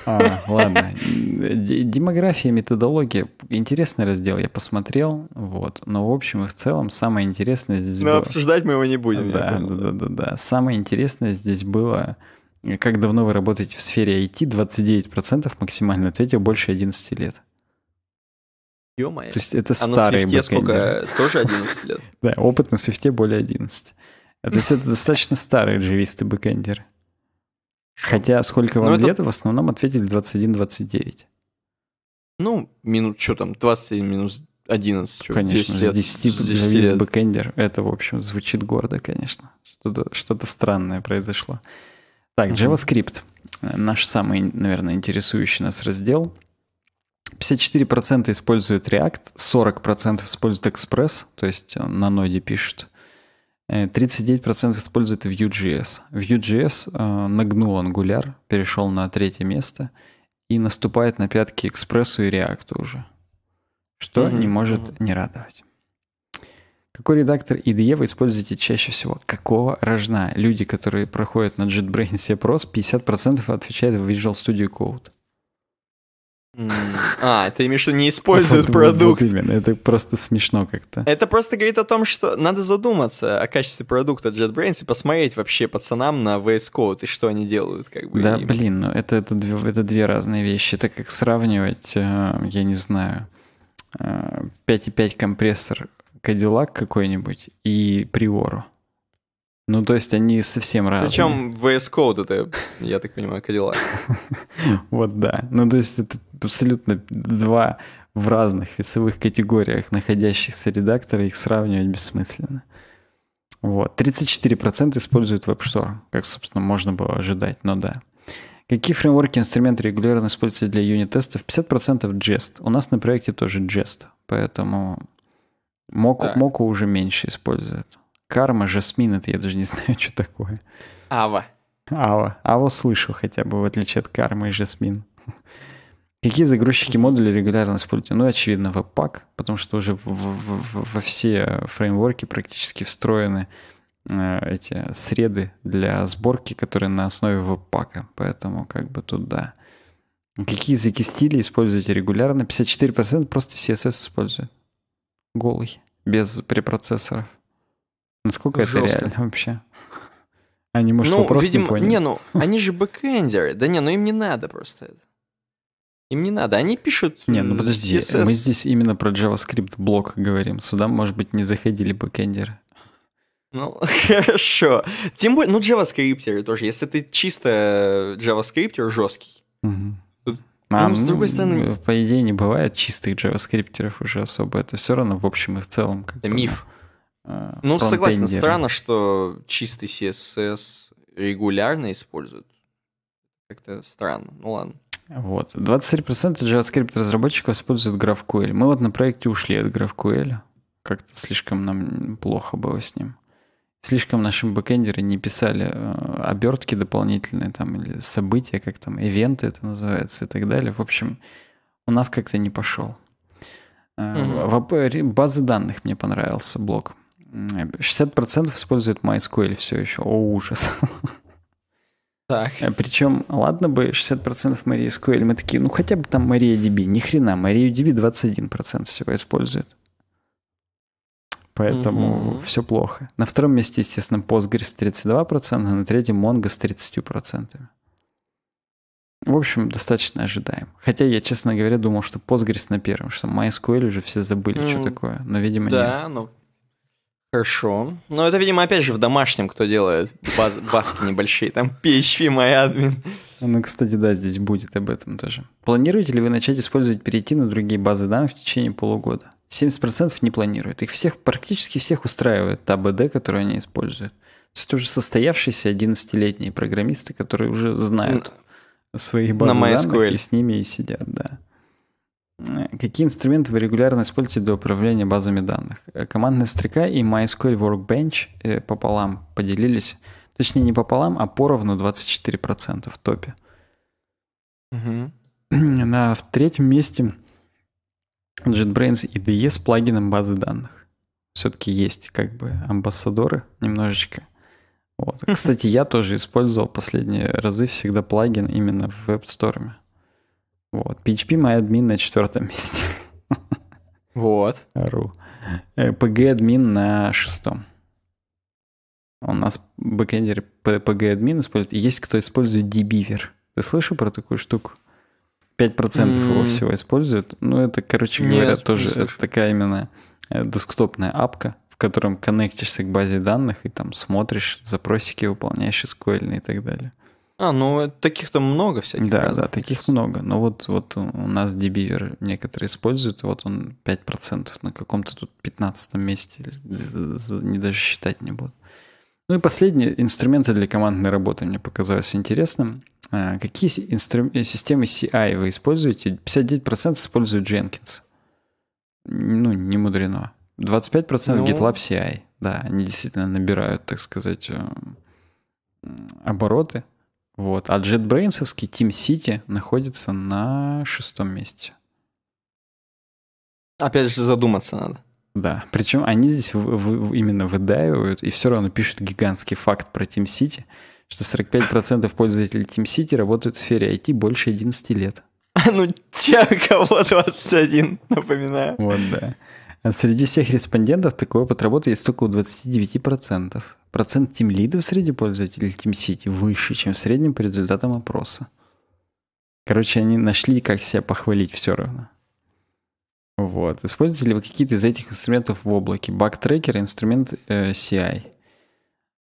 А, ладно. Демография, методология. Интересный раздел, я посмотрел. Вот. Но в общем и в целом самое интересное здесь Но ну, было... обсуждать мы его не будем. Да, да, да, да. Самое интересное здесь было... Как давно вы работаете в сфере IT? 29% максимально ответил больше 11 лет. Ё-моё. То есть это а старые на свифте сколько? Тоже 11 <laughs> лет? Да, опыт на свифте более 11. То есть это достаточно старые дживисты бэкэндеры. Хотя сколько вам ну, лет, это... в основном ответили 21-29. Ну, минут, что там, 20 минус 11. Что, конечно, 10 лет, с 10, 10 бэкэндер. Это, в общем, звучит гордо, конечно. Что-то что то странное произошло. Так, JavaScript. Наш самый, наверное, интересующий нас раздел. 54% используют React, 40% используют Express, то есть на ноде пишут. 39% э, используют Vue.js. Vue.js э, нагнул Angular, перешел на третье место и наступает на пятки Express и React уже, что mm-hmm. не может mm-hmm. не радовать. Какой редактор IDE вы используете чаще всего? Какого рожна? Люди, которые проходят на JetBrains все прос, 50% отвечают в Visual Studio Code. А, ты имеешь в виду не <laughs> используют продукт. именно, это просто смешно как-то. Это просто говорит о том, что надо задуматься о качестве продукта JetBrains и посмотреть вообще пацанам на VS Code и что они делают. Как бы, да, блин, ну это, это, две, разные вещи. Это как сравнивать, э, я не знаю, 5.5 э, компрессор Cadillac какой-нибудь и Приору. Ну, то есть они совсем разные. Причем VS Code это, я так понимаю, Cadillac. <laughs> Вот да. Ну, то есть это абсолютно два в разных весовых категориях находящихся редактора, их сравнивать бессмысленно. Вот. 34% используют Web как, собственно, можно было ожидать, но да. Какие фреймворки, и инструменты регулярно используются для юнит-тестов? 50% Jest. У нас на проекте тоже Jest, поэтому Моку, да. Моку уже меньше используют. Карма, Жасмин, это я даже не <laughs> знаю, что такое. Ава. Ава. Ава слышал хотя бы, в отличие от Кармы и Жасмин. Какие загрузчики модулей регулярно используете? Ну, очевидно, Webpack, потому что уже в, в, в, во все фреймворки практически встроены э, эти среды для сборки, которые на основе Webpack. Поэтому как бы туда. Какие языки стиля используете регулярно? 54% просто CSS используют. Голый, без препроцессоров. Насколько Жестко. это реально вообще? Они, может, ну, вопрос видимо, не поняли. Не, ну, они же бэкэндеры. Да не, ну им не надо просто это. Им не надо. Они пишут Не, ну э, подожди, CSS. мы здесь именно про JavaScript блок говорим. Сюда, может быть, не заходили бэкэндеры. Ну, <laughs> хорошо. Тем более, ну, JavaScript тоже. Если ты чисто JavaScript жесткий. Угу. Тут, а, ну, с другой стороны... По идее, не бывает чистых JavaScript уже особо. Это все равно в общем и в целом. Как это бы, ну, миф. Да. Э, ну, согласен, странно, что чистый CSS регулярно используют. Как-то странно, ну ладно. Вот. 23% JavaScript разработчиков используют GraphQL. Мы вот на проекте ушли от GraphQL. Как-то слишком нам плохо было с ним. Слишком нашим бэкендеры не писали э, обертки дополнительные там или события, как там, ивенты это называется и так далее. В общем, у нас как-то не пошел. Э, В Базы данных мне понравился блок. 60% используют MySQL все еще. О, ужас. Так. Э, Причем, ладно бы, 60% MariaSQL. Мы такие, ну хотя бы там MariaDB. Ни хрена, MariaDB 21% всего использует. Поэтому угу. все плохо. На втором месте, естественно, Postgres 32%, на третьем Mongo с 30%. В общем, достаточно ожидаем. Хотя я, честно говоря, думал, что Postgres на первом, что MySQL уже все забыли, mm, что такое. Но, видимо, да, нет. Да, ну, но Хорошо. Но ну, это, видимо, опять же в домашнем, кто делает баз, баски небольшие. Там PHP, MyAdmin. Ну, кстати, да, здесь будет об этом тоже. Планируете ли вы начать использовать перейти на другие базы данных в течение полугода? 70% не планируют. Их всех, практически всех устраивает та БД, которую они используют. То есть уже состоявшиеся 11-летние программисты, которые уже знают свои базы на данных и с ними и сидят, да. Э, какие инструменты вы регулярно используете для управления базами данных? Э, командная строка и MySQL Workbench э, пополам поделились. Точнее, не пополам, а поровну 24% в топе. Угу. <clears throat> На, в третьем месте JetBrains IDE с плагином базы данных. Все-таки есть как бы амбассадоры немножечко. Вот. <laughs> Кстати, я тоже использовал последние разы всегда плагин именно в веб-сторме. Вот. PHP my admin на четвертом <laughs> месте. Вот. Ру. Э, PG админ на шестом. У нас бэкендер PG админ использует. Есть кто использует dbeaver. Ты слышал про такую штуку? 5% mm. его всего используют. Ну, это, короче говоря, Нет, тоже это такая именно э, десктопная апка, в котором коннектишься к базе данных и там смотришь, запросики выполняешь SQL и так далее. А, ну э, таких-то много всяких. Да, да, таких много. Но вот, вот у нас дебивер некоторые используют, вот он 5% на каком-то тут 15 месте, э, не даже считать не буду. Ну и последние инструменты для командной работы мне показалось интересным. А, какие инстру... Э, системы CI вы используете? 59% используют Jenkins. Ну, не мудрено. 25% ну... GitLab CI. Да, они действительно набирают, так сказать, обороты. Вот. А JetBrains Team City находится на шестом месте. Опять же, задуматься надо. Да, причем они здесь в, в, именно выдаивают и все равно пишут гигантский факт про Team City, что 45% пользователей Team City работают в сфере IT больше 11 лет. А <laughs> ну те, кого 21, напоминаю. Вот, да. А среди всех респондентов такой опыт работы есть только у 29%. Процент лидов среди пользователей Team City выше, чем в среднем по результатам опроса. Короче, они нашли, как себя похвалить все равно. Вот. Используете ли вы какие-то из этих инструментов в облаке? Баг-трекер, инструмент э, CI.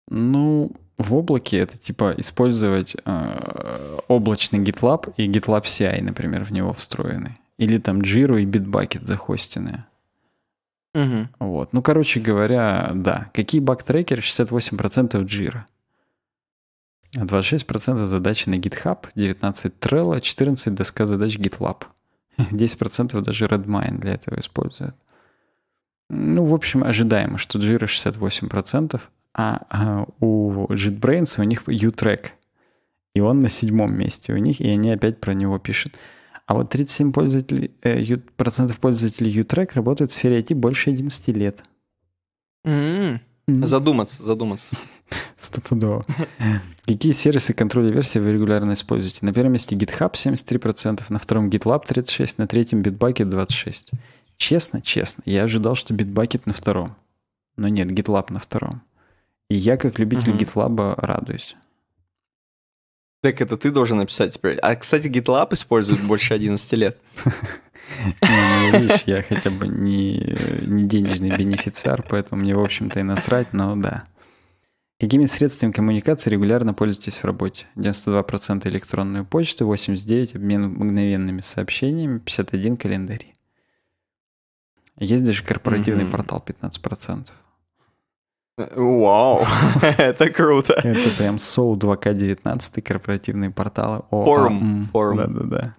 Ну, в облаке это типа использовать э, облачный GitLab и GitLab CI, например, в него встроенный. Или там Jira и Bitbucket захостенные. Угу. Вот. Ну, короче говоря, да. Какие бактрекеры? 68% джира. 26% задачи на GitHub, 19% Trello, 14% доска задач GitLab. 10% <laughs> даже Redmine для этого используют. Ну, в общем, ожидаемо, что Jira 68%, а, а у JetBrains у них U-Track, и он на седьмом месте у них, и они опять про него пишут. А вот 37% пользователей, э, процентов пользователей U-Track работают в сфере IT больше 11 лет. Mm-hmm. Mm-hmm. Задуматься, задуматься. <laughs> Стопудово. Какие сервисы контроля версии вы регулярно используете? На первом месте GitHub 73%, на втором GitLab 36%, на третьем Bitbucket 26%. Честно, честно, я ожидал, что Bitbucket на втором. Но нет, GitLab на втором. И я, как любитель mm GitLab, радуюсь. Так это ты должен написать теперь. А, кстати, GitLab используют больше 11 лет. Ну, видишь, я хотя бы не, не денежный бенефициар, поэтому мне, в общем-то, и насрать, но да. Какими средствами коммуникации регулярно пользуетесь в работе? 92% электронную почту, 89% обмен мгновенными сообщениями, 51% календари. Есть даже корпоративный mm-hmm. портал 15%. Вау, <laughs> это круто. Это прям SOU 2К19, корпоративные порталы. Форум. Форум. Да-да-да.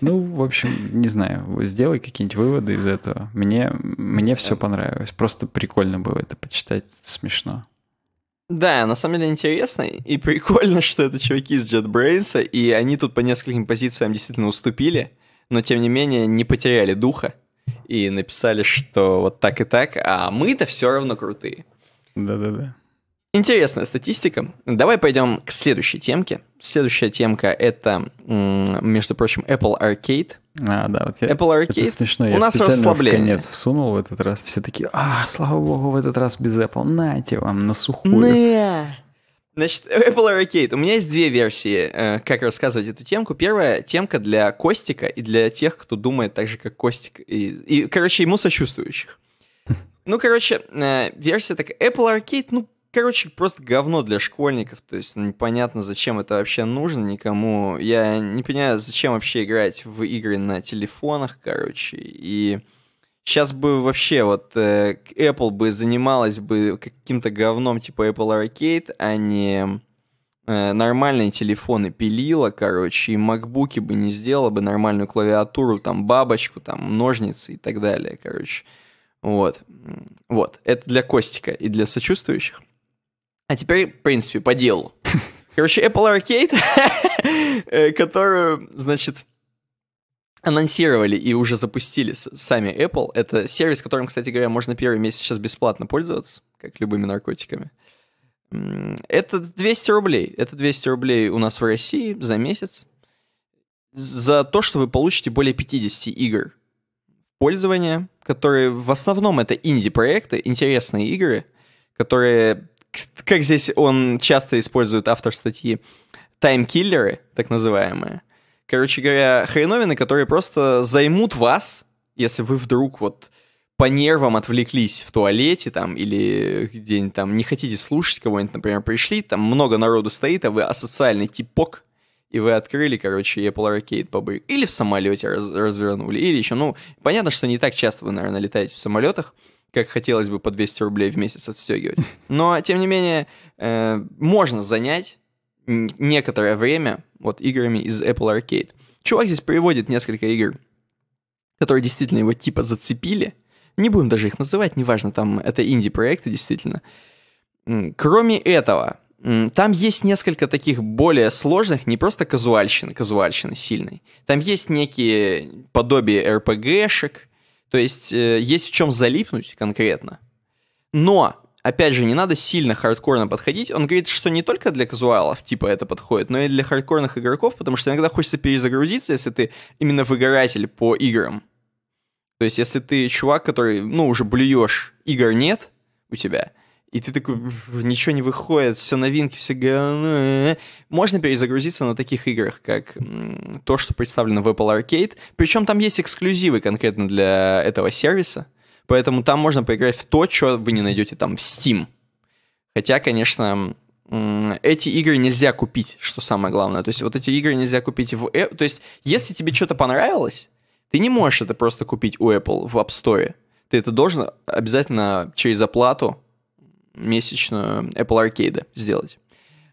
Ну, в общем, не знаю, сделай какие-нибудь выводы из этого. Мне, мне все понравилось. Просто прикольно было это почитать, смешно. Да, на самом деле интересно и прикольно, <laughs> что это чуваки из JetBrains, и они тут по нескольким позициям действительно уступили, но тем не менее не потеряли духа и написали, что вот так и так, а мы-то все равно крутые. Да-да-да. Интересная статистика. Давай пойдем к следующей темке. Следующая темка это, между прочим, Apple Arcade. А, да, вот я, Apple Arcade. Это смешно. Я У нас расслабление. В конец всунул в этот раз. Все такие, а, слава богу, в этот раз без Apple. Нате вам на сухую. Не. Значит, <laughs> Apple Arcade. У меня есть две версии, э, как рассказывать эту темку. Первая темка для Костика и для тех, кто думает так же, как Костик. И, и короче, ему сочувствующих. Ну, короче, э, версия такая. Apple Arcade, ну, короче, просто говно для школьников. То есть ну, непонятно, зачем это вообще нужно никому. Я не понимаю, зачем вообще играть в игры на телефонах, короче. И сейчас бы вообще вот э, Apple бы занималась бы каким-то говном типа Apple Arcade, а не э, нормальные телефоны пилила, короче, и макбуки бы не сделала бы нормальную клавиатуру, там бабочку, там ножницы и так далее, короче. Вот. Вот. Это для Костика и для сочувствующих. А теперь, в принципе, по делу. <laughs> Короче, Apple Arcade, <laughs> э, которую, значит, анонсировали и уже запустили сами Apple. Это сервис, которым, кстати говоря, можно первый месяц сейчас бесплатно пользоваться, как любыми наркотиками. Это 200 рублей. Это 200 рублей у нас в России за месяц. За то, что вы получите более 50 игр пользования, которые в основном это инди-проекты, интересные игры, которые, как здесь он часто использует автор статьи, тайм-киллеры, так называемые. Короче говоря, хреновины, которые просто займут вас, если вы вдруг вот по нервам отвлеклись в туалете там или где-нибудь там не хотите слушать кого-нибудь, например, пришли, там много народу стоит, а вы асоциальный типок, и вы открыли, короче, Apple Arcade побык. Или в самолете раз развернули, или еще. Ну, понятно, что не так часто вы, наверное, летаете в самолетах, как хотелось бы по 200 рублей в месяц отстегивать. Но, тем не менее, э, можно занять некоторое время вот играми из Apple Arcade. Чувак здесь приводит несколько игр, которые действительно его типа зацепили. Не будем даже их называть, неважно, там это инди-проекты действительно. Кроме этого, там есть несколько таких более сложных, не просто казуальщины, казуальщины сильной. Там есть некие подобие РПГшек, то есть э, есть в чем залипнуть конкретно. Но, опять же, не надо сильно хардкорно подходить. Он говорит, что не только для казуалов типа это подходит, но и для хардкорных игроков, потому что иногда хочется перезагрузиться, если ты именно выгоратель по играм. То есть, если ты чувак, который, ну, уже блюешь, игр нет у тебя — и ты такой, ничего не выходит, все новинки, все говно. Ну, э, э, э. Можно перезагрузиться на таких играх, как то, что представлено в Apple Arcade. Причем там есть эксклюзивы конкретно для этого сервиса, поэтому там можно поиграть в то, что вы не найдете там в Steam. Хотя, конечно, эти игры нельзя купить, что самое главное. То есть вот эти игры нельзя купить в... То есть если тебе что-то понравилось, ты не можешь это просто купить у Apple в App Store. Ты это должен обязательно через оплату месячную Apple Arcade сделать.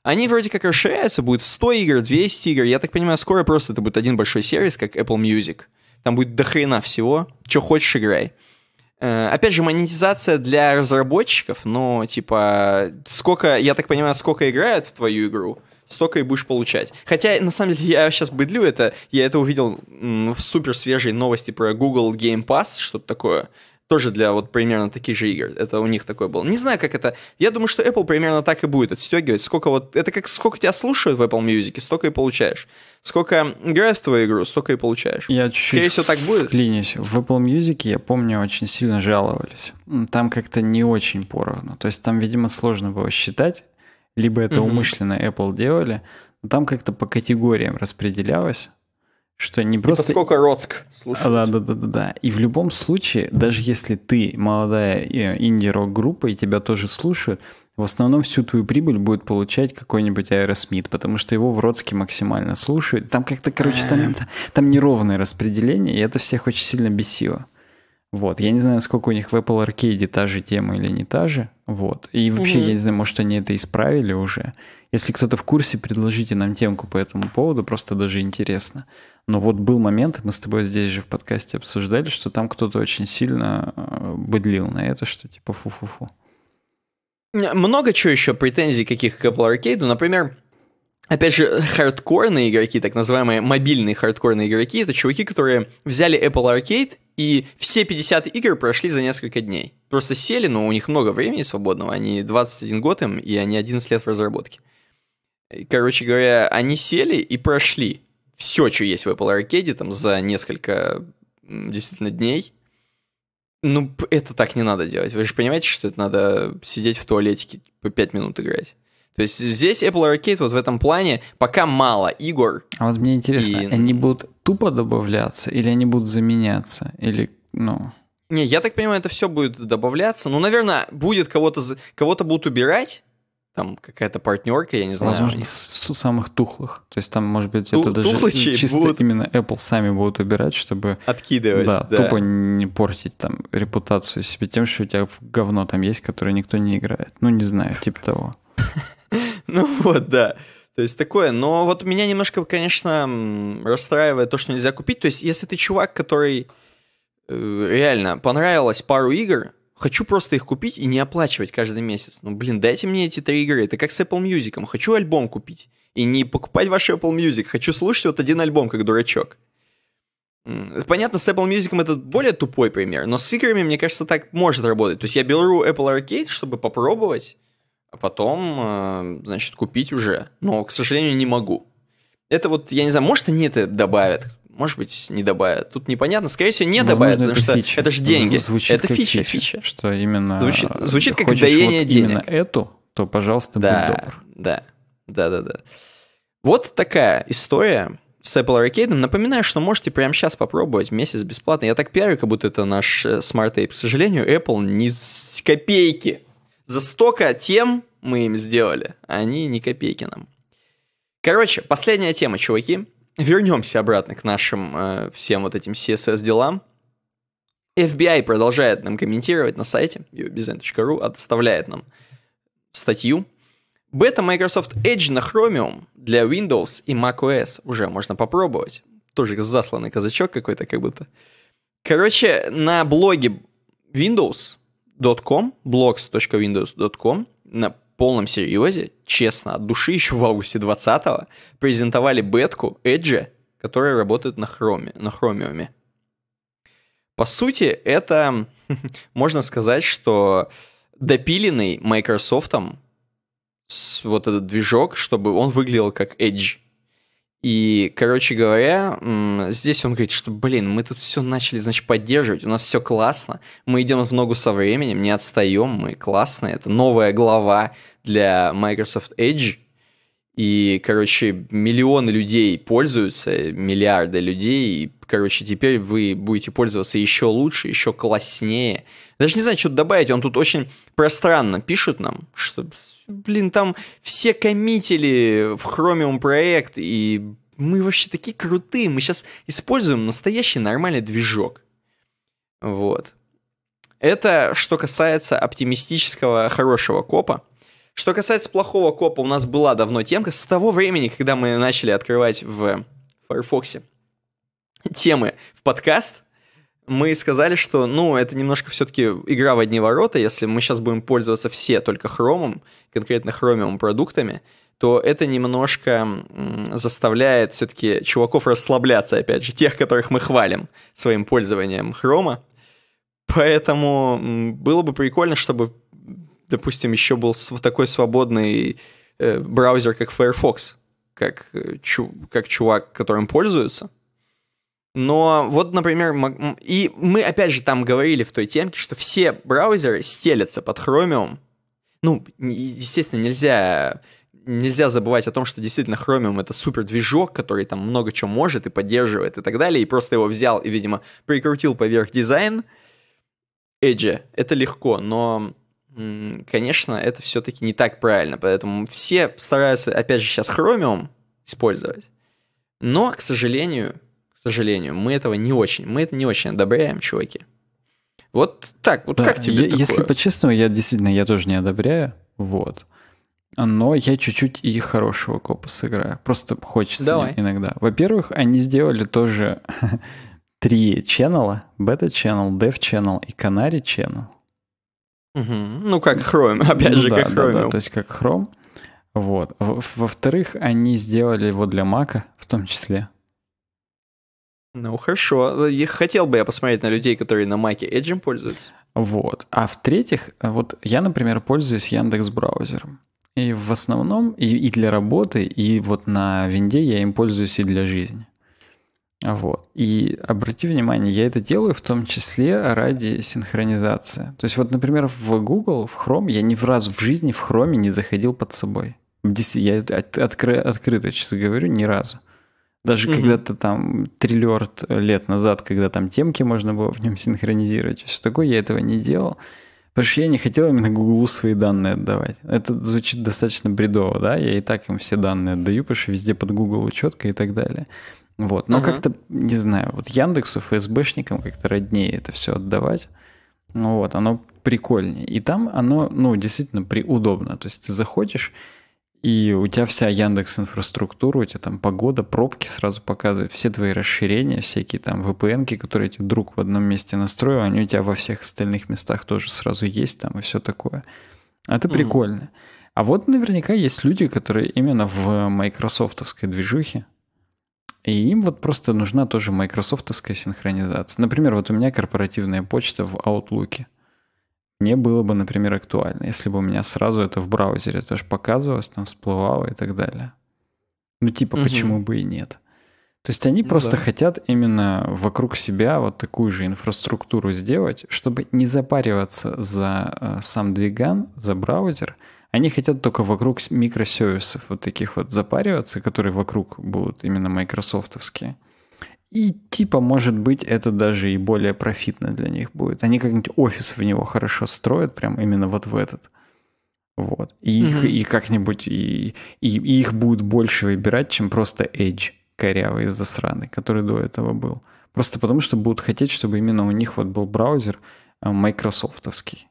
Они вроде как расширяются, будет 100 игр, 200 игр. Я так понимаю, скоро просто это будет один большой сервис, как Apple Music. Там будет до хрена всего. Что хочешь, играй. Э, опять же, монетизация для разработчиков, но, типа, сколько, я так понимаю, сколько играют в твою игру, столько и будешь получать. Хотя, на самом деле, я сейчас быдлю это, я это увидел в супер свежей новости про Google Game Pass, что-то такое тоже для вот примерно таких же игр. Это у них такое было. Не знаю, как это... Я думаю, что Apple примерно так и будет отстегивать. Сколько вот... Это как сколько тебя слушают в Apple Music, столько и получаешь. Сколько играют в твою игру, столько и получаешь. Я чуть-чуть Скорее всего, так будет. клинюсь. В Apple Music, я помню, очень сильно жаловались. Там как-то не очень поровну. То есть там, видимо, сложно было считать. Либо это mm-hmm. умышленно Apple делали. Но там как-то по категориям распределялось что не просто... Типа сколько Роцк слушать. Да-да-да-да. И в любом случае, даже если ты молодая э, инди-рок-группа и тебя тоже слушают, в основном всю твою прибыль будет получать какой-нибудь Аэросмит, потому что его в Роцке максимально слушают. Там как-то, короче, там, там неровное распределение, и это всех очень сильно бесило. Вот, я не знаю, сколько у них в Apple Arcade та же тема или не та же, вот. И вообще, угу. я не знаю, может, они это исправили уже. Если кто-то в курсе, предложите нам темку по этому поводу, просто даже интересно. Но вот был момент, мы с тобой здесь же в подкасте обсуждали, что там кто-то очень сильно э, быдлил на это, что типа фу-фу-фу. Много чего еще претензий каких к Apple Arcade. Например, Опять же, хардкорные игроки, так называемые мобильные хардкорные игроки, это чуваки, которые взяли Apple Arcade и все 50 игр прошли за несколько дней. Просто сели, но у них много времени свободного, они 21 год им, и они 11 лет в разработке. Короче говоря, они сели и прошли все, что есть в Apple Arcade, там, за несколько действительно дней. Ну, это так не надо делать. Вы же понимаете, что это надо сидеть в туалетике по типа, 5 минут играть. То есть здесь Apple Arcade вот в этом плане пока мало игр. А вот мне интересно, и... они будут тупо добавляться или они будут заменяться? Или, ну... Не, я так понимаю, это все будет добавляться. Ну, наверное, будет кого-то кого-то будут убирать, там какая-то партнерка, я не знаю. Возможно, из самых тухлых. То есть там, может быть, Ту- это даже чисто будут... именно Apple сами будут убирать, чтобы... Откидывать, да, да. тупо не портить там репутацию себе тем, что у тебя говно там есть, которое никто не играет. Ну, не знаю, типа того. <laughs> Ну вот, да. То есть такое. Но вот меня немножко, конечно, расстраивает то, что нельзя купить. То есть если ты чувак, который э, реально понравилось пару игр, Хочу просто их купить и не оплачивать каждый месяц. Ну, блин, дайте мне эти три игры. Это как с Apple Music. Хочу альбом купить. И не покупать ваш Apple Music. Хочу слушать вот один альбом, как дурачок. Понятно, с Apple Music это более тупой пример, но с играми, мне кажется, так может работать. То есть я беру Apple Arcade, чтобы попробовать, а потом, а, значит, купить уже. Но, к сожалению, не могу. Это вот, я не знаю, может они это добавят, может быть, не добавят. Тут непонятно. Скорее всего, не Возможно, добавят, потому что это же деньги. Звучит это как фича, фича. Что именно... Звучит, звучит как доение вот денег. именно эту, то, пожалуйста, да, будь добр. Да, да, да, да. Вот такая история с Apple Arcade. Напоминаю, что можете прямо сейчас попробовать месяц бесплатно. Я так пиарю, как будто это наш э, Smart Tape. К сожалению, Apple ни с копейки. За столько тем мы им сделали, а они ни копейки нам. Короче, последняя тема, чуваки вернемся обратно к нашим э, всем вот этим CSS-делам. FBI продолжает нам комментировать на сайте ubizn.ru, отставляет нам статью. Бета Microsoft Edge на Chromium для Windows и macOS уже можно попробовать. Тоже засланный казачок какой-то как будто. Короче, на блоге windows.com, blogs.windows.com, на полном серьезе, честно, от души еще в августе 20-го презентовали бетку Edge, которая работает на, хроме, на хромиуме. По сути, это, <laughs> можно сказать, что допиленный Microsoft вот этот движок, чтобы он выглядел как Edge. И, короче говоря, здесь он говорит, что, блин, мы тут все начали, значит, поддерживать, у нас все классно, мы идем в ногу со временем, не отстаем, мы классные, это новая глава для Microsoft Edge, и, короче, миллионы людей пользуются, миллиарды людей, и, короче, теперь вы будете пользоваться еще лучше, еще класснее. Даже не знаю, что добавить, он тут очень пространно пишет нам, что блин, там все комители в Chromium проект, и мы вообще такие крутые, мы сейчас используем настоящий нормальный движок. Вот. Это что касается оптимистического хорошего копа. Что касается плохого копа, у нас была давно темка с того времени, когда мы начали открывать в Firefox темы в подкаст, мы сказали, что, ну, это немножко все-таки игра в одни ворота. Если мы сейчас будем пользоваться все только хромом, конкретно хромиум продуктами, то это немножко заставляет все-таки чуваков расслабляться, опять же, тех, которых мы хвалим своим пользованием хрома. Поэтому было бы прикольно, чтобы, допустим, еще был такой свободный э, браузер, как Firefox, как, э, чу как чувак, которым пользуются — но вот, например, и мы опять же там говорили в той темке, что все браузеры стелятся под Chromium. Ну, естественно, нельзя нельзя забывать о том, что действительно Chromium это супер движок, который там много чего может и поддерживает и так далее, и просто его взял и, видимо, прикрутил поверх дизайн Edge. Это легко, но, конечно, это все-таки не так правильно, поэтому все стараются, опять же, сейчас Chromium использовать. Но, к сожалению, сожалению. Мы этого не очень, мы это не очень одобряем, чуваки. Вот так, вот да, как тебе я, такое? Если по-честному, я действительно, я тоже не одобряю, вот. Но я чуть-чуть и хорошего копа сыграю. Просто хочется Давай. иногда. Во-первых, они сделали тоже <laughs> три ченнела. Бета-ченнел, Dev-ченнел и Canary-ченнел. Угу. Ну, как хром <laughs> опять ну, же, да, как да, Да, то есть как хром Вот. Во-вторых, -во они сделали его для Мака в том числе. Ну, хорошо. хотел бы я посмотреть на людей, которые на Маке Edge пользуются. Вот. А в-третьих, вот я, например, пользуюсь Яндекс браузером. И в основном и, и для работы, и вот на винде я им пользуюсь и для жизни. Вот. И обрати внимание, я это делаю в том числе ради синхронизации. То есть вот, например, в Google, в Chrome я ни в раз в жизни в Chrome не заходил под собой. Я откры, открыто, честно говорю, ни разу. Даже mm-hmm. когда-то там триллион лет назад, когда там темки можно было в нем синхронизировать, и все такое, я этого не делал. Потому что я не хотел именно Гуглу свои данные отдавать. Это звучит достаточно бредово, да? Я и так им все данные отдаю, потому что везде под Google учетка и так далее. Вот. Но uh-huh. как-то, не знаю, вот Яндексу, ФСБшникам как-то роднее это все отдавать. Ну вот, оно прикольнее. И там оно, ну, действительно при, удобно. То есть ты заходишь, и у тебя вся Яндекс инфраструктура, у тебя там погода, пробки сразу показывают, все твои расширения, всякие там VPN, которые тебе друг в одном месте настроил, они у тебя во всех остальных местах тоже сразу есть там и все такое. это а mm-hmm. прикольно. А вот наверняка есть люди, которые именно в майкрософтовской движухе, и им вот просто нужна тоже майкрософтовская синхронизация. Например, вот у меня корпоративная почта в Outlook не было бы, например, актуально, если бы у меня сразу это в браузере тоже показывалось, там всплывало и так далее. Ну типа, угу. почему бы и нет? То есть они ну, просто да. хотят именно вокруг себя вот такую же инфраструктуру сделать, чтобы не запариваться за э, сам двиган, за браузер. Они хотят только вокруг микросервисов вот таких вот запариваться, которые вокруг будут именно майкрософтовские. mm и типа, может быть, это даже и более профитно для них будет. Они как-нибудь офис в него хорошо строят, прям именно вот в этот. Вот. И, mm-hmm. их, и как-нибудь и, и, и их будет больше выбирать, чем просто Edge корявый сраны, который до этого был. Просто потому, что будут хотеть, чтобы именно у них вот был браузер э, майкрософтовский.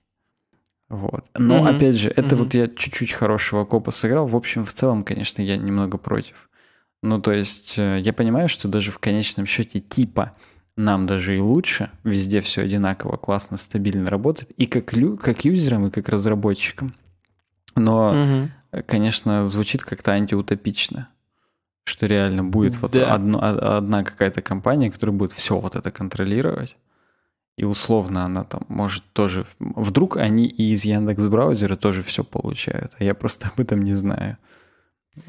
Вот. Но mm-hmm. опять же, это mm-hmm. вот я чуть-чуть хорошего копа сыграл. В общем, в целом, конечно, я немного против ну, то есть э, я понимаю, что даже в конечном счете типа нам даже и лучше, везде все одинаково, классно, стабильно работает, и как, лю как юзерам, и как разработчикам. Но, угу. конечно, звучит как-то антиутопично, что реально будет да. вот одно, а, одна какая-то компания, которая будет все вот это контролировать. И условно она там может тоже... Вдруг они и из Яндекс браузера тоже все получают, а я просто об этом не знаю.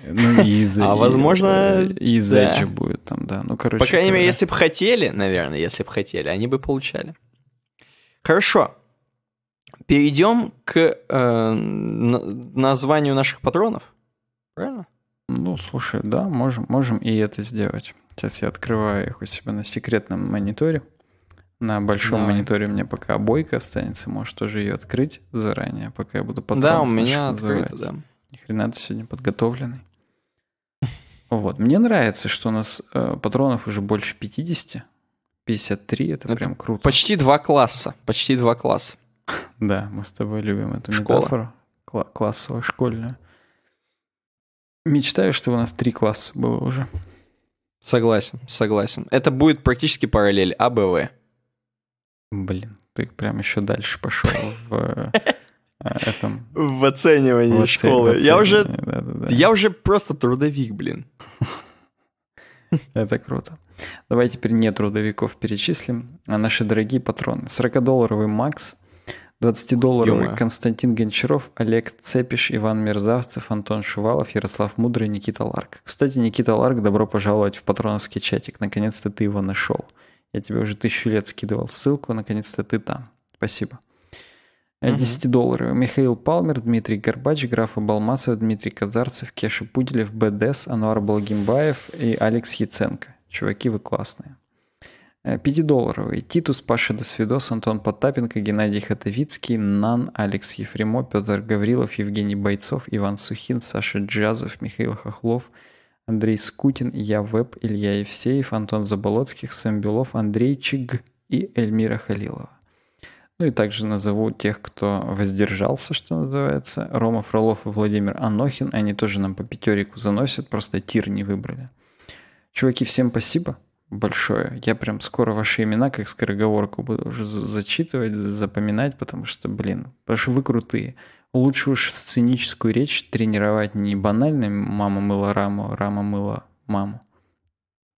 Ну, из-за... А, возможно... Э, и за да. Edge будет там, да. Ну, короче... По крайней мере, если бы хотели, наверное, если бы хотели, они бы получали. Хорошо. Перейдем к э, названию наших патронов. Правильно? Ну, слушай, да, можем, можем и это сделать. Сейчас я открываю их у себя на секретном мониторе. На большом Давай. мониторе мне пока обойка останется. Может, тоже ее открыть заранее, пока я буду потом. Да, у меня открыто, да. Ни хрена ты сегодня подготовленный. Вот. Мне нравится, что у нас э, патронов уже больше 50. 53 это, это прям круто. Почти два класса. Почти два класса. Да, мы с тобой любим эту Школа. метафору. Кла- классовую, школьную. Мечтаю, что у нас три класса было уже. Согласен, согласен. Это будет практически параллель АБВ. Блин, ты прям еще дальше пошел в э, <laughs> этом... В оценивании в оце... школы. В оценивании, я уже... Да, да, да. Я уже просто трудовик, блин. Это круто. Давай теперь не трудовиков перечислим, а наши дорогие патроны. 40-долларовый Макс, 20-долларовый Константин Гончаров, Олег Цепиш, Иван Мерзавцев, Антон Шувалов, Ярослав Мудрый, Никита Ларк. Кстати, Никита Ларк, добро пожаловать в патроновский чатик. Наконец-то ты его нашел. Я тебе уже тысячу лет скидывал ссылку, наконец-то ты там. Спасибо. 10-долларовые. Э, Михаил Палмер, Дмитрий Горбач, Графа Балмасов, Дмитрий Казарцев, Кеша Пуделев, БДС, Ануар Балгимбаев и Алекс Яценко. Чуваки, вы классные. 5-долларовые. Э, Титус, Паша Досвидос, Антон Потапенко, Геннадий Хатовицкий, Нан, Алекс Ефремо, Петр Гаврилов, Евгений Бойцов, Иван Сухин, Саша Джазов, Михаил Хохлов, Андрей Скутин, Я Веб, Илья Евсеев, Антон Заболоцких, Сэм Белов, Андрей Чиг и Эльмира Халилова. Ну и также назову тех, кто воздержался, что называется. Рома Фролов и Владимир Анохин. Они тоже нам по пятерику заносят, просто тир не выбрали. Чуваки, всем спасибо большое. Я прям скоро ваши имена как скороговорку буду уже зачитывать, запоминать, потому что, блин, потому что вы крутые. Лучше уж сценическую речь тренировать не банальным «мама мыла раму, рама мыла маму»,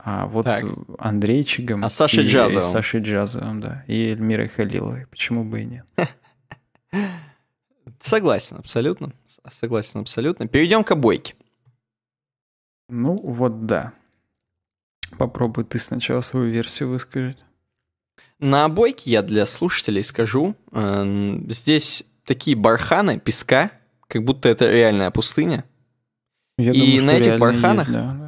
а вот так. Андрейчиком. А Сашей и, Джазовым. И Сашей Джазовым, да. И Эльмирой Халиловой. Почему бы и нет? <laughs> Согласен, абсолютно. Согласен, абсолютно. Перейдем к обойке. Ну, вот да. Попробуй ты сначала свою версию выскажи. На обойке я для слушателей скажу. Эм, здесь такие барханы песка, как будто это реальная пустыня. Я и думаю, на этих барханах есть, да.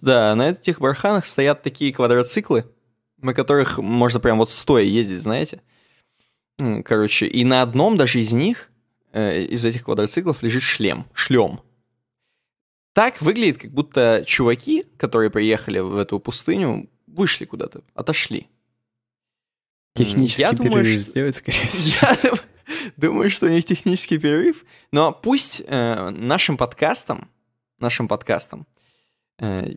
Да, на этих барханах стоят такие квадроциклы, на которых можно прям вот стоя ездить, знаете. Короче, и на одном даже из них, э, из этих квадроциклов, лежит шлем, шлем. Так выглядит, как будто чуваки, которые приехали в эту пустыню, вышли куда-то, отошли. Технический я перерыв думаю, что... сделать, скорее <laughs> всего. Я думаю, что у них технический перерыв. Но пусть э, нашим подкастом, нашим подкастом Э,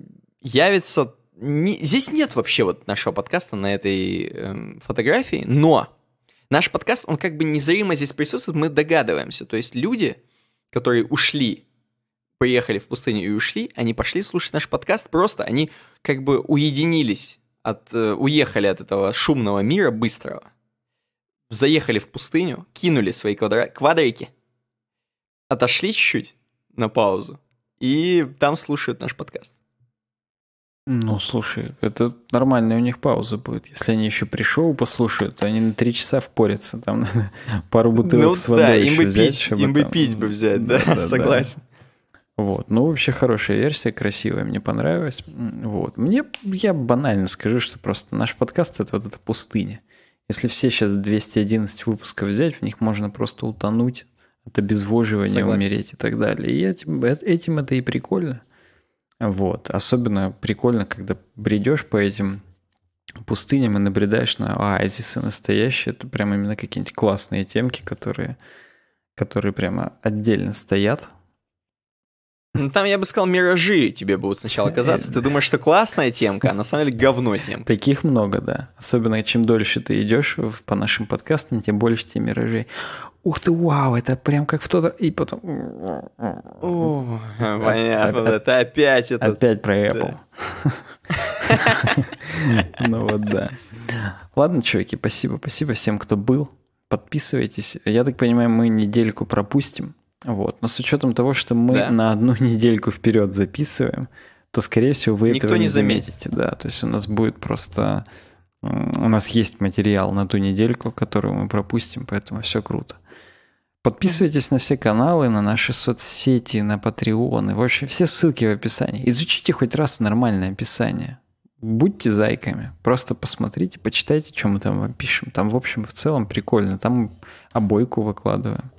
явится... Не, здесь нет вообще вот нашего подкаста на этой э, фотографии, но наш подкаст, он как бы незримо здесь присутствует, мы догадываемся. То есть люди, которые ушли, приехали в пустыню и ушли, они пошли слушать наш подкаст, просто они как бы уединились, от, э, уехали от этого шумного мира быстрого, заехали в пустыню, кинули свои квадра- квадрики, отошли чуть-чуть на паузу, и там слушают наш подкаст. Ну, слушай, это нормально у них пауза будет. Если они еще при шоу послушают, то они на три часа впорятся. Там <laughs> пару бутылок ну, с водой да, еще им бы взять. Пить, чтобы им там... бы пить бы взять, да, да, да согласен. Да. Вот, ну вообще хорошая версия, красивая, мне понравилась. Вот, мне, я банально скажу, что просто наш подкаст это вот эта пустыня. Если все сейчас 211 выпусков взять, в них можно просто утонуть это безвоживание, Согласен. умереть и так далее. И этим, этим это и прикольно. Вот. Особенно прикольно, когда бредешь по этим пустыням и набредаешь на оазисы настоящие. Это прям именно какие-нибудь классные темки, которые, которые прямо отдельно стоят. Ну, там, я бы сказал, миражи тебе будут сначала казаться. Ты думаешь, что классная темка, а на самом деле говно темка. Таких много, да. Особенно чем дольше ты идешь по нашим подкастам, тем больше тебе миражей ух ты, вау, это прям как в тот... И потом... О, понятно, это, это опять это... Опять про Apple. <laughs> Ну вот, да. Ладно, чуваки, спасибо, спасибо всем, кто был. Подписывайтесь. Я так понимаю, мы недельку пропустим. Вот. Но с учетом того, что мы да. на одну <laughs> недельку вперед записываем, то, скорее всего, вы Никто этого не заметите. заметите. Да, то есть у нас будет просто... У нас есть материал на ту недельку, которую мы пропустим, поэтому все круто. Подписывайтесь на все каналы, на наши соцсети, на Patreon и вообще все ссылки в описании. Изучите хоть раз нормальное описание. Будьте зайками. Просто посмотрите, почитайте, что мы там вам пишем. Там, в общем, в целом прикольно. Там обойку выкладываем.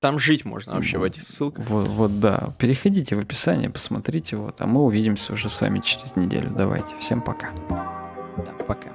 Там жить можно вообще в этих ссылках. Вот, вот да. Переходите в описание, посмотрите. Вот. А мы увидимся уже с вами через неделю. Давайте. Всем пока. Да, пока.